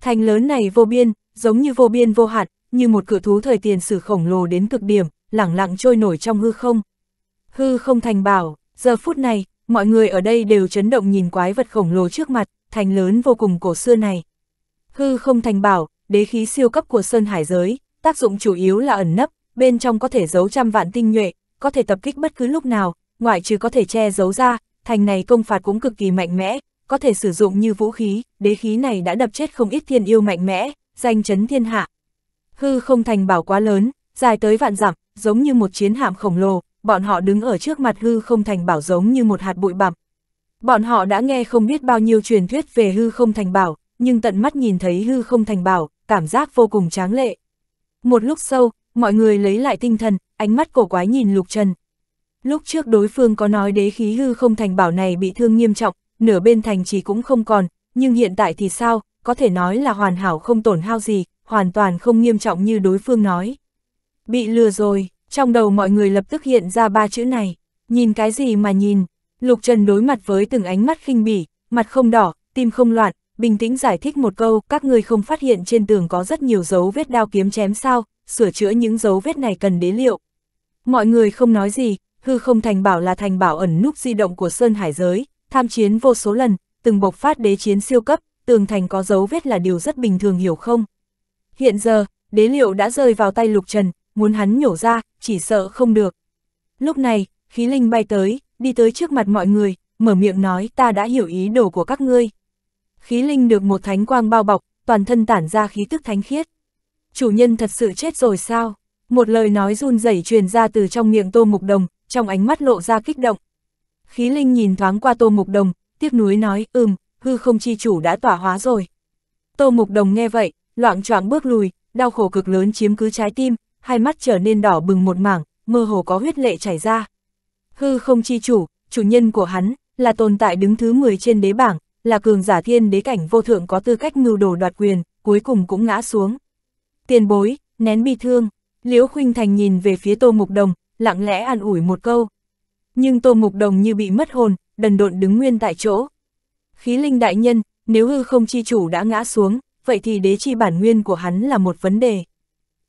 Thành lớn này vô biên, giống như vô biên vô hạn, như một cửa thú thời tiền sử khổng lồ đến cực điểm, lẳng lặng trôi nổi trong hư không. Hư không thành bảo, giờ phút này, mọi người ở đây đều chấn động nhìn quái vật khổng lồ trước mặt, thành lớn vô cùng cổ xưa này. Hư không thành bảo, đế khí siêu cấp của Sơn Hải giới, tác dụng chủ yếu là ẩn nấp, bên trong có thể giấu trăm vạn tinh nhuệ, có thể tập kích bất cứ lúc nào, ngoại trừ có thể che giấu ra, thành này công phạt cũng cực kỳ mạnh mẽ, có thể sử dụng như vũ khí, đế khí này đã đập chết không ít thiên yêu mạnh mẽ, danh chấn thiên hạ. Hư không thành bảo quá lớn, dài tới vạn dặm, giống như một chiến hạm khổng lồ, bọn họ đứng ở trước mặt hư không thành bảo giống như một hạt bụi bặm. Bọn họ đã nghe không biết bao nhiêu truyền thuyết về hư không thành bảo, nhưng tận mắt nhìn thấy hư không thành bảo, cảm giác vô cùng tráng lệ. Một lúc sau, mọi người lấy lại tinh thần, ánh mắt cổ quái nhìn Lục Trần. Lúc trước đối phương có nói đế khí hư không thành bảo này bị thương nghiêm trọng, nửa bên thành trì cũng không còn, nhưng hiện tại thì sao, có thể nói là hoàn hảo không tổn hao gì, hoàn toàn không nghiêm trọng như đối phương nói. Bị lừa rồi, trong đầu mọi người lập tức hiện ra ba chữ này, nhìn cái gì mà nhìn, Lục Trần đối mặt với từng ánh mắt khinh bỉ, mặt không đỏ, tim không loạn, bình tĩnh giải thích một câu, các người không phát hiện trên tường có rất nhiều dấu vết đao kiếm chém sao, sửa chữa những dấu vết này cần đế liệu. Mọi người không nói gì, hư không thành bảo là thành bảo ẩn núp di động của Sơn Hải Giới, tham chiến vô số lần, từng bộc phát đế chiến siêu cấp, tường thành có dấu vết là điều rất bình thường hiểu không? Hiện giờ, đế liệu đã rơi vào tay Lục Trần, muốn hắn nhổ ra, chỉ sợ không được. Lúc này, khí linh bay tới, đi tới trước mặt mọi người, mở miệng nói ta đã hiểu ý đồ của các ngươi. Khí linh được một thánh quang bao bọc, toàn thân tản ra khí tức thánh khiết. Chủ nhân thật sự chết rồi sao? Một lời nói run rẩy truyền ra từ trong miệng Tô Mục Đồng, trong ánh mắt lộ ra kích động. Khí linh nhìn thoáng qua Tô Mục Đồng, tiếc núi nói, ừm, hư không chi chủ đã tỏa hóa rồi. Tô Mục Đồng nghe vậy, loạn choạng bước lùi, đau khổ cực lớn chiếm cứ trái tim, hai mắt trở nên đỏ bừng một mảng, mơ hồ có huyết lệ chảy ra. Hư không chi chủ, chủ nhân của hắn, là tồn tại đứng thứ 10 trên đế bảng, là cường giả thiên đế cảnh vô thượng có tư cách ngưu đồ đoạt quyền, cuối cùng cũng ngã xuống. Tiền bối, nén bi thương, Liễu Khuynh Thành nhìn về phía Tô Mục Đồng, lặng lẽ an ủi một câu. Nhưng Tô Mục Đồng như bị mất hồn, đần độn đứng nguyên tại chỗ. Khí linh đại nhân, nếu hư không chi chủ đã ngã xuống, vậy thì đế chi bản nguyên của hắn là một vấn đề.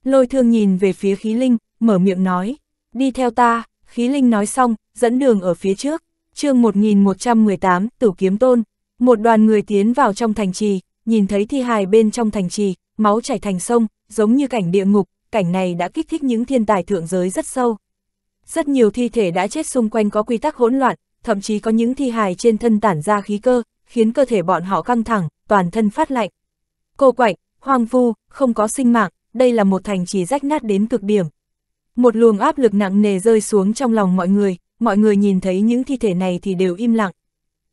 Lôi thương nhìn về phía khí linh, mở miệng nói, đi theo ta, khí linh nói xong, dẫn đường ở phía trước, chương 1118, tử kiếm tôn, một đoàn người tiến vào trong thành trì, nhìn thấy thi hài bên trong thành trì, máu chảy thành sông, giống như cảnh địa ngục, cảnh này đã kích thích những thiên tài thượng giới rất sâu. Rất nhiều thi thể đã chết xung quanh có quy tắc hỗn loạn, thậm chí có những thi hài trên thân tản ra khí cơ, khiến cơ thể bọn họ căng thẳng, toàn thân phát lạnh. Cô quạnh, hoang vu, không có sinh mạng, đây là một thành trì rách nát đến cực điểm. Một luồng áp lực nặng nề rơi xuống trong lòng mọi người, mọi người nhìn thấy những thi thể này thì đều im lặng.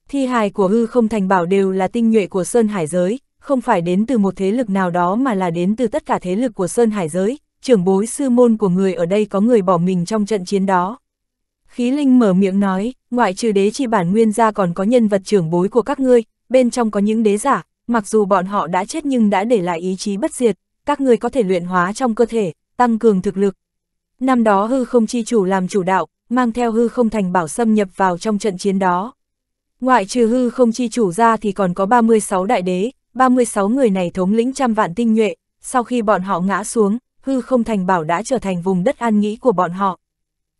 Thi hài của hư không thành bảo đều là tinh nhuệ của Sơn Hải giới, không phải đến từ một thế lực nào đó mà là đến từ tất cả thế lực của Sơn Hải giới, trưởng bối sư môn của người ở đây có người bỏ mình trong trận chiến đó. Khí Linh mở miệng nói, ngoại trừ đế chi bản nguyên ra còn có nhân vật trưởng bối của các ngươi, bên trong có những đế giả, mặc dù bọn họ đã chết nhưng đã để lại ý chí bất diệt, các người có thể luyện hóa trong cơ thể, tăng cường thực lực. Năm đó hư không chi chủ làm chủ đạo, mang theo hư không thành bảo xâm nhập vào trong trận chiến đó. Ngoại trừ hư không chi chủ ra thì còn có 36 đại đế, 36 người này thống lĩnh trăm vạn tinh nhuệ, sau khi bọn họ ngã xuống, hư không thành bảo đã trở thành vùng đất an nghỉ của bọn họ.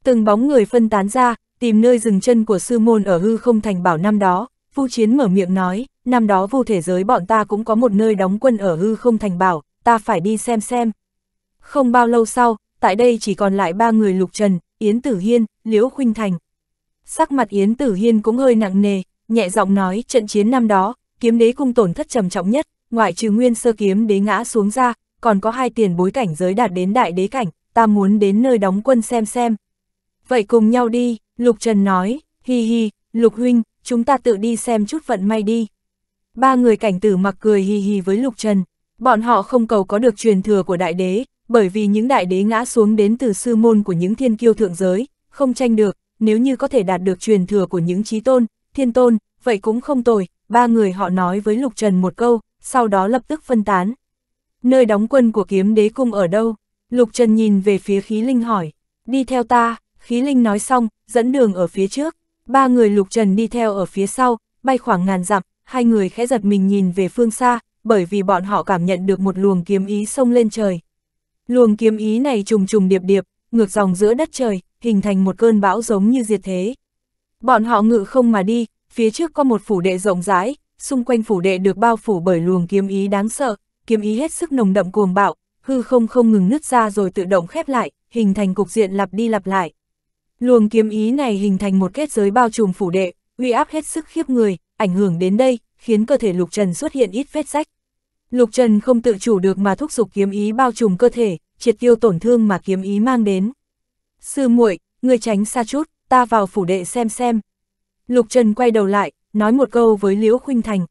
Từng bóng người phân tán ra, tìm nơi dừng chân của sư môn ở hư không thành bảo năm đó, Vu Chiến mở miệng nói, năm đó vu thể giới bọn ta cũng có một nơi đóng quân ở hư không thành bảo, ta phải đi xem xem. Không bao lâu sau, tại đây chỉ còn lại ba người Lục Trần, Yến Tử Hiên, Liễu Khuynh Thành. Sắc mặt Yến Tử Hiên cũng hơi nặng nề, nhẹ giọng nói trận chiến năm đó, kiếm đế cung tổn thất trầm trọng nhất, ngoại trừ nguyên sơ kiếm đế ngã xuống ra, còn có hai tiền bối cảnh giới đạt đến đại đế cảnh, ta muốn đến nơi đóng quân xem xem. Vậy cùng nhau đi, Lục Trần nói, hi hi, Lục Huynh, chúng ta tự đi xem chút vận may đi. Ba người cảnh tử mặc cười hi hi với Lục Trần. Bọn họ không cầu có được truyền thừa của đại đế, bởi vì những đại đế ngã xuống đến từ sư môn của những thiên kiêu thượng giới, không tranh được, nếu như có thể đạt được truyền thừa của những trí tôn, thiên tôn, vậy cũng không tồi, ba người họ nói với Lục Trần một câu, sau đó lập tức phân tán. Nơi đóng quân của kiếm đế cung ở đâu? Lục Trần nhìn về phía khí linh hỏi, đi theo ta, khí linh nói xong, dẫn đường ở phía trước, ba người Lục Trần đi theo ở phía sau, bay khoảng ngàn dặm, hai người khẽ giật mình nhìn về phương xa, bởi vì bọn họ cảm nhận được một luồng kiếm ý sông lên trời. Luồng kiếm ý này trùng trùng điệp điệp, ngược dòng giữa đất trời, hình thành một cơn bão giống như diệt thế. Bọn họ ngự không mà đi, phía trước có một phủ đệ rộng rãi, xung quanh phủ đệ được bao phủ bởi luồng kiếm ý đáng sợ, kiếm ý hết sức nồng đậm cuồng bạo, hư không không ngừng nứt ra rồi tự động khép lại, hình thành cục diện lặp đi lặp lại. Luồng kiếm ý này hình thành một kết giới bao trùm phủ đệ, uy áp hết sức khiếp người, ảnh hưởng đến đây, khiến cơ thể Lục Trần xuất hiện ít vết rách. Lục Trần không tự chủ được mà thúc giục kiếm ý bao trùm cơ thể, triệt tiêu tổn thương mà kiếm ý mang đến. Sư muội, người tránh xa chút, ta vào phủ đệ xem xem. Lục Trần quay đầu lại, nói một câu với Liễu Khuynh Thành.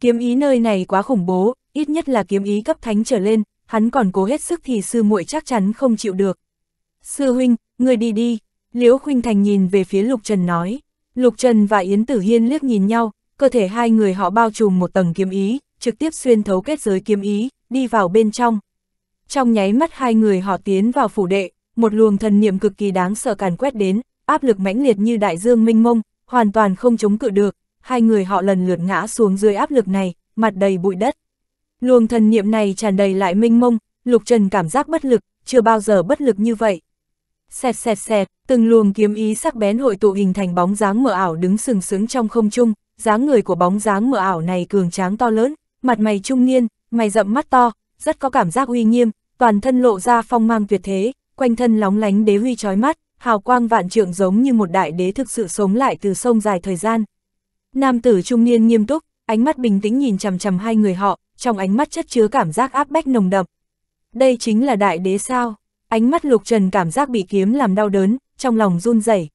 Kiếm ý nơi này quá khủng bố, ít nhất là kiếm ý cấp thánh trở lên, hắn còn cố hết sức thì sư muội chắc chắn không chịu được. Sư huynh, người đi đi, Liễu Khuynh Thành nhìn về phía Lục Trần nói. Lục Trần và Yến Tử Hiên liếc nhìn nhau, cơ thể hai người họ bao trùm một tầng kiếm ý, trực tiếp xuyên thấu kết giới kiếm ý, đi vào bên trong. Trong nháy mắt hai người họ tiến vào phủ đệ, một luồng thần niệm cực kỳ đáng sợ càn quét đến, áp lực mãnh liệt như đại dương minh mông, hoàn toàn không chống cự được, hai người họ lần lượt ngã xuống dưới áp lực này, mặt đầy bụi đất. Luồng thần niệm này tràn đầy lại minh mông, Lục Trần cảm giác bất lực, chưa bao giờ bất lực như vậy. Xẹt xẹt xẹt, từng luồng kiếm ý sắc bén hội tụ hình thành bóng dáng mờ ảo đứng sừng sững trong không trung, dáng người của bóng dáng mờ ảo này cường tráng to lớn, mặt mày trung niên, mày rậm mắt to, rất có cảm giác uy nghiêm, toàn thân lộ ra phong mang tuyệt thế, quanh thân lóng lánh đế huy chói mắt, hào quang vạn trượng giống như một đại đế thực sự sống lại từ sông dài thời gian. Nam tử trung niên nghiêm túc, ánh mắt bình tĩnh nhìn chằm chằm hai người họ, trong ánh mắt chất chứa cảm giác áp bách nồng đậm. Đây chính là đại đế sao? Ánh mắt Lục Trần cảm giác bị kiếm làm đau đớn, trong lòng run rẩy.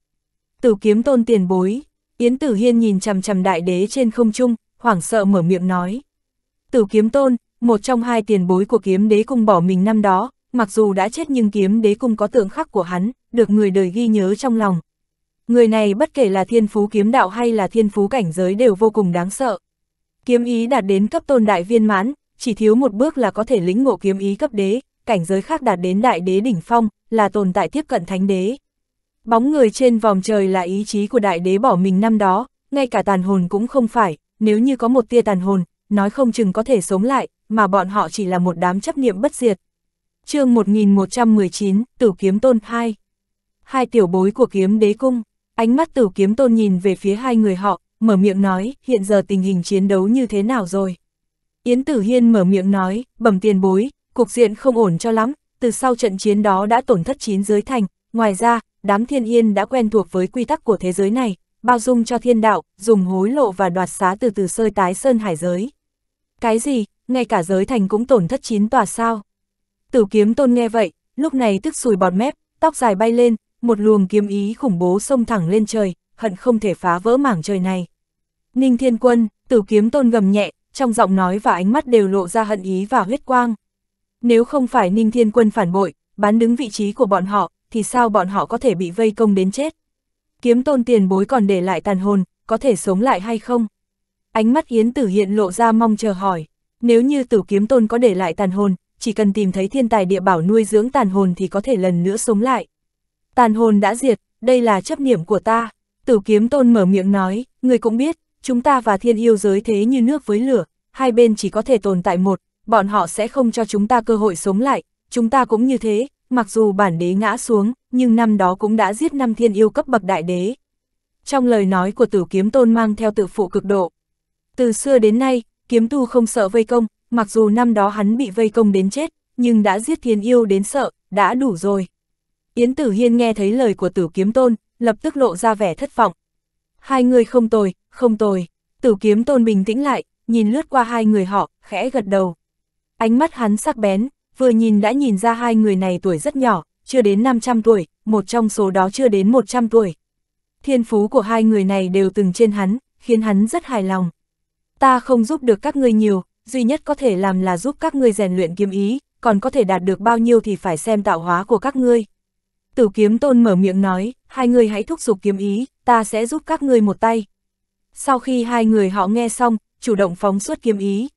Tử kiếm tôn tiền bối, Yến Tử Hiên nhìn chằm chằm đại đế trên không trung, hoảng sợ mở miệng nói. Tử kiếm tôn, một trong hai tiền bối của kiếm đế cung bỏ mình năm đó, mặc dù đã chết nhưng kiếm đế cung có tượng khắc của hắn, được người đời ghi nhớ trong lòng. Người này bất kể là thiên phú kiếm đạo hay là thiên phú cảnh giới đều vô cùng đáng sợ. Kiếm ý đạt đến cấp tôn đại viên mãn, chỉ thiếu một bước là có thể lĩnh ngộ kiếm ý cấp đế, cảnh giới khác đạt đến đại đế đỉnh phong, là tồn tại tiếp cận thánh đế. Bóng người trên vòng trời là ý chí của đại đế bỏ mình năm đó, ngay cả tàn hồn cũng không phải, nếu như có một tia tàn hồn, nói không chừng có thể sống lại, mà bọn họ chỉ là một đám chấp niệm bất diệt. chương 1119, Tử Kiếm Tôn 2 Hai tiểu bối của kiếm đế cung, ánh mắt tử kiếm tôn nhìn về phía hai người họ, mở miệng nói, hiện giờ tình hình chiến đấu như thế nào rồi? Yến Tử Hiên mở miệng nói, bẩm tiền bối, cục diện không ổn cho lắm, từ sau trận chiến đó đã tổn thất chín giới thành, Ngoài ra, đám thiên yên đã quen thuộc với quy tắc của thế giới này, bao dung cho thiên đạo, dùng hối lộ và đoạt xá từ từ sơi tái sơn hải giới. Cái gì, ngay cả giới thành cũng tổn thất chín tòa sao? Tử kiếm tôn nghe vậy, lúc này tức sùi bọt mép, tóc dài bay lên, một luồng kiếm ý khủng bố xông thẳng lên trời, hận không thể phá vỡ mảng trời này. Ninh thiên quân, tử kiếm tôn gầm nhẹ, trong giọng nói và ánh mắt đều lộ ra hận ý và huyết quang. Nếu không phải Ninh Thiên Quân phản bội, bán đứng vị trí của bọn họ, thì sao bọn họ có thể bị vây công đến chết? Kiếm tôn tiền bối còn để lại tàn hồn, có thể sống lại hay không? Ánh mắt Yến Tử hiện lộ ra mong chờ hỏi, nếu như tử kiếm tôn có để lại tàn hồn, chỉ cần tìm thấy thiên tài địa bảo nuôi dưỡng tàn hồn thì có thể lần nữa sống lại. Tàn hồn đã diệt, đây là chấp niệm của ta. Tử kiếm tôn mở miệng nói, người cũng biết, chúng ta và thiên yêu giới thế như nước với lửa, hai bên chỉ có thể tồn tại một, bọn họ sẽ không cho chúng ta cơ hội sống lại, chúng ta cũng như thế, mặc dù bản đế ngã xuống, nhưng năm đó cũng đã giết năm thiên yêu cấp bậc đại đế. Trong lời nói của tử kiếm tôn mang theo tự phụ cực độ. Từ xưa đến nay, kiếm tu không sợ vây công, mặc dù năm đó hắn bị vây công đến chết, nhưng đã giết thiên yêu đến sợ, đã đủ rồi. Yến Tử Hiên nghe thấy lời của tử kiếm tôn, lập tức lộ ra vẻ thất vọng. Hai người không tồi, không tồi. Tử kiếm tôn bình tĩnh lại, nhìn lướt qua hai người họ, khẽ gật đầu. Ánh mắt hắn sắc bén, vừa nhìn đã nhìn ra hai người này tuổi rất nhỏ, chưa đến 500 tuổi, một trong số đó chưa đến 100 tuổi. Thiên phú của hai người này đều từng trên hắn, khiến hắn rất hài lòng. Ta không giúp được các ngươi nhiều, duy nhất có thể làm là giúp các ngươi rèn luyện kiếm ý, còn có thể đạt được bao nhiêu thì phải xem tạo hóa của các ngươi. Tử kiếm tôn mở miệng nói, hai người hãy thúc giục kiếm ý, ta sẽ giúp các ngươi một tay. Sau khi hai người họ nghe xong, chủ động phóng suốt kiếm ý,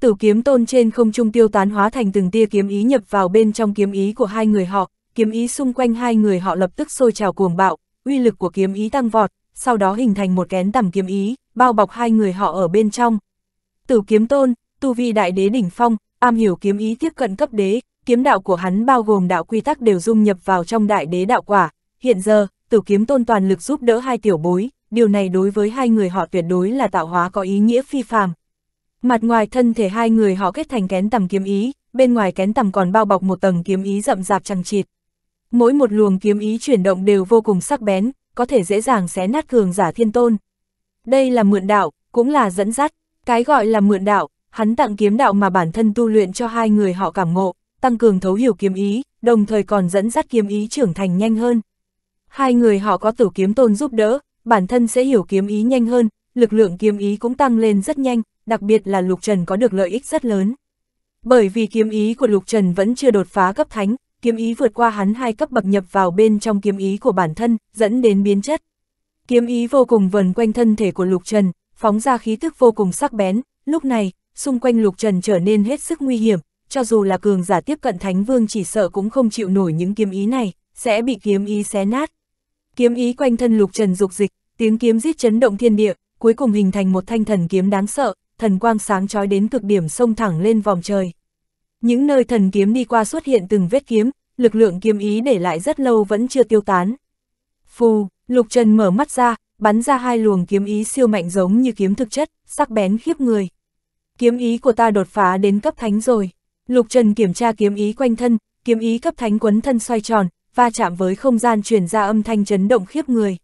tử kiếm tôn trên không trung tiêu tán hóa thành từng tia kiếm ý nhập vào bên trong kiếm ý của hai người họ, kiếm ý xung quanh hai người họ lập tức sôi trào cuồng bạo, uy lực của kiếm ý tăng vọt, sau đó hình thành một kén tầm kiếm ý, bao bọc hai người họ ở bên trong. Tử kiếm tôn, tu vi đại đế đỉnh phong, am hiểu kiếm ý tiếp cận cấp đế, kiếm đạo của hắn bao gồm đạo quy tắc đều dung nhập vào trong đại đế đạo quả. Hiện giờ, tử kiếm tôn toàn lực giúp đỡ hai tiểu bối, điều này đối với hai người họ tuyệt đối là tạo hóa có ý nghĩa phi phàm. Mặt ngoài thân thể hai người họ kết thành kén tầm kiếm ý, bên ngoài kén tầm còn bao bọc một tầng kiếm ý rậm rạp chằng chịt. Mỗi một luồng kiếm ý chuyển động đều vô cùng sắc bén, có thể dễ dàng xé nát cường giả thiên tôn. Đây là mượn đạo, cũng là dẫn dắt, cái gọi là mượn đạo, hắn tặng kiếm đạo mà bản thân tu luyện cho hai người họ cảm ngộ, tăng cường thấu hiểu kiếm ý, đồng thời còn dẫn dắt kiếm ý trưởng thành nhanh hơn. Hai người họ có tử kiếm tôn giúp đỡ, bản thân sẽ hiểu kiếm ý nhanh hơn, lực lượng kiếm ý cũng tăng lên rất nhanh, đặc biệt là Lục Trần có được lợi ích rất lớn. Bởi vì kiếm ý của Lục Trần vẫn chưa đột phá cấp thánh, kiếm ý vượt qua hắn hai cấp bậc nhập vào bên trong kiếm ý của bản thân, dẫn đến biến chất. Kiếm ý vô cùng vần quanh thân thể của Lục Trần, phóng ra khí tức vô cùng sắc bén, lúc này, xung quanh Lục Trần trở nên hết sức nguy hiểm, cho dù là cường giả tiếp cận Thánh Vương chỉ sợ cũng không chịu nổi những kiếm ý này, sẽ bị kiếm ý xé nát. Kiếm ý quanh thân Lục Trần dục dịch, tiếng kiếm giết chấn động thiên địa, cuối cùng hình thành một thanh thần kiếm đáng sợ, thần quang sáng trói đến cực điểm sông thẳng lên vòng trời. Những nơi thần kiếm đi qua xuất hiện từng vết kiếm, lực lượng kiếm ý để lại rất lâu vẫn chưa tiêu tán. Phù, Lục Trần mở mắt ra, bắn ra hai luồng kiếm ý siêu mạnh giống như kiếm thực chất, sắc bén khiếp người. Kiếm ý của ta đột phá đến cấp thánh rồi. Lục Trần kiểm tra kiếm ý quanh thân, kiếm ý cấp thánh quấn thân xoay tròn, va chạm với không gian truyền ra âm thanh chấn động khiếp người.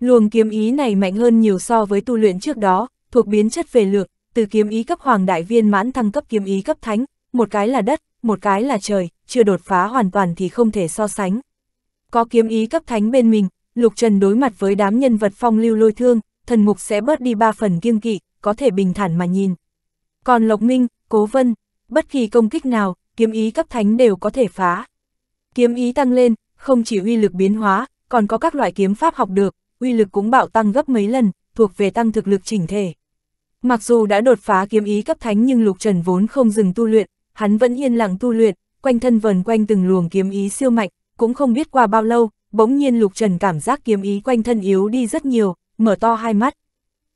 Luồng kiếm ý này mạnh hơn nhiều so với tu luyện trước đó, thuộc biến chất về lược, từ kiếm ý cấp hoàng đại viên mãn thăng cấp kiếm ý cấp thánh, một cái là đất, một cái là trời, chưa đột phá hoàn toàn thì không thể so sánh. Có kiếm ý cấp thánh bên mình, Lục Trần đối mặt với đám nhân vật phong lưu lôi thương, thần mục sẽ bớt đi ba phần kiêng kỵ, có thể bình thản mà nhìn. Còn Lộc Minh, Cố Vân, bất kỳ công kích nào, kiếm ý cấp thánh đều có thể phá. Kiếm ý tăng lên, không chỉ uy lực biến hóa, còn có các loại kiếm pháp học được, uy lực cũng bạo tăng gấp mấy lần, thuộc về tăng thực lực chỉnh thể. Mặc dù đã đột phá kiếm ý cấp thánh nhưng Lục Trần vốn không dừng tu luyện, hắn vẫn yên lặng tu luyện, quanh thân vần quanh từng luồng kiếm ý siêu mạnh, cũng không biết qua bao lâu, bỗng nhiên Lục Trần cảm giác kiếm ý quanh thân yếu đi rất nhiều, mở to hai mắt.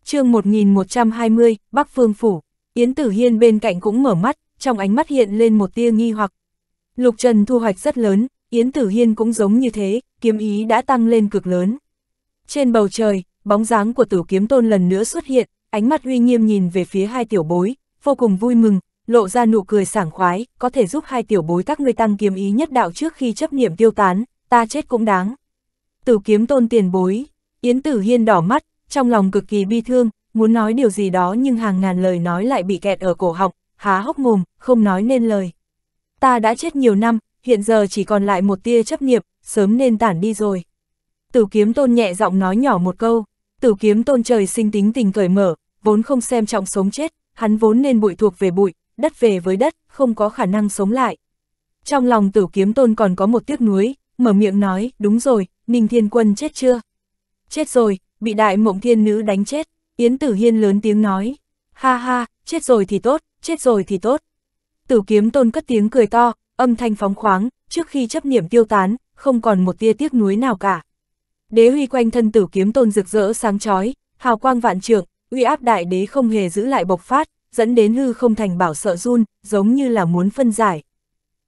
chương 1120, Bắc Phương Phủ, Yến Tử Hiên bên cạnh cũng mở mắt, trong ánh mắt hiện lên một tia nghi hoặc. Lục Trần thu hoạch rất lớn, Yến Tử Hiên cũng giống như thế, kiếm ý đã tăng lên cực lớn. Trên bầu trời, bóng dáng của tử kiếm tôn lần nữa xuất hiện, ánh mắt uy nghiêm nhìn về phía hai tiểu bối, vô cùng vui mừng, lộ ra nụ cười sảng khoái, có thể giúp hai tiểu bối các ngươi tăng kiếm ý nhất đạo trước khi chấp niệm tiêu tán, ta chết cũng đáng. Tử kiếm tôn tiền bối, Yến Tử Hiên đỏ mắt, trong lòng cực kỳ bi thương, muốn nói điều gì đó nhưng hàng ngàn lời nói lại bị kẹt ở cổ họng, há hốc mồm, không nói nên lời. Ta đã chết nhiều năm, hiện giờ chỉ còn lại một tia chấp niệm, sớm nên tản đi rồi. Tử kiếm tôn nhẹ giọng nói nhỏ một câu, tử kiếm tôn trời sinh tính tình cởi mở, vốn không xem trọng sống chết, hắn vốn nên bụi thuộc về bụi, đất về với đất, không có khả năng sống lại. Trong lòng tử kiếm tôn còn có một tiếc nuối, mở miệng nói, đúng rồi, Ninh Thiên Quân chết chưa? Chết rồi, bị đại mộng thiên nữ đánh chết, Yến Tử Hiên lớn tiếng nói, ha ha, chết rồi thì tốt, chết rồi thì tốt. Tử kiếm tôn cất tiếng cười to, âm thanh phóng khoáng, trước khi chấp niệm tiêu tán, không còn một tia tiếc nuối nào cả. Đế huy quanh thân tử kiếm tôn rực rỡ sáng chói, hào quang vạn trượng, uy áp đại đế không hề giữ lại bộc phát, dẫn đến hư không thành bảo sợ run, giống như là muốn phân giải.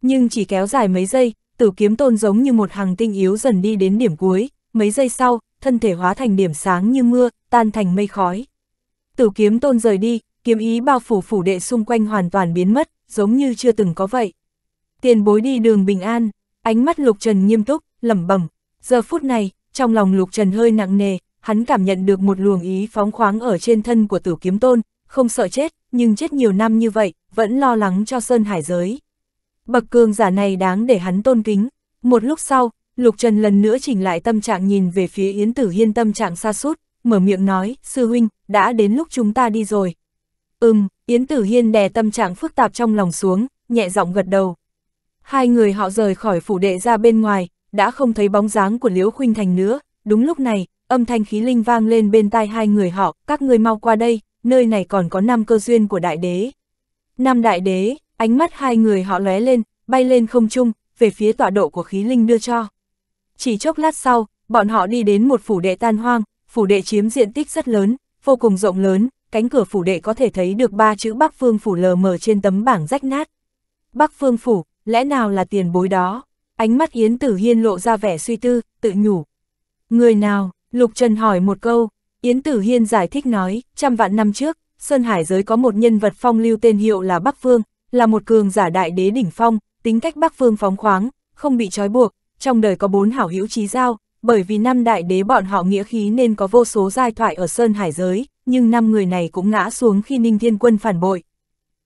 Nhưng chỉ kéo dài mấy giây, tử kiếm tôn giống như một hàng tinh yếu dần đi đến điểm cuối, mấy giây sau, thân thể hóa thành điểm sáng như mưa, tan thành mây khói. Tử kiếm tôn rời đi, kiếm ý bao phủ phủ đệ xung quanh hoàn toàn biến mất, giống như chưa từng có vậy. Tiền bối đi đường bình an, ánh mắt lục trần nghiêm túc, lẩm bẩm. Giờ phút này, trong lòng Lục Trần hơi nặng nề, hắn cảm nhận được một luồng ý phóng khoáng ở trên thân của tử kiếm tôn, không sợ chết, nhưng chết nhiều năm như vậy, vẫn lo lắng cho Sơn Hải giới. Bậc cường giả này đáng để hắn tôn kính. Một lúc sau, Lục Trần lần nữa chỉnh lại tâm trạng nhìn về phía Yến Tử Hiên tâm trạng xa sút mở miệng nói, sư huynh, đã đến lúc chúng ta đi rồi. Ừm, Yến Tử Hiên đè tâm trạng phức tạp trong lòng xuống, nhẹ giọng gật đầu. Hai người họ rời khỏi phủ đệ ra bên ngoài, đã không thấy bóng dáng của Liễu Khuynh Thành nữa, đúng lúc này, âm thanh khí linh vang lên bên tai hai người họ, các người mau qua đây, nơi này còn có năm cơ duyên của đại đế. Năm đại đế, ánh mắt hai người họ lóe lên, bay lên không trung, về phía tọa độ của khí linh đưa cho. Chỉ chốc lát sau, bọn họ đi đến một phủ đệ tan hoang, phủ đệ chiếm diện tích rất lớn, vô cùng rộng lớn, cánh cửa phủ đệ có thể thấy được ba chữ Bắc Phương phủ lờ mờ trên tấm bảng rách nát. Bắc Phương phủ, lẽ nào là tiền bối đó? Ánh mắt Yến Tử Hiên lộ ra vẻ suy tư, tự nhủ. Người nào? Lục Trần hỏi một câu. Yến Tử Hiên giải thích nói, trăm vạn năm trước, Sơn Hải giới có một nhân vật phong lưu tên hiệu là Bắc Phương, là một cường giả đại đế đỉnh phong, tính cách Bắc Phương phóng khoáng, không bị trói buộc, trong đời có bốn hảo hữu trí giao, bởi vì năm đại đế bọn họ nghĩa khí nên có vô số giai thoại ở Sơn Hải giới, nhưng năm người này cũng ngã xuống khi Ninh Thiên Quân phản bội.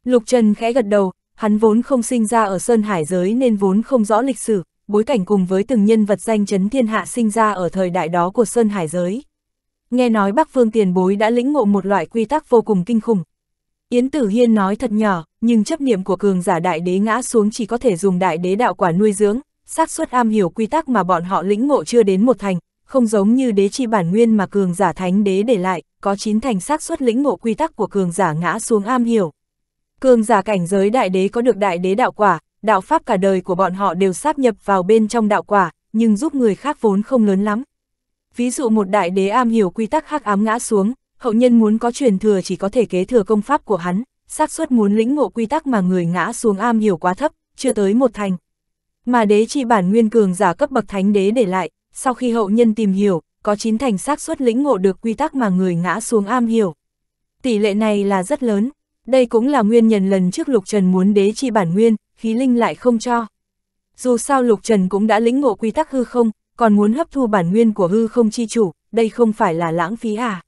Lục Trần khẽ gật đầu, Hắn vốn không sinh ra ở Sơn Hải giới nên vốn không rõ lịch sử, bối cảnh cùng với từng nhân vật danh chấn thiên hạ sinh ra ở thời đại đó của Sơn Hải giới. Nghe nói Bắc Phương tiền bối đã lĩnh ngộ một loại quy tắc vô cùng kinh khủng. Yến Tử Hiên nói thật nhỏ, nhưng chấp niệm của cường giả đại đế ngã xuống chỉ có thể dùng đại đế đạo quả nuôi dưỡng, xác suất am hiểu quy tắc mà bọn họ lĩnh ngộ chưa đến một thành, không giống như đế chi bản nguyên mà cường giả thánh đế để lại, có chín thành xác suất lĩnh ngộ quy tắc của cường giả ngã xuống am hiểu. Cường giả cảnh giới đại đế có được đại đế đạo quả, đạo pháp cả đời của bọn họ đều sáp nhập vào bên trong đạo quả, nhưng giúp người khác vốn không lớn lắm. Ví dụ một đại đế am hiểu quy tắc hắc ám ngã xuống, hậu nhân muốn có truyền thừa chỉ có thể kế thừa công pháp của hắn, xác suất muốn lĩnh ngộ quy tắc mà người ngã xuống am hiểu quá thấp, chưa tới một thành. Mà đế chi bản nguyên cường giả cấp bậc thánh đế để lại, sau khi hậu nhân tìm hiểu, có chín thành xác suất lĩnh ngộ được quy tắc mà người ngã xuống am hiểu. Tỷ lệ này là rất lớn. Đây cũng là nguyên nhân lần trước Lục Trần muốn đế chi bản nguyên, khí linh lại không cho. Dù sao Lục Trần cũng đã lĩnh ngộ quy tắc hư không, còn muốn hấp thu bản nguyên của hư không chi chủ, đây không phải là lãng phí à.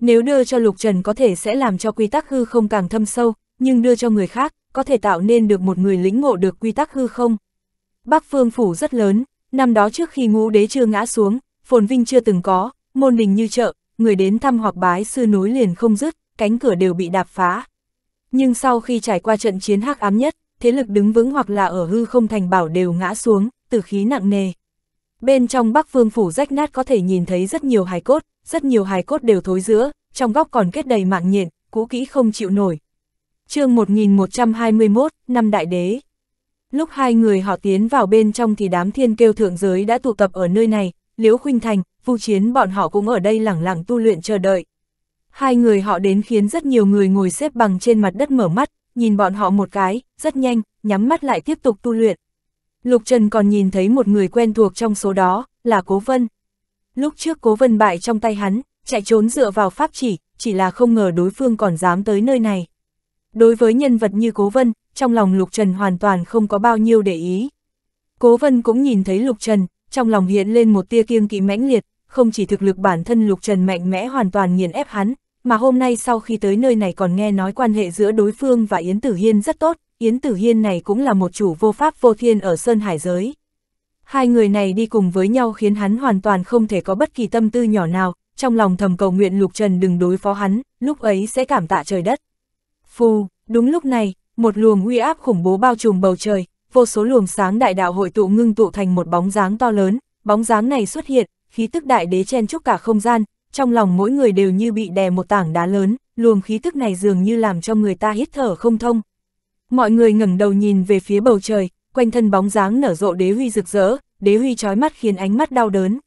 Nếu đưa cho Lục Trần có thể sẽ làm cho quy tắc hư không càng thâm sâu, nhưng đưa cho người khác, có thể tạo nên được một người lĩnh ngộ được quy tắc hư không. Bắc Phương Phủ rất lớn, năm đó trước khi ngũ đế chưa ngã xuống, phồn vinh chưa từng có, môn đình như chợ, người đến thăm hoặc bái sư núi liền không dứt, cánh cửa đều bị đạp phá nhưng sau khi trải qua trận chiến hắc ám nhất, thế lực đứng vững hoặc là ở hư không thành bảo đều ngã xuống, tử khí nặng nề. Bên trong Bắc Phương phủ rách nát có thể nhìn thấy rất nhiều hài cốt, rất nhiều hài cốt đều thối giữa, trong góc còn kết đầy mạng nhện, cũ kỹ không chịu nổi. Chương 1121, năm đại đế. Lúc hai người họ tiến vào bên trong thì đám thiên kêu thượng giới đã tụ tập ở nơi này, Liễu Khuynh Thành, Vu Chiến bọn họ cũng ở đây lẳng lặng tu luyện chờ đợi, Hai người họ đến khiến rất nhiều người ngồi xếp bằng trên mặt đất mở mắt, nhìn bọn họ một cái, rất nhanh, nhắm mắt lại tiếp tục tu luyện. Lục Trần còn nhìn thấy một người quen thuộc trong số đó, là Cố Vân. Lúc trước Cố Vân bại trong tay hắn, chạy trốn dựa vào pháp chỉ, chỉ là không ngờ đối phương còn dám tới nơi này. Đối với nhân vật như Cố Vân, trong lòng Lục Trần hoàn toàn không có bao nhiêu để ý. Cố Vân cũng nhìn thấy Lục Trần, trong lòng hiện lên một tia kiêng kỵ mãnh liệt, không chỉ thực lực bản thân Lục Trần mạnh mẽ hoàn toàn nghiền ép hắn, mà hôm nay sau khi tới nơi này còn nghe nói quan hệ giữa đối phương và Yến Tử Hiên rất tốt, Yến Tử Hiên này cũng là một chủ vô pháp vô thiên ở Sơn Hải giới. Hai người này đi cùng với nhau khiến hắn hoàn toàn không thể có bất kỳ tâm tư nhỏ nào, trong lòng thầm cầu nguyện Lục Trần đừng đối phó hắn, lúc ấy sẽ cảm tạ trời đất. Phù, đúng lúc này, một luồng uy áp khủng bố bao trùm bầu trời, vô số luồng sáng đại đạo hội tụ ngưng tụ thành một bóng dáng to lớn, bóng dáng này xuất hiện, khí tức đại đế chen chúc cả không gian, trong lòng mỗi người đều như bị đè một tảng đá lớn, luồng khí tức này dường như làm cho người ta hít thở không thông. Mọi người ngẩng đầu nhìn về phía bầu trời, quanh thân bóng dáng nở rộ đế huy rực rỡ, đế huy chói mắt khiến ánh mắt đau đớn.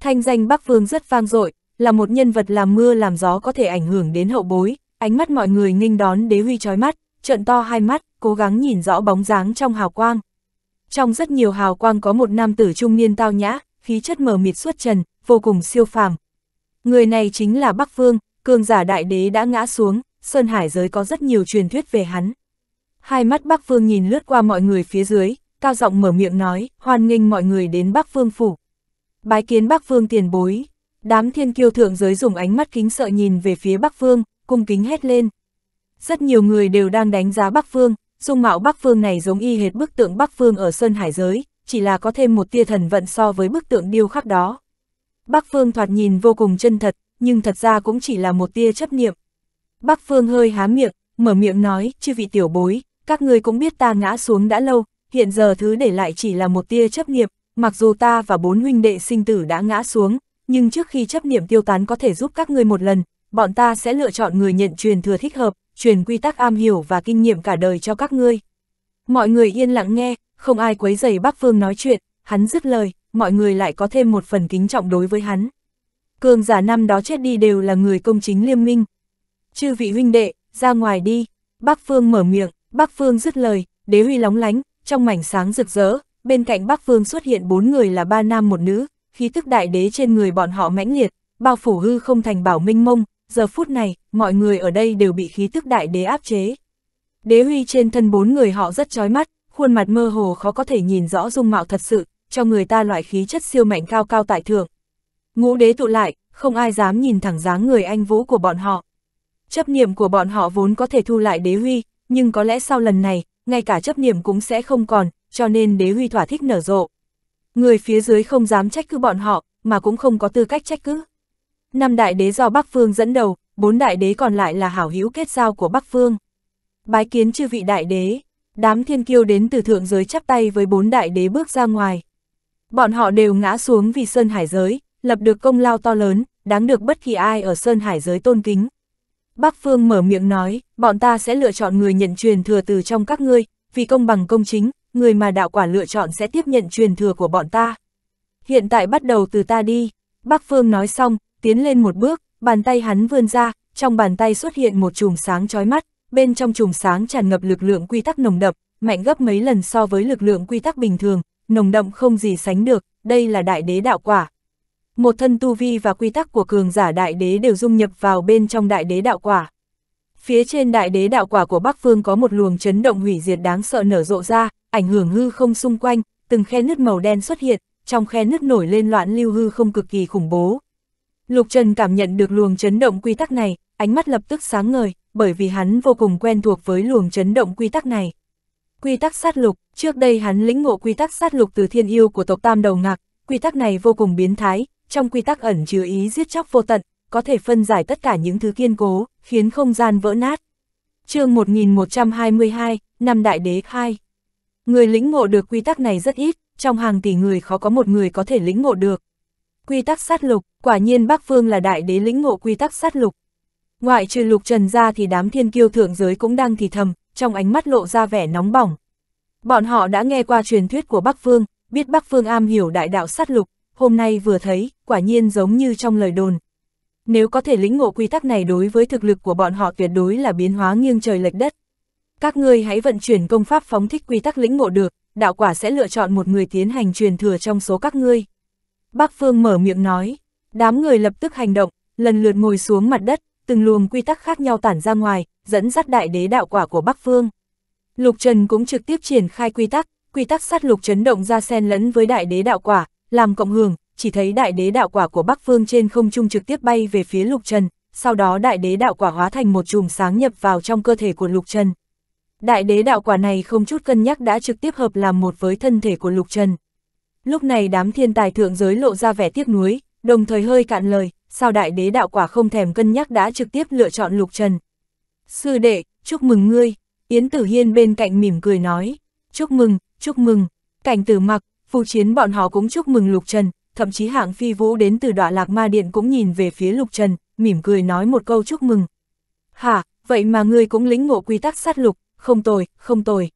Thanh danh Bắc Vương rất vang dội, là một nhân vật làm mưa làm gió có thể ảnh hưởng đến hậu bối, ánh mắt mọi người nghênh đón đế huy chói mắt, trợn to hai mắt, cố gắng nhìn rõ bóng dáng trong hào quang. Trong rất nhiều hào quang có một nam tử trung niên tao nhã, khí chất mờ mịt suốt trần, vô cùng siêu phàm. Người này chính là Bắc Phương cường giả đại đế đã ngã xuống, Sơn Hải giới có rất nhiều truyền thuyết về hắn. Hai mắt Bắc Phương nhìn lướt qua mọi người phía dưới, cao giọng mở miệng nói, hoan nghênh mọi người đến Bắc Phương phủ. Bái kiến Bắc Phương tiền bối, đám thiên kiêu thượng giới dùng ánh mắt kính sợ nhìn về phía Bắc Phương cung kính hét lên. Rất nhiều người đều đang đánh giá Bắc Phương dung mạo Bắc Phương này giống y hệt bức tượng Bắc Phương ở Sơn Hải giới, chỉ là có thêm một tia thần vận so với bức tượng điêu khắc đó. Bác Phương thoạt nhìn vô cùng chân thật, nhưng thật ra cũng chỉ là một tia chấp niệm. Bác Phương hơi há miệng, mở miệng nói, chư vị tiểu bối, các ngươi cũng biết ta ngã xuống đã lâu, hiện giờ thứ để lại chỉ là một tia chấp niệm, mặc dù ta và bốn huynh đệ sinh tử đã ngã xuống, nhưng trước khi chấp niệm tiêu tán có thể giúp các ngươi một lần, bọn ta sẽ lựa chọn người nhận truyền thừa thích hợp, truyền quy tắc am hiểu và kinh nghiệm cả đời cho các ngươi. Mọi người yên lặng nghe, không ai quấy dày Bắc Phương nói chuyện, hắn dứt lời, mọi người lại có thêm một phần kính trọng đối với hắn. Cường giả năm đó chết đi đều là người công chính liêm minh. Chư vị huynh đệ, ra ngoài đi, Bắc Phương mở miệng, Bắc Phương dứt lời, đế huy lóng lánh, trong mảnh sáng rực rỡ, bên cạnh Bắc Phương xuất hiện bốn người là ba nam một nữ, khí tức đại đế trên người bọn họ mãnh liệt, bao phủ hư không thành bảo minh mông, giờ phút này, mọi người ở đây đều bị khí tức đại đế áp chế. Đế huy trên thân bốn người họ rất chói mắt, khuôn mặt mơ hồ khó có thể nhìn rõ dung mạo thật sự, cho người ta loại khí chất siêu mạnh cao cao tại thượng. Ngũ đế tụ lại, không ai dám nhìn thẳng dáng người anh vũ của bọn họ. Chấp niệm của bọn họ vốn có thể thu lại đế huy, nhưng có lẽ sau lần này, ngay cả chấp niệm cũng sẽ không còn, cho nên đế huy thỏa thích nở rộ. Người phía dưới không dám trách cứ bọn họ, mà cũng không có tư cách trách cứ. Năm đại đế do Bắc Phương dẫn đầu, bốn đại đế còn lại là hảo hữu kết giao của Bắc Phương. Bái kiến chư vị đại đế. Đám thiên kiêu đến từ thượng giới chắp tay với bốn đại đế bước ra ngoài. Bọn họ đều ngã xuống vì Sơn Hải giới, lập được công lao to lớn, đáng được bất kỳ ai ở Sơn Hải giới tôn kính. Bác Phương mở miệng nói, bọn ta sẽ lựa chọn người nhận truyền thừa từ trong các ngươi, vì công bằng công chính, người mà đạo quả lựa chọn sẽ tiếp nhận truyền thừa của bọn ta. Hiện tại bắt đầu từ ta đi, Bác Phương nói xong, tiến lên một bước, bàn tay hắn vươn ra, trong bàn tay xuất hiện một chùm sáng chói mắt bên trong trùng sáng tràn ngập lực lượng quy tắc nồng đậm, mạnh gấp mấy lần so với lực lượng quy tắc bình thường, nồng đậm không gì sánh được, đây là đại đế đạo quả. Một thân tu vi và quy tắc của cường giả đại đế đều dung nhập vào bên trong đại đế đạo quả. Phía trên đại đế đạo quả của Bắc Phương có một luồng chấn động hủy diệt đáng sợ nở rộ ra, ảnh hưởng hư không xung quanh, từng khe nứt màu đen xuất hiện, trong khe nứt nổi lên loạn lưu hư không cực kỳ khủng bố. Lục Trần cảm nhận được luồng chấn động quy tắc này, ánh mắt lập tức sáng ngời, bởi vì hắn vô cùng quen thuộc với luồng chấn động quy tắc này. Quy tắc sát lục, trước đây hắn lĩnh ngộ quy tắc sát lục từ thiên yêu của tộc Tam Đầu Ngạc, quy tắc này vô cùng biến thái, trong quy tắc ẩn chứa ý giết chóc vô tận, có thể phân giải tất cả những thứ kiên cố, khiến không gian vỡ nát. chương 1122, năm Đại Đế 2 Người lĩnh ngộ được quy tắc này rất ít, trong hàng tỷ người khó có một người có thể lĩnh ngộ được. Quy tắc sát lục, quả nhiên Bắc Phương là đại đế lĩnh ngộ quy tắc sát lục. Ngoại trừ lục trần ra thì đám thiên kiêu thượng giới cũng đang thì thầm, trong ánh mắt lộ ra vẻ nóng bỏng. Bọn họ đã nghe qua truyền thuyết của Bắc Phương, biết Bắc Phương am hiểu đại đạo sát lục, hôm nay vừa thấy, quả nhiên giống như trong lời đồn. Nếu có thể lĩnh ngộ quy tắc này đối với thực lực của bọn họ tuyệt đối là biến hóa nghiêng trời lệch đất. Các ngươi hãy vận chuyển công pháp phóng thích quy tắc lĩnh ngộ được, đạo quả sẽ lựa chọn một người tiến hành truyền thừa trong số các ngươi. Bắc Phương mở miệng nói, đám người lập tức hành động, lần lượt ngồi xuống mặt đất, từng luồng quy tắc khác nhau tản ra ngoài, dẫn dắt đại đế đạo quả của Bắc Phương. Lục Trần cũng trực tiếp triển khai quy tắc, quy tắc sát lục chấn động ra xen lẫn với đại đế đạo quả, làm cộng hưởng, chỉ thấy đại đế đạo quả của Bắc Phương trên không trung trực tiếp bay về phía Lục Trần, sau đó đại đế đạo quả hóa thành một chùm sáng nhập vào trong cơ thể của Lục Trần. Đại đế đạo quả này không chút cân nhắc đã trực tiếp hợp làm một với thân thể của Lục Trần. Lúc này đám thiên tài thượng giới lộ ra vẻ tiếc nuối, đồng thời hơi cạn lời, sao đại đế đạo quả không thèm cân nhắc đã trực tiếp lựa chọn Lục Trần. Sư đệ, chúc mừng ngươi, Yến Tử Hiên bên cạnh mỉm cười nói, chúc mừng, chúc mừng, cảnh tử mặc, phù chiến bọn họ cũng chúc mừng Lục Trần, thậm chí hạng phi vũ đến từ đọa lạc ma điện cũng nhìn về phía Lục Trần, mỉm cười nói một câu chúc mừng. Hả, vậy mà ngươi cũng lĩnh ngộ quy tắc sát lục, không tồi, không tồi.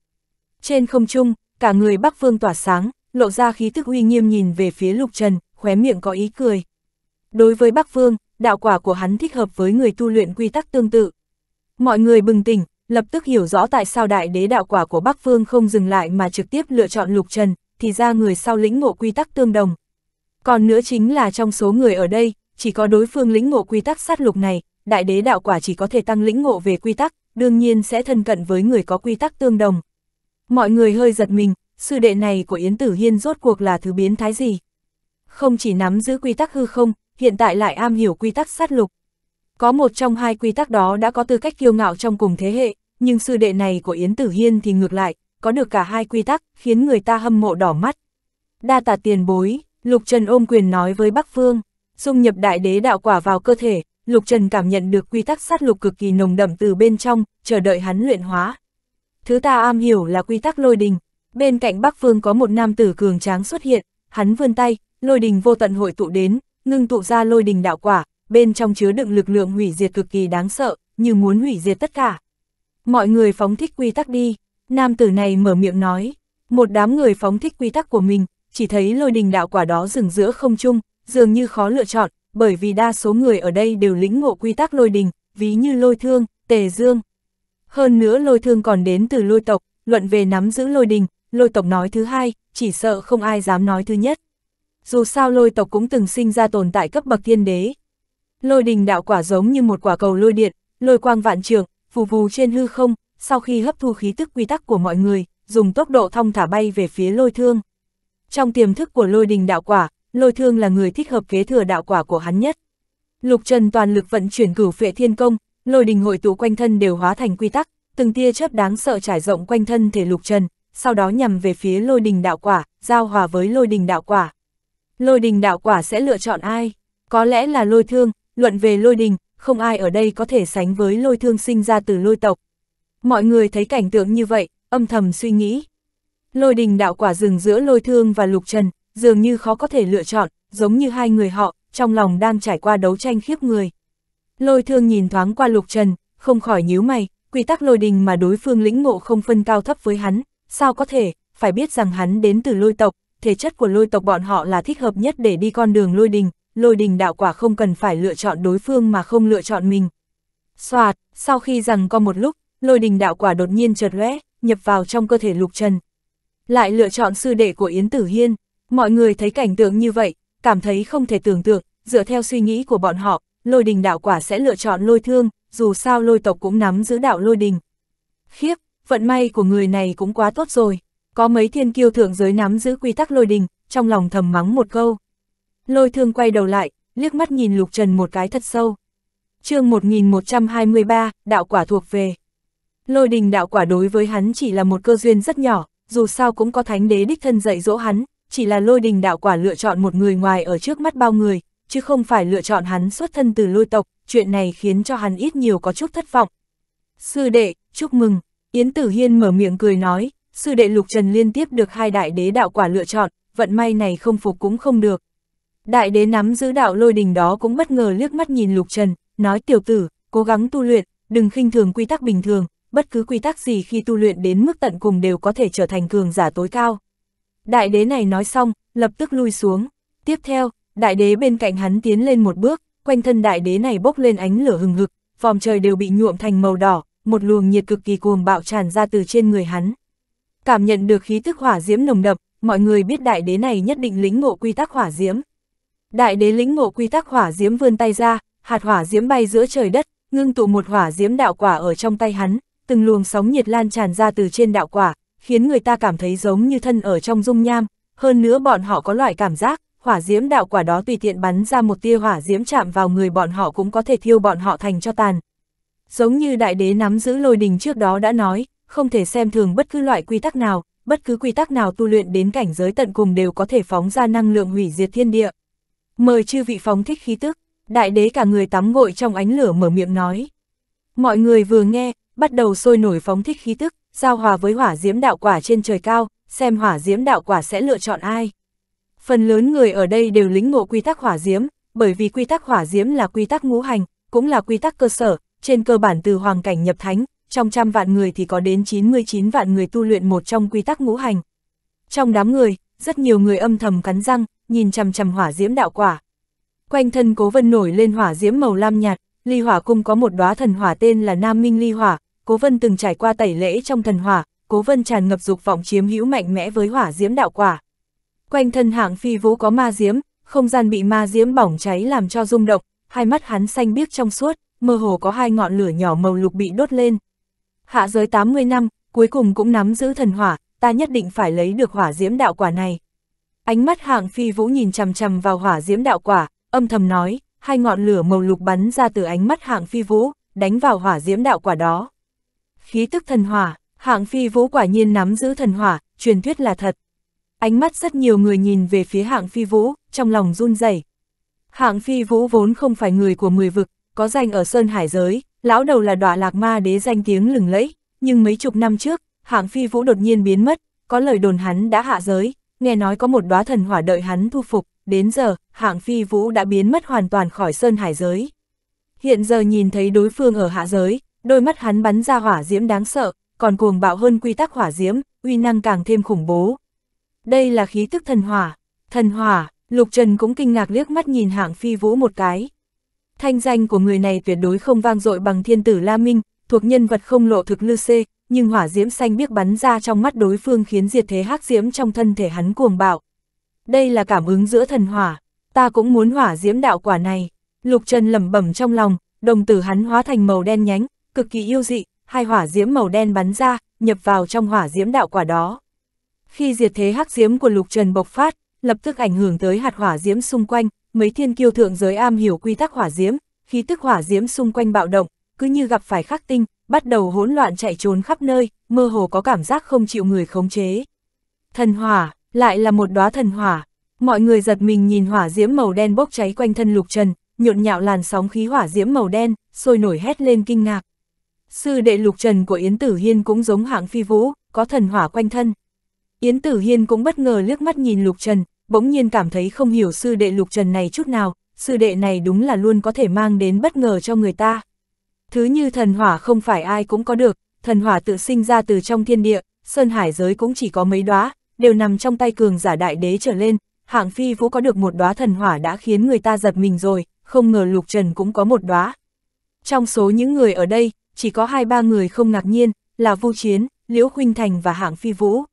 Trên không trung, cả người Bắc Phương tỏa sáng, lộ ra khí thức uy nghiêm nhìn về phía Lục Trần, khóe miệng có ý cười. Đối với Bắc Vương, đạo quả của hắn thích hợp với người tu luyện quy tắc tương tự. Mọi người bừng tỉnh, lập tức hiểu rõ tại sao đại đế đạo quả của Bắc Vương không dừng lại mà trực tiếp lựa chọn Lục Trần, thì ra người sau lĩnh ngộ quy tắc tương đồng. Còn nữa chính là trong số người ở đây, chỉ có đối phương lĩnh ngộ quy tắc sát lục này, đại đế đạo quả chỉ có thể tăng lĩnh ngộ về quy tắc, đương nhiên sẽ thân cận với người có quy tắc tương đồng. Mọi người hơi giật mình, sư đệ này của Yến Tử Hiên rốt cuộc là thứ biến thái gì? không chỉ nắm giữ quy tắc hư không, hiện tại lại am hiểu quy tắc sát lục. Có một trong hai quy tắc đó đã có tư cách kiêu ngạo trong cùng thế hệ, nhưng sư đệ này của Yến Tử Hiên thì ngược lại, có được cả hai quy tắc, khiến người ta hâm mộ đỏ mắt. Đa tạ tiền bối, Lục Trần ôm quyền nói với Bắc Phương, dung nhập đại đế đạo quả vào cơ thể, Lục Trần cảm nhận được quy tắc sát lục cực kỳ nồng đậm từ bên trong, chờ đợi hắn luyện hóa. Thứ ta am hiểu là quy tắc lôi đình, bên cạnh Bắc Phương có một nam tử cường tráng xuất hiện, hắn vươn tay, lôi đình vô tận hội tụ đến, ngưng tụ ra lôi đình đạo quả, bên trong chứa đựng lực lượng hủy diệt cực kỳ đáng sợ, như muốn hủy diệt tất cả. Mọi người phóng thích quy tắc đi, nam tử này mở miệng nói, một đám người phóng thích quy tắc của mình, chỉ thấy lôi đình đạo quả đó dừng giữa không chung, dường như khó lựa chọn, bởi vì đa số người ở đây đều lĩnh ngộ quy tắc lôi đình, ví như lôi thương, tề dương. Hơn nữa lôi thương còn đến từ lôi tộc, luận về nắm giữ lôi đình, lôi tộc nói thứ hai, chỉ sợ không ai dám nói thứ nhất dù sao lôi tộc cũng từng sinh ra tồn tại cấp bậc thiên đế. Lôi đình đạo quả giống như một quả cầu lôi điện, lôi quang vạn trường, phù phù trên hư không, sau khi hấp thu khí tức quy tắc của mọi người, dùng tốc độ thong thả bay về phía lôi thương. Trong tiềm thức của lôi đình đạo quả, lôi thương là người thích hợp kế thừa đạo quả của hắn nhất. Lục Trần toàn lực vận chuyển cửu phệ thiên công, lôi đình hội tụ quanh thân đều hóa thành quy tắc, từng tia chớp đáng sợ trải rộng quanh thân thể Lục Trần, sau đó nhằm về phía lôi đình đạo quả, giao hòa với lôi đình đạo quả lôi đình đạo quả sẽ lựa chọn ai? Có lẽ là lôi thương, luận về lôi đình, không ai ở đây có thể sánh với lôi thương sinh ra từ lôi tộc. Mọi người thấy cảnh tượng như vậy, âm thầm suy nghĩ. Lôi đình đạo quả dừng giữa lôi thương và lục trần, dường như khó có thể lựa chọn, giống như hai người họ, trong lòng đang trải qua đấu tranh khiếp người. Lôi thương nhìn thoáng qua lục trần, không khỏi nhíu mày, quy tắc lôi đình mà đối phương lĩnh ngộ không phân cao thấp với hắn, sao có thể, phải biết rằng hắn đến từ lôi tộc, thể chất của lôi tộc bọn họ là thích hợp nhất để đi con đường lôi đình, lôi đình đạo quả không cần phải lựa chọn đối phương mà không lựa chọn mình. Xoạt, sau khi rằng có một lúc, lôi đình đạo quả đột nhiên chợt lóe, nhập vào trong cơ thể lục trần. Lại lựa chọn sư đệ của Yến Tử Hiên, mọi người thấy cảnh tượng như vậy, cảm thấy không thể tưởng tượng, dựa theo suy nghĩ của bọn họ, lôi đình đạo quả sẽ lựa chọn lôi thương, dù sao lôi tộc cũng nắm giữ đạo lôi đình. Khiếp, vận may của người này cũng quá tốt rồi. Có mấy thiên kiêu thượng giới nắm giữ quy tắc lôi đình, trong lòng thầm mắng một câu. Lôi thương quay đầu lại, liếc mắt nhìn Lục Trần một cái thật sâu. chương 1123, đạo quả thuộc về. Lôi đình đạo quả đối với hắn chỉ là một cơ duyên rất nhỏ, dù sao cũng có thánh đế đích thân dạy dỗ hắn, chỉ là lôi đình đạo quả lựa chọn một người ngoài ở trước mắt bao người, chứ không phải lựa chọn hắn xuất thân từ lôi tộc, chuyện này khiến cho hắn ít nhiều có chút thất vọng. Sư đệ, chúc mừng, Yến Tử Hiên mở miệng cười nói, sư đệ Lục Trần liên tiếp được hai đại đế đạo quả lựa chọn, vận may này không phục cũng không được. Đại đế nắm giữ đạo lôi đình đó cũng bất ngờ liếc mắt nhìn Lục Trần, nói tiểu tử, cố gắng tu luyện, đừng khinh thường quy tắc bình thường, bất cứ quy tắc gì khi tu luyện đến mức tận cùng đều có thể trở thành cường giả tối cao. Đại đế này nói xong, lập tức lui xuống. Tiếp theo, đại đế bên cạnh hắn tiến lên một bước, quanh thân đại đế này bốc lên ánh lửa hừng hực, vòm trời đều bị nhuộm thành màu đỏ, một luồng nhiệt cực kỳ cuồng bạo tràn ra từ trên người hắn. Cảm nhận được khí tức hỏa diễm nồng đậm, mọi người biết đại đế này nhất định lĩnh ngộ quy tắc hỏa diễm. Đại đế lĩnh ngộ quy tắc hỏa diễm vươn tay ra, hạt hỏa diễm bay giữa trời đất, ngưng tụ một hỏa diễm đạo quả ở trong tay hắn, từng luồng sóng nhiệt lan tràn ra từ trên đạo quả, khiến người ta cảm thấy giống như thân ở trong dung nham, hơn nữa bọn họ có loại cảm giác, hỏa diễm đạo quả đó tùy tiện bắn ra một tia hỏa diễm chạm vào người bọn họ cũng có thể thiêu bọn họ thành cho tàn. Giống như đại đế nắm giữ lôi đình trước đó đã nói, không thể xem thường bất cứ loại quy tắc nào, bất cứ quy tắc nào tu luyện đến cảnh giới tận cùng đều có thể phóng ra năng lượng hủy diệt thiên địa. Mời chư vị phóng thích khí tức, đại đế cả người tắm gội trong ánh lửa mở miệng nói. Mọi người vừa nghe, bắt đầu sôi nổi phóng thích khí tức, giao hòa với hỏa diễm đạo quả trên trời cao, xem hỏa diễm đạo quả sẽ lựa chọn ai. Phần lớn người ở đây đều lính ngộ quy tắc hỏa diễm, bởi vì quy tắc hỏa diễm là quy tắc ngũ hành, cũng là quy tắc cơ sở, trên cơ bản từ hoàng cảnh nhập thánh, trong trăm vạn người thì có đến 99 vạn người tu luyện một trong quy tắc ngũ hành. Trong đám người, rất nhiều người âm thầm cắn răng, nhìn chằm chằm hỏa diễm đạo quả. Quanh thân Cố Vân nổi lên hỏa diễm màu lam nhạt, Ly Hỏa Cung có một đóa thần hỏa tên là Nam Minh Ly Hỏa, Cố Vân từng trải qua tẩy lễ trong thần hỏa, Cố Vân tràn ngập dục vọng chiếm hữu mạnh mẽ với hỏa diễm đạo quả. Quanh thân hạng phi vũ có ma diễm, không gian bị ma diễm bỏng cháy làm cho rung động, hai mắt hắn xanh biếc trong suốt, mơ hồ có hai ngọn lửa nhỏ màu lục bị đốt lên hạ giới 80 năm, cuối cùng cũng nắm giữ thần hỏa, ta nhất định phải lấy được hỏa diễm đạo quả này. Ánh mắt hạng phi vũ nhìn chằm chằm vào hỏa diễm đạo quả, âm thầm nói, hai ngọn lửa màu lục bắn ra từ ánh mắt hạng phi vũ, đánh vào hỏa diễm đạo quả đó. Khí tức thần hỏa, hạng phi vũ quả nhiên nắm giữ thần hỏa, truyền thuyết là thật. Ánh mắt rất nhiều người nhìn về phía hạng phi vũ, trong lòng run rẩy. Hạng phi vũ vốn không phải người của mười vực, có danh ở Sơn Hải giới, lão đầu là đọa lạc ma đế danh tiếng lừng lẫy, nhưng mấy chục năm trước, hạng phi vũ đột nhiên biến mất, có lời đồn hắn đã hạ giới, nghe nói có một đóa thần hỏa đợi hắn thu phục, đến giờ, hạng phi vũ đã biến mất hoàn toàn khỏi sơn hải giới. Hiện giờ nhìn thấy đối phương ở hạ giới, đôi mắt hắn bắn ra hỏa diễm đáng sợ, còn cuồng bạo hơn quy tắc hỏa diễm, uy năng càng thêm khủng bố. Đây là khí tức thần hỏa, thần hỏa, Lục Trần cũng kinh ngạc liếc mắt nhìn hạng phi vũ một cái. Thanh danh của người này tuyệt đối không vang dội bằng thiên tử La Minh, thuộc nhân vật không lộ thực lư xê, nhưng hỏa diễm xanh biếc bắn ra trong mắt đối phương khiến diệt thế hắc diễm trong thân thể hắn cuồng bạo. Đây là cảm ứng giữa thần hỏa, ta cũng muốn hỏa diễm đạo quả này. Lục Trần lẩm bẩm trong lòng, đồng tử hắn hóa thành màu đen nhánh, cực kỳ yêu dị, hai hỏa diễm màu đen bắn ra, nhập vào trong hỏa diễm đạo quả đó. Khi diệt thế hắc diễm của Lục Trần bộc phát, lập tức ảnh hưởng tới hạt hỏa diễm xung quanh, mấy thiên kiêu thượng giới am hiểu quy tắc hỏa diễm, khí tức hỏa diễm xung quanh bạo động, cứ như gặp phải khắc tinh, bắt đầu hỗn loạn chạy trốn khắp nơi, mơ hồ có cảm giác không chịu người khống chế. Thần hỏa, lại là một đóa thần hỏa. Mọi người giật mình nhìn hỏa diễm màu đen bốc cháy quanh thân Lục Trần, nhộn nhạo làn sóng khí hỏa diễm màu đen, sôi nổi hét lên kinh ngạc. Sư đệ Lục Trần của Yến Tử Hiên cũng giống hạng phi vũ, có thần hỏa quanh thân. Yến Tử Hiên cũng bất ngờ liếc mắt nhìn Lục Trần, bỗng nhiên cảm thấy không hiểu sư đệ lục trần này chút nào, sư đệ này đúng là luôn có thể mang đến bất ngờ cho người ta. Thứ như thần hỏa không phải ai cũng có được, thần hỏa tự sinh ra từ trong thiên địa, sơn hải giới cũng chỉ có mấy đóa, đều nằm trong tay cường giả đại đế trở lên, hạng phi vũ có được một đóa thần hỏa đã khiến người ta giật mình rồi, không ngờ lục trần cũng có một đóa. Trong số những người ở đây, chỉ có hai ba người không ngạc nhiên, là Vu Chiến, Liễu huynh Thành và Hạng Phi Vũ.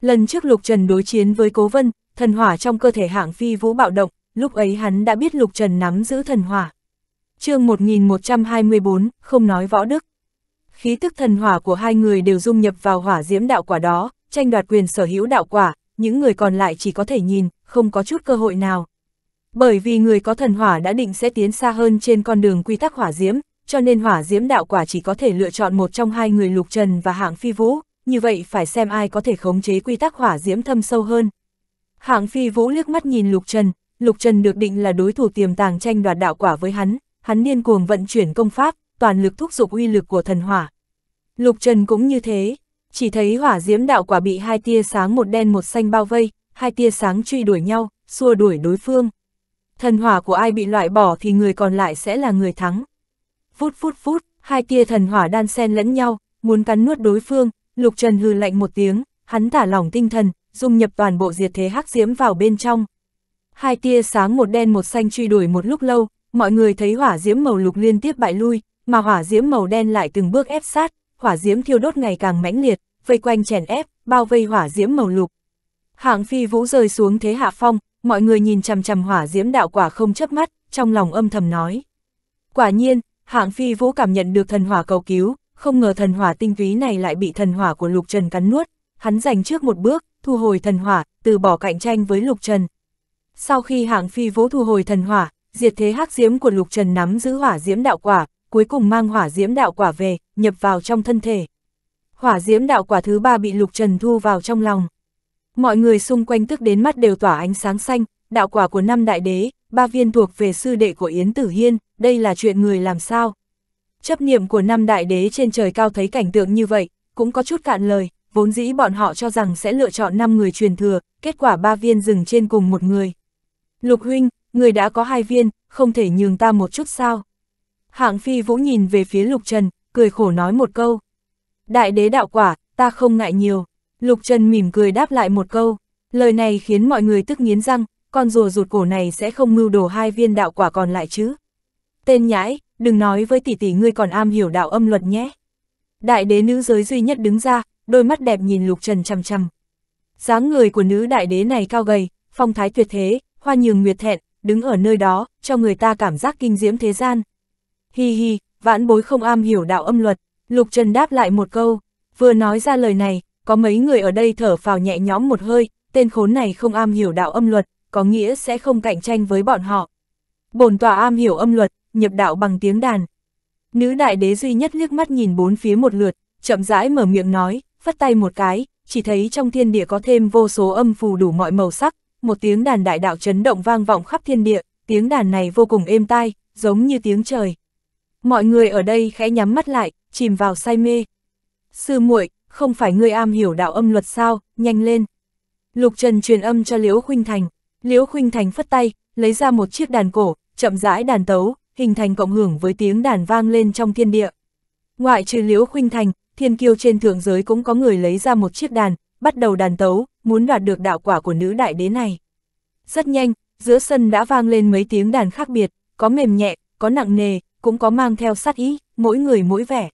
Lần trước Lục Trần đối chiến với Cố Vân, thần hỏa trong cơ thể hạng phi vũ bạo động, lúc ấy hắn đã biết Lục Trần nắm giữ thần hỏa. chương 1124, không nói võ đức. Khí tức thần hỏa của hai người đều dung nhập vào hỏa diễm đạo quả đó, tranh đoạt quyền sở hữu đạo quả, những người còn lại chỉ có thể nhìn, không có chút cơ hội nào. Bởi vì người có thần hỏa đã định sẽ tiến xa hơn trên con đường quy tắc hỏa diễm, cho nên hỏa diễm đạo quả chỉ có thể lựa chọn một trong hai người Lục Trần và hạng phi vũ, như vậy phải xem ai có thể khống chế quy tắc hỏa diễm thâm sâu hơn, Hạng phi vũ liếc mắt nhìn Lục Trần, Lục Trần được định là đối thủ tiềm tàng tranh đoạt đạo quả với hắn, hắn điên cuồng vận chuyển công pháp, toàn lực thúc giục uy lực của thần hỏa. Lục Trần cũng như thế, chỉ thấy hỏa diễm đạo quả bị hai tia sáng một đen một xanh bao vây, hai tia sáng truy đuổi nhau, xua đuổi đối phương. Thần hỏa của ai bị loại bỏ thì người còn lại sẽ là người thắng. Phút phút phút, hai tia thần hỏa đan xen lẫn nhau, muốn cắn nuốt đối phương, Lục Trần hư lạnh một tiếng, hắn thả lỏng tinh thần, dung nhập toàn bộ diệt thế hắc diễm vào bên trong. Hai tia sáng một đen một xanh truy đuổi một lúc lâu, mọi người thấy hỏa diễm màu lục liên tiếp bại lui, mà hỏa diễm màu đen lại từng bước ép sát, hỏa diễm thiêu đốt ngày càng mãnh liệt, vây quanh chèn ép, bao vây hỏa diễm màu lục. Hạng phi vũ rơi xuống thế hạ phong, mọi người nhìn chằm chằm hỏa diễm đạo quả không chớp mắt, trong lòng âm thầm nói. Quả nhiên, hạng phi vũ cảm nhận được thần hỏa cầu cứu, không ngờ thần hỏa tinh túy này lại bị thần hỏa của lục trần cắn nuốt, hắn giành trước một bước, thu hồi thần hỏa, từ bỏ cạnh tranh với Lục Trần. Sau khi hạng phi vỗ thu hồi thần hỏa, diệt thế hắc diễm của Lục Trần nắm giữ hỏa diễm đạo quả, cuối cùng mang hỏa diễm đạo quả về, nhập vào trong thân thể. Hỏa diễm đạo quả thứ ba bị Lục Trần thu vào trong lòng. Mọi người xung quanh tức đến mắt đều tỏa ánh sáng xanh, đạo quả của năm đại đế, ba viên thuộc về sư đệ của Yến Tử Hiên, đây là chuyện người làm sao. Chấp niệm của năm đại đế trên trời cao thấy cảnh tượng như vậy, cũng có chút cạn lời, vốn dĩ bọn họ cho rằng sẽ lựa chọn 5 người truyền thừa, kết quả ba viên dừng trên cùng một người. Lục huynh, người đã có hai viên, không thể nhường ta một chút sao. Hạng phi vũ nhìn về phía lục trần, cười khổ nói một câu. Đại đế đạo quả, ta không ngại nhiều. Lục trần mỉm cười đáp lại một câu. Lời này khiến mọi người tức nghiến răng, con rùa rụt cổ này sẽ không mưu đồ hai viên đạo quả còn lại chứ. Tên nhãi, đừng nói với tỷ tỷ ngươi còn am hiểu đạo âm luật nhé. Đại đế nữ giới duy nhất đứng ra, đôi mắt đẹp nhìn Lục Trần chằm chằm. dáng người của nữ đại đế này cao gầy, phong thái tuyệt thế, hoa nhường nguyệt thẹn, đứng ở nơi đó, cho người ta cảm giác kinh diễm thế gian. Hi hi, vãn bối không am hiểu đạo âm luật, Lục Trần đáp lại một câu, vừa nói ra lời này, có mấy người ở đây thở phào nhẹ nhõm một hơi, tên khốn này không am hiểu đạo âm luật, có nghĩa sẽ không cạnh tranh với bọn họ. Bồn tòa am hiểu âm luật, nhập đạo bằng tiếng đàn. Nữ đại đế duy nhất liếc mắt nhìn bốn phía một lượt, chậm rãi mở miệng nói, phất tay một cái, chỉ thấy trong thiên địa có thêm vô số âm phù đủ mọi màu sắc, một tiếng đàn đại đạo chấn động vang vọng khắp thiên địa, tiếng đàn này vô cùng êm tai, giống như tiếng trời. Mọi người ở đây khẽ nhắm mắt lại, chìm vào say mê. Sư muội, không phải ngươi am hiểu đạo âm luật sao, nhanh lên. Lục Trần truyền âm cho Liễu Khuynh Thành, Liễu Khuynh Thành phất tay, lấy ra một chiếc đàn cổ, chậm rãi đàn tấu, hình thành cộng hưởng với tiếng đàn vang lên trong thiên địa. Ngoại trừ Liễu Khuynh Thành, thiên kiêu trên thượng giới cũng có người lấy ra một chiếc đàn, bắt đầu đàn tấu, muốn đoạt được đạo quả của nữ đại đế này. Rất nhanh, giữa sân đã vang lên mấy tiếng đàn khác biệt, có mềm nhẹ, có nặng nề, cũng có mang theo sát ý, mỗi người mỗi vẻ.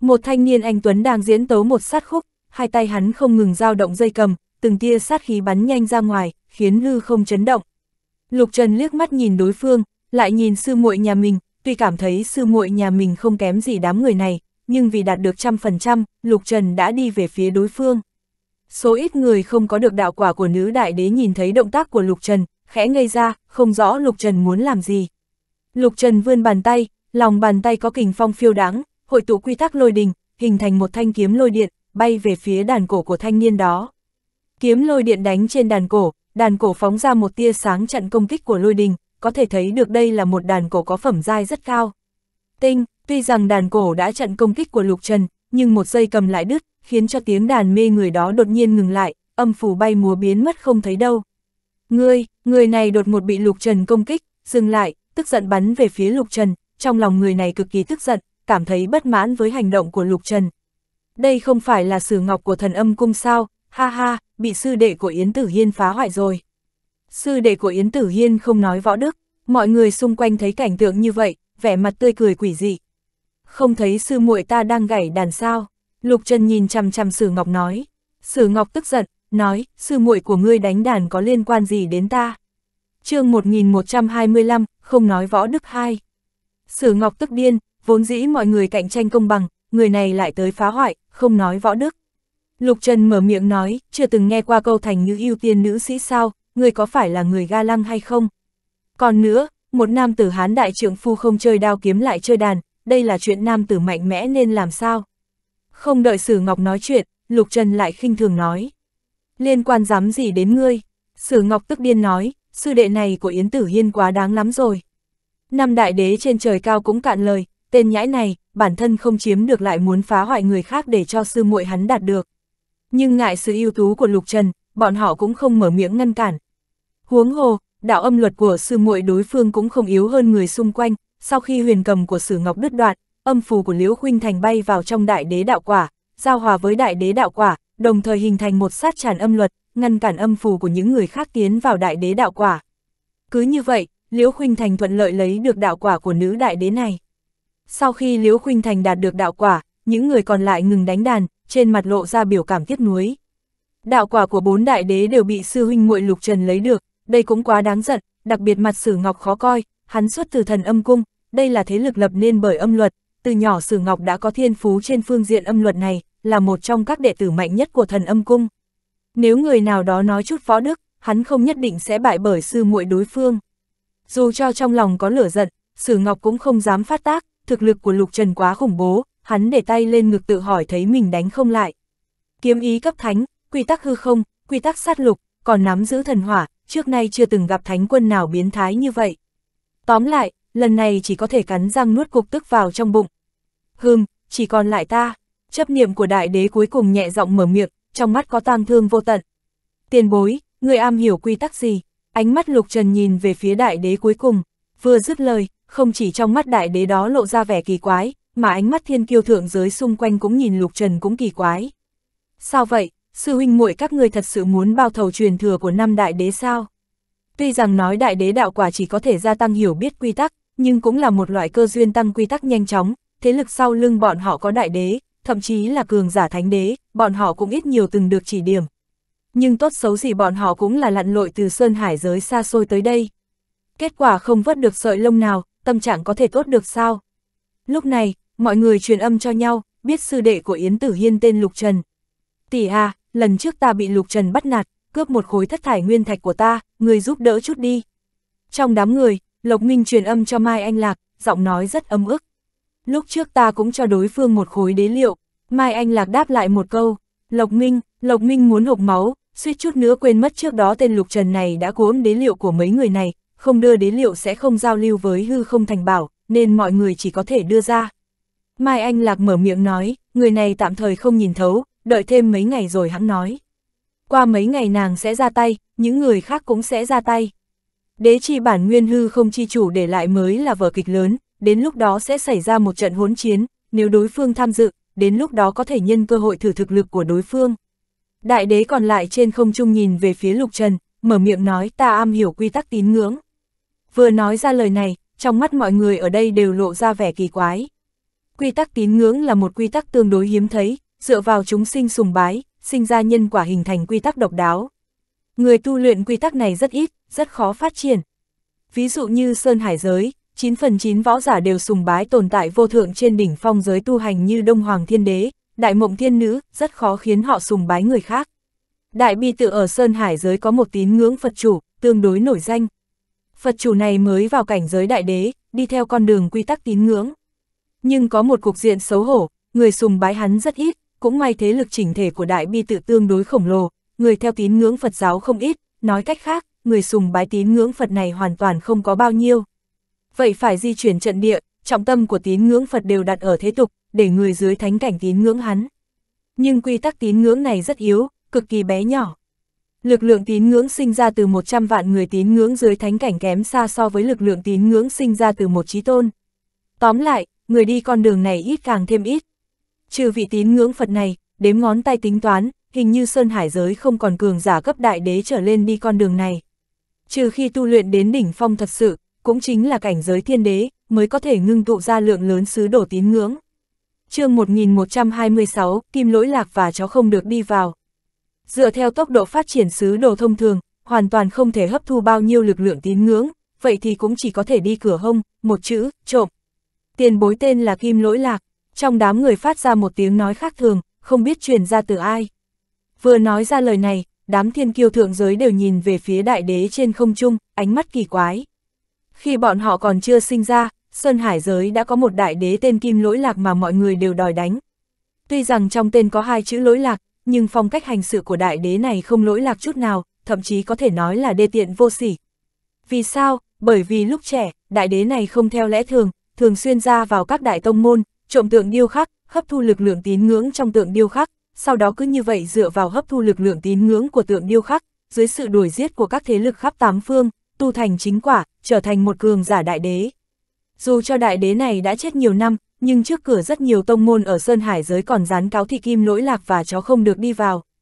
Một thanh niên anh Tuấn đang diễn tấu một sát khúc, hai tay hắn không ngừng dao động dây cầm, từng tia sát khí bắn nhanh ra ngoài, khiến lư không chấn động. Lục Trần liếc mắt nhìn đối phương, lại nhìn sư muội nhà mình, tuy cảm thấy sư muội nhà mình không kém gì đám người này, nhưng vì đạt được trăm phần trăm, Lục Trần đã đi về phía đối phương. Số ít người không có được đạo quả của nữ đại đế nhìn thấy động tác của Lục Trần, khẽ ngây ra, không rõ Lục Trần muốn làm gì. Lục Trần vươn bàn tay, lòng bàn tay có kình phong phiêu đáng, hội tụ quy tắc lôi đình, hình thành một thanh kiếm lôi điện, bay về phía đàn cổ của thanh niên đó. Kiếm lôi điện đánh trên đàn cổ, đàn cổ phóng ra một tia sáng chặn công kích của lôi đình, có thể thấy được đây là một đàn cổ có phẩm giai rất cao. Tinh, Tuy rằng đàn cổ đã chặn công kích của Lục Trần, nhưng một giây cầm lại đứt, khiến cho tiếng đàn mê người đó đột nhiên ngừng lại, âm phủ bay múa biến mất không thấy đâu. Ngươi, người này đột ngột bị Lục Trần công kích, dừng lại, tức giận bắn về phía Lục Trần, trong lòng người này cực kỳ tức giận, cảm thấy bất mãn với hành động của Lục Trần. Đây không phải là sử ngọc của thần âm cung sao, ha ha, bị sư đệ của Yến Tử Hiên phá hoại rồi. Sư đệ của Yến Tử Hiên không nói võ đức, mọi người xung quanh thấy cảnh tượng như vậy, vẻ mặt tươi cười quỷ dị, không thấy sư muội ta đang gảy đàn sao? Lục Trần nhìn chằm chằm Sử Ngọc nói. Sử Ngọc tức giận, nói, sư muội của ngươi đánh đàn có liên quan gì đến ta? chương 1125, không nói võ đức hai. Sử Ngọc tức điên, vốn dĩ mọi người cạnh tranh công bằng, người này lại tới phá hoại, không nói võ đức. Lục Trần mở miệng nói, chưa từng nghe qua câu thành ngữ ưu tiên nữ sĩ sao, người có phải là người ga lăng hay không? Còn nữa, một nam tử hán đại trượng phu không chơi đao kiếm lại chơi đàn, đây là chuyện nam tử mạnh mẽ nên làm sao? Không đợi Sử Ngọc nói chuyện, Lục Trần lại khinh thường nói. Liên quan dám gì đến ngươi? Sử Ngọc tức điên nói, sư đệ này của Yến Tử Hiên quá đáng lắm rồi. Năm đại đế trên trời cao cũng cạn lời, tên nhãi này, bản thân không chiếm được lại muốn phá hoại người khác để cho sư muội hắn đạt được. Nhưng ngại sự ưu tú của Lục Trần, bọn họ cũng không mở miệng ngăn cản. Huống hồ, đạo âm luật của sư muội đối phương cũng không yếu hơn người xung quanh, sau khi huyền cầm của Sử Ngọc đứt đoạn, âm phù của Liễu Khuynh Thành bay vào trong đại đế đạo quả, giao hòa với đại đế đạo quả, đồng thời hình thành một sát tràn âm luật, ngăn cản âm phù của những người khác tiến vào đại đế đạo quả. Cứ như vậy, Liễu Khuynh Thành thuận lợi lấy được đạo quả của nữ đại đế này. Sau khi Liễu Khuynh Thành đạt được đạo quả, những người còn lại ngừng đánh đàn, trên mặt lộ ra biểu cảm tiếc nuối. Đạo quả của bốn đại đế đều bị sư huynh muội Lục Trần lấy được, đây cũng quá đáng giận, đặc biệt mặt Sử Ngọc khó coi, hắn xuất từ thần âm cung, đây là thế lực lập nên bởi âm luật, từ nhỏ Sử Ngọc đã có thiên phú trên phương diện âm luật này, là một trong các đệ tử mạnh nhất của thần âm cung. Nếu người nào đó nói chút võ đức, hắn không nhất định sẽ bại bởi sư muội đối phương. Dù cho trong lòng có lửa giận, Sử Ngọc cũng không dám phát tác, thực lực của Lục Trần quá khủng bố, hắn để tay lên ngực tự hỏi thấy mình đánh không lại. Kiếm ý cấp thánh, quy tắc hư không, quy tắc sát lục, còn nắm giữ thần hỏa, trước nay chưa từng gặp thánh quân nào biến thái như vậy. Tóm lại, lần này chỉ có thể cắn răng nuốt cục tức vào trong bụng. Hừm, chỉ còn lại ta. Chấp niệm của đại đế cuối cùng nhẹ giọng mở miệng, trong mắt có tang thương vô tận. Tiền bối, người am hiểu quy tắc gì? Ánh mắt lục trần nhìn về phía đại đế cuối cùng. Vừa dứt lời, không chỉ trong mắt đại đế đó lộ ra vẻ kỳ quái, mà ánh mắt thiên kiêu thượng giới xung quanh cũng nhìn lục trần cũng kỳ quái. Sao vậy, sư huynh muội các người thật sự muốn bao thầu truyền thừa của năm đại đế sao? Tuy rằng nói đại đế đạo quả chỉ có thể gia tăng hiểu biết quy tắc, nhưng cũng là một loại cơ duyên tăng quy tắc nhanh chóng, thế lực sau lưng bọn họ có đại đế, thậm chí là cường giả thánh đế, bọn họ cũng ít nhiều từng được chỉ điểm. Nhưng tốt xấu gì bọn họ cũng là lặn lội từ sơn hải giới xa xôi tới đây. Kết quả không vớt được sợi lông nào, tâm trạng có thể tốt được sao? Lúc này, mọi người truyền âm cho nhau, biết sư đệ của Yến Tử Hiên tên Lục Trần. Tỷ à, lần trước ta bị Lục Trần bắt nạt, cướp một khối thất thải nguyên thạch của ta, người giúp đỡ chút đi. Trong đám người, Lộc Minh truyền âm cho Mai Anh Lạc, giọng nói rất âm ức. Lúc trước ta cũng cho đối phương một khối đế liệu, Mai Anh Lạc đáp lại một câu, Lộc Minh, Lộc Minh muốn hộp máu, suýt chút nữa quên mất trước đó tên Lục Trần này đã cuốn đế liệu của mấy người này, không đưa đế liệu sẽ không giao lưu với hư không thành bảo, nên mọi người chỉ có thể đưa ra. Mai Anh Lạc mở miệng nói, người này tạm thời không nhìn thấu, đợi thêm mấy ngày rồi hắn nói. Qua mấy ngày nàng sẽ ra tay, những người khác cũng sẽ ra tay. Đế chi bản nguyên hư không chi chủ để lại mới là vở kịch lớn, đến lúc đó sẽ xảy ra một trận hỗn chiến, nếu đối phương tham dự, đến lúc đó có thể nhân cơ hội thử thực lực của đối phương. Đại đế còn lại trên không trung nhìn về phía Lục Trần, mở miệng nói ta am hiểu quy tắc tín ngưỡng. Vừa nói ra lời này, trong mắt mọi người ở đây đều lộ ra vẻ kỳ quái. Quy tắc tín ngưỡng là một quy tắc tương đối hiếm thấy, dựa vào chúng sinh sùng bái, sinh ra nhân quả hình thành quy tắc độc đáo. Người tu luyện quy tắc này rất ít, rất khó phát triển. Ví dụ như Sơn Hải Giới, 9 phần 9 võ giả đều sùng bái tồn tại vô thượng trên đỉnh phong giới tu hành như Đông Hoàng Thiên Đế, Đại Mộng Thiên Nữ, rất khó khiến họ sùng bái người khác. Đại Bi Tự ở Sơn Hải Giới có một tín ngưỡng Phật chủ, tương đối nổi danh. Phật chủ này mới vào cảnh giới Đại Đế, đi theo con đường quy tắc tín ngưỡng. Nhưng có một cục diện xấu hổ, người sùng bái hắn rất ít, cũng may thế lực chỉnh thể của Đại Bi tự tương đối khổng lồ, người theo tín ngưỡng Phật giáo không ít, nói cách khác, người sùng bái tín ngưỡng Phật này hoàn toàn không có bao nhiêu. Vậy phải di chuyển trận địa, trọng tâm của tín ngưỡng Phật đều đặt ở thế tục, để người dưới thánh cảnh tín ngưỡng hắn. Nhưng quy tắc tín ngưỡng này rất yếu, cực kỳ bé nhỏ. Lực lượng tín ngưỡng sinh ra từ 100 vạn người tín ngưỡng dưới thánh cảnh kém xa so với lực lượng tín ngưỡng sinh ra từ một trí tôn. Tóm lại, người đi con đường này ít càng thêm ít, Trừ vị tín ngưỡng Phật này, đếm ngón tay tính toán, hình như Sơn Hải giới không còn cường giả cấp đại đế trở lên đi con đường này. Trừ khi tu luyện đến đỉnh phong thật sự, cũng chính là cảnh giới thiên đế, mới có thể ngưng tụ ra lượng lớn sứ đổ tín ngưỡng. chương 1126, Kim Lỗi Lạc và cháu không được đi vào. Dựa theo tốc độ phát triển sứ đồ thông thường, hoàn toàn không thể hấp thu bao nhiêu lực lượng tín ngưỡng, vậy thì cũng chỉ có thể đi cửa hông, một chữ, trộm. Tiền bối tên là Kim Lỗi Lạc, trong đám người phát ra một tiếng nói khác thường, không biết truyền ra từ ai. Vừa nói ra lời này, đám thiên kiêu thượng giới đều nhìn về phía đại đế trên không trung, ánh mắt kỳ quái. Khi bọn họ còn chưa sinh ra, Sơn Hải giới đã có một đại đế tên Kim Lỗi Lạc mà mọi người đều đòi đánh. Tuy rằng trong tên có hai chữ lỗi lạc, nhưng phong cách hành sự của đại đế này không lỗi lạc chút nào, thậm chí có thể nói là đê tiện vô sỉ. Vì sao? Bởi vì lúc trẻ, đại đế này không theo lẽ thường, thường xuyên ra vào các đại tông môn, trộm tượng điêu khắc, hấp thu lực lượng tín ngưỡng trong tượng điêu khắc, sau đó cứ như vậy dựa vào hấp thu lực lượng tín ngưỡng của tượng điêu khắc, dưới sự đuổi giết của các thế lực khắp tám phương, tu thành chính quả, trở thành một cường giả đại đế. Dù cho đại đế này đã chết nhiều năm, nhưng trước cửa rất nhiều tông môn ở Sơn Hải giới còn dán cáo thị kim lỗi lạc và chó không được đi vào,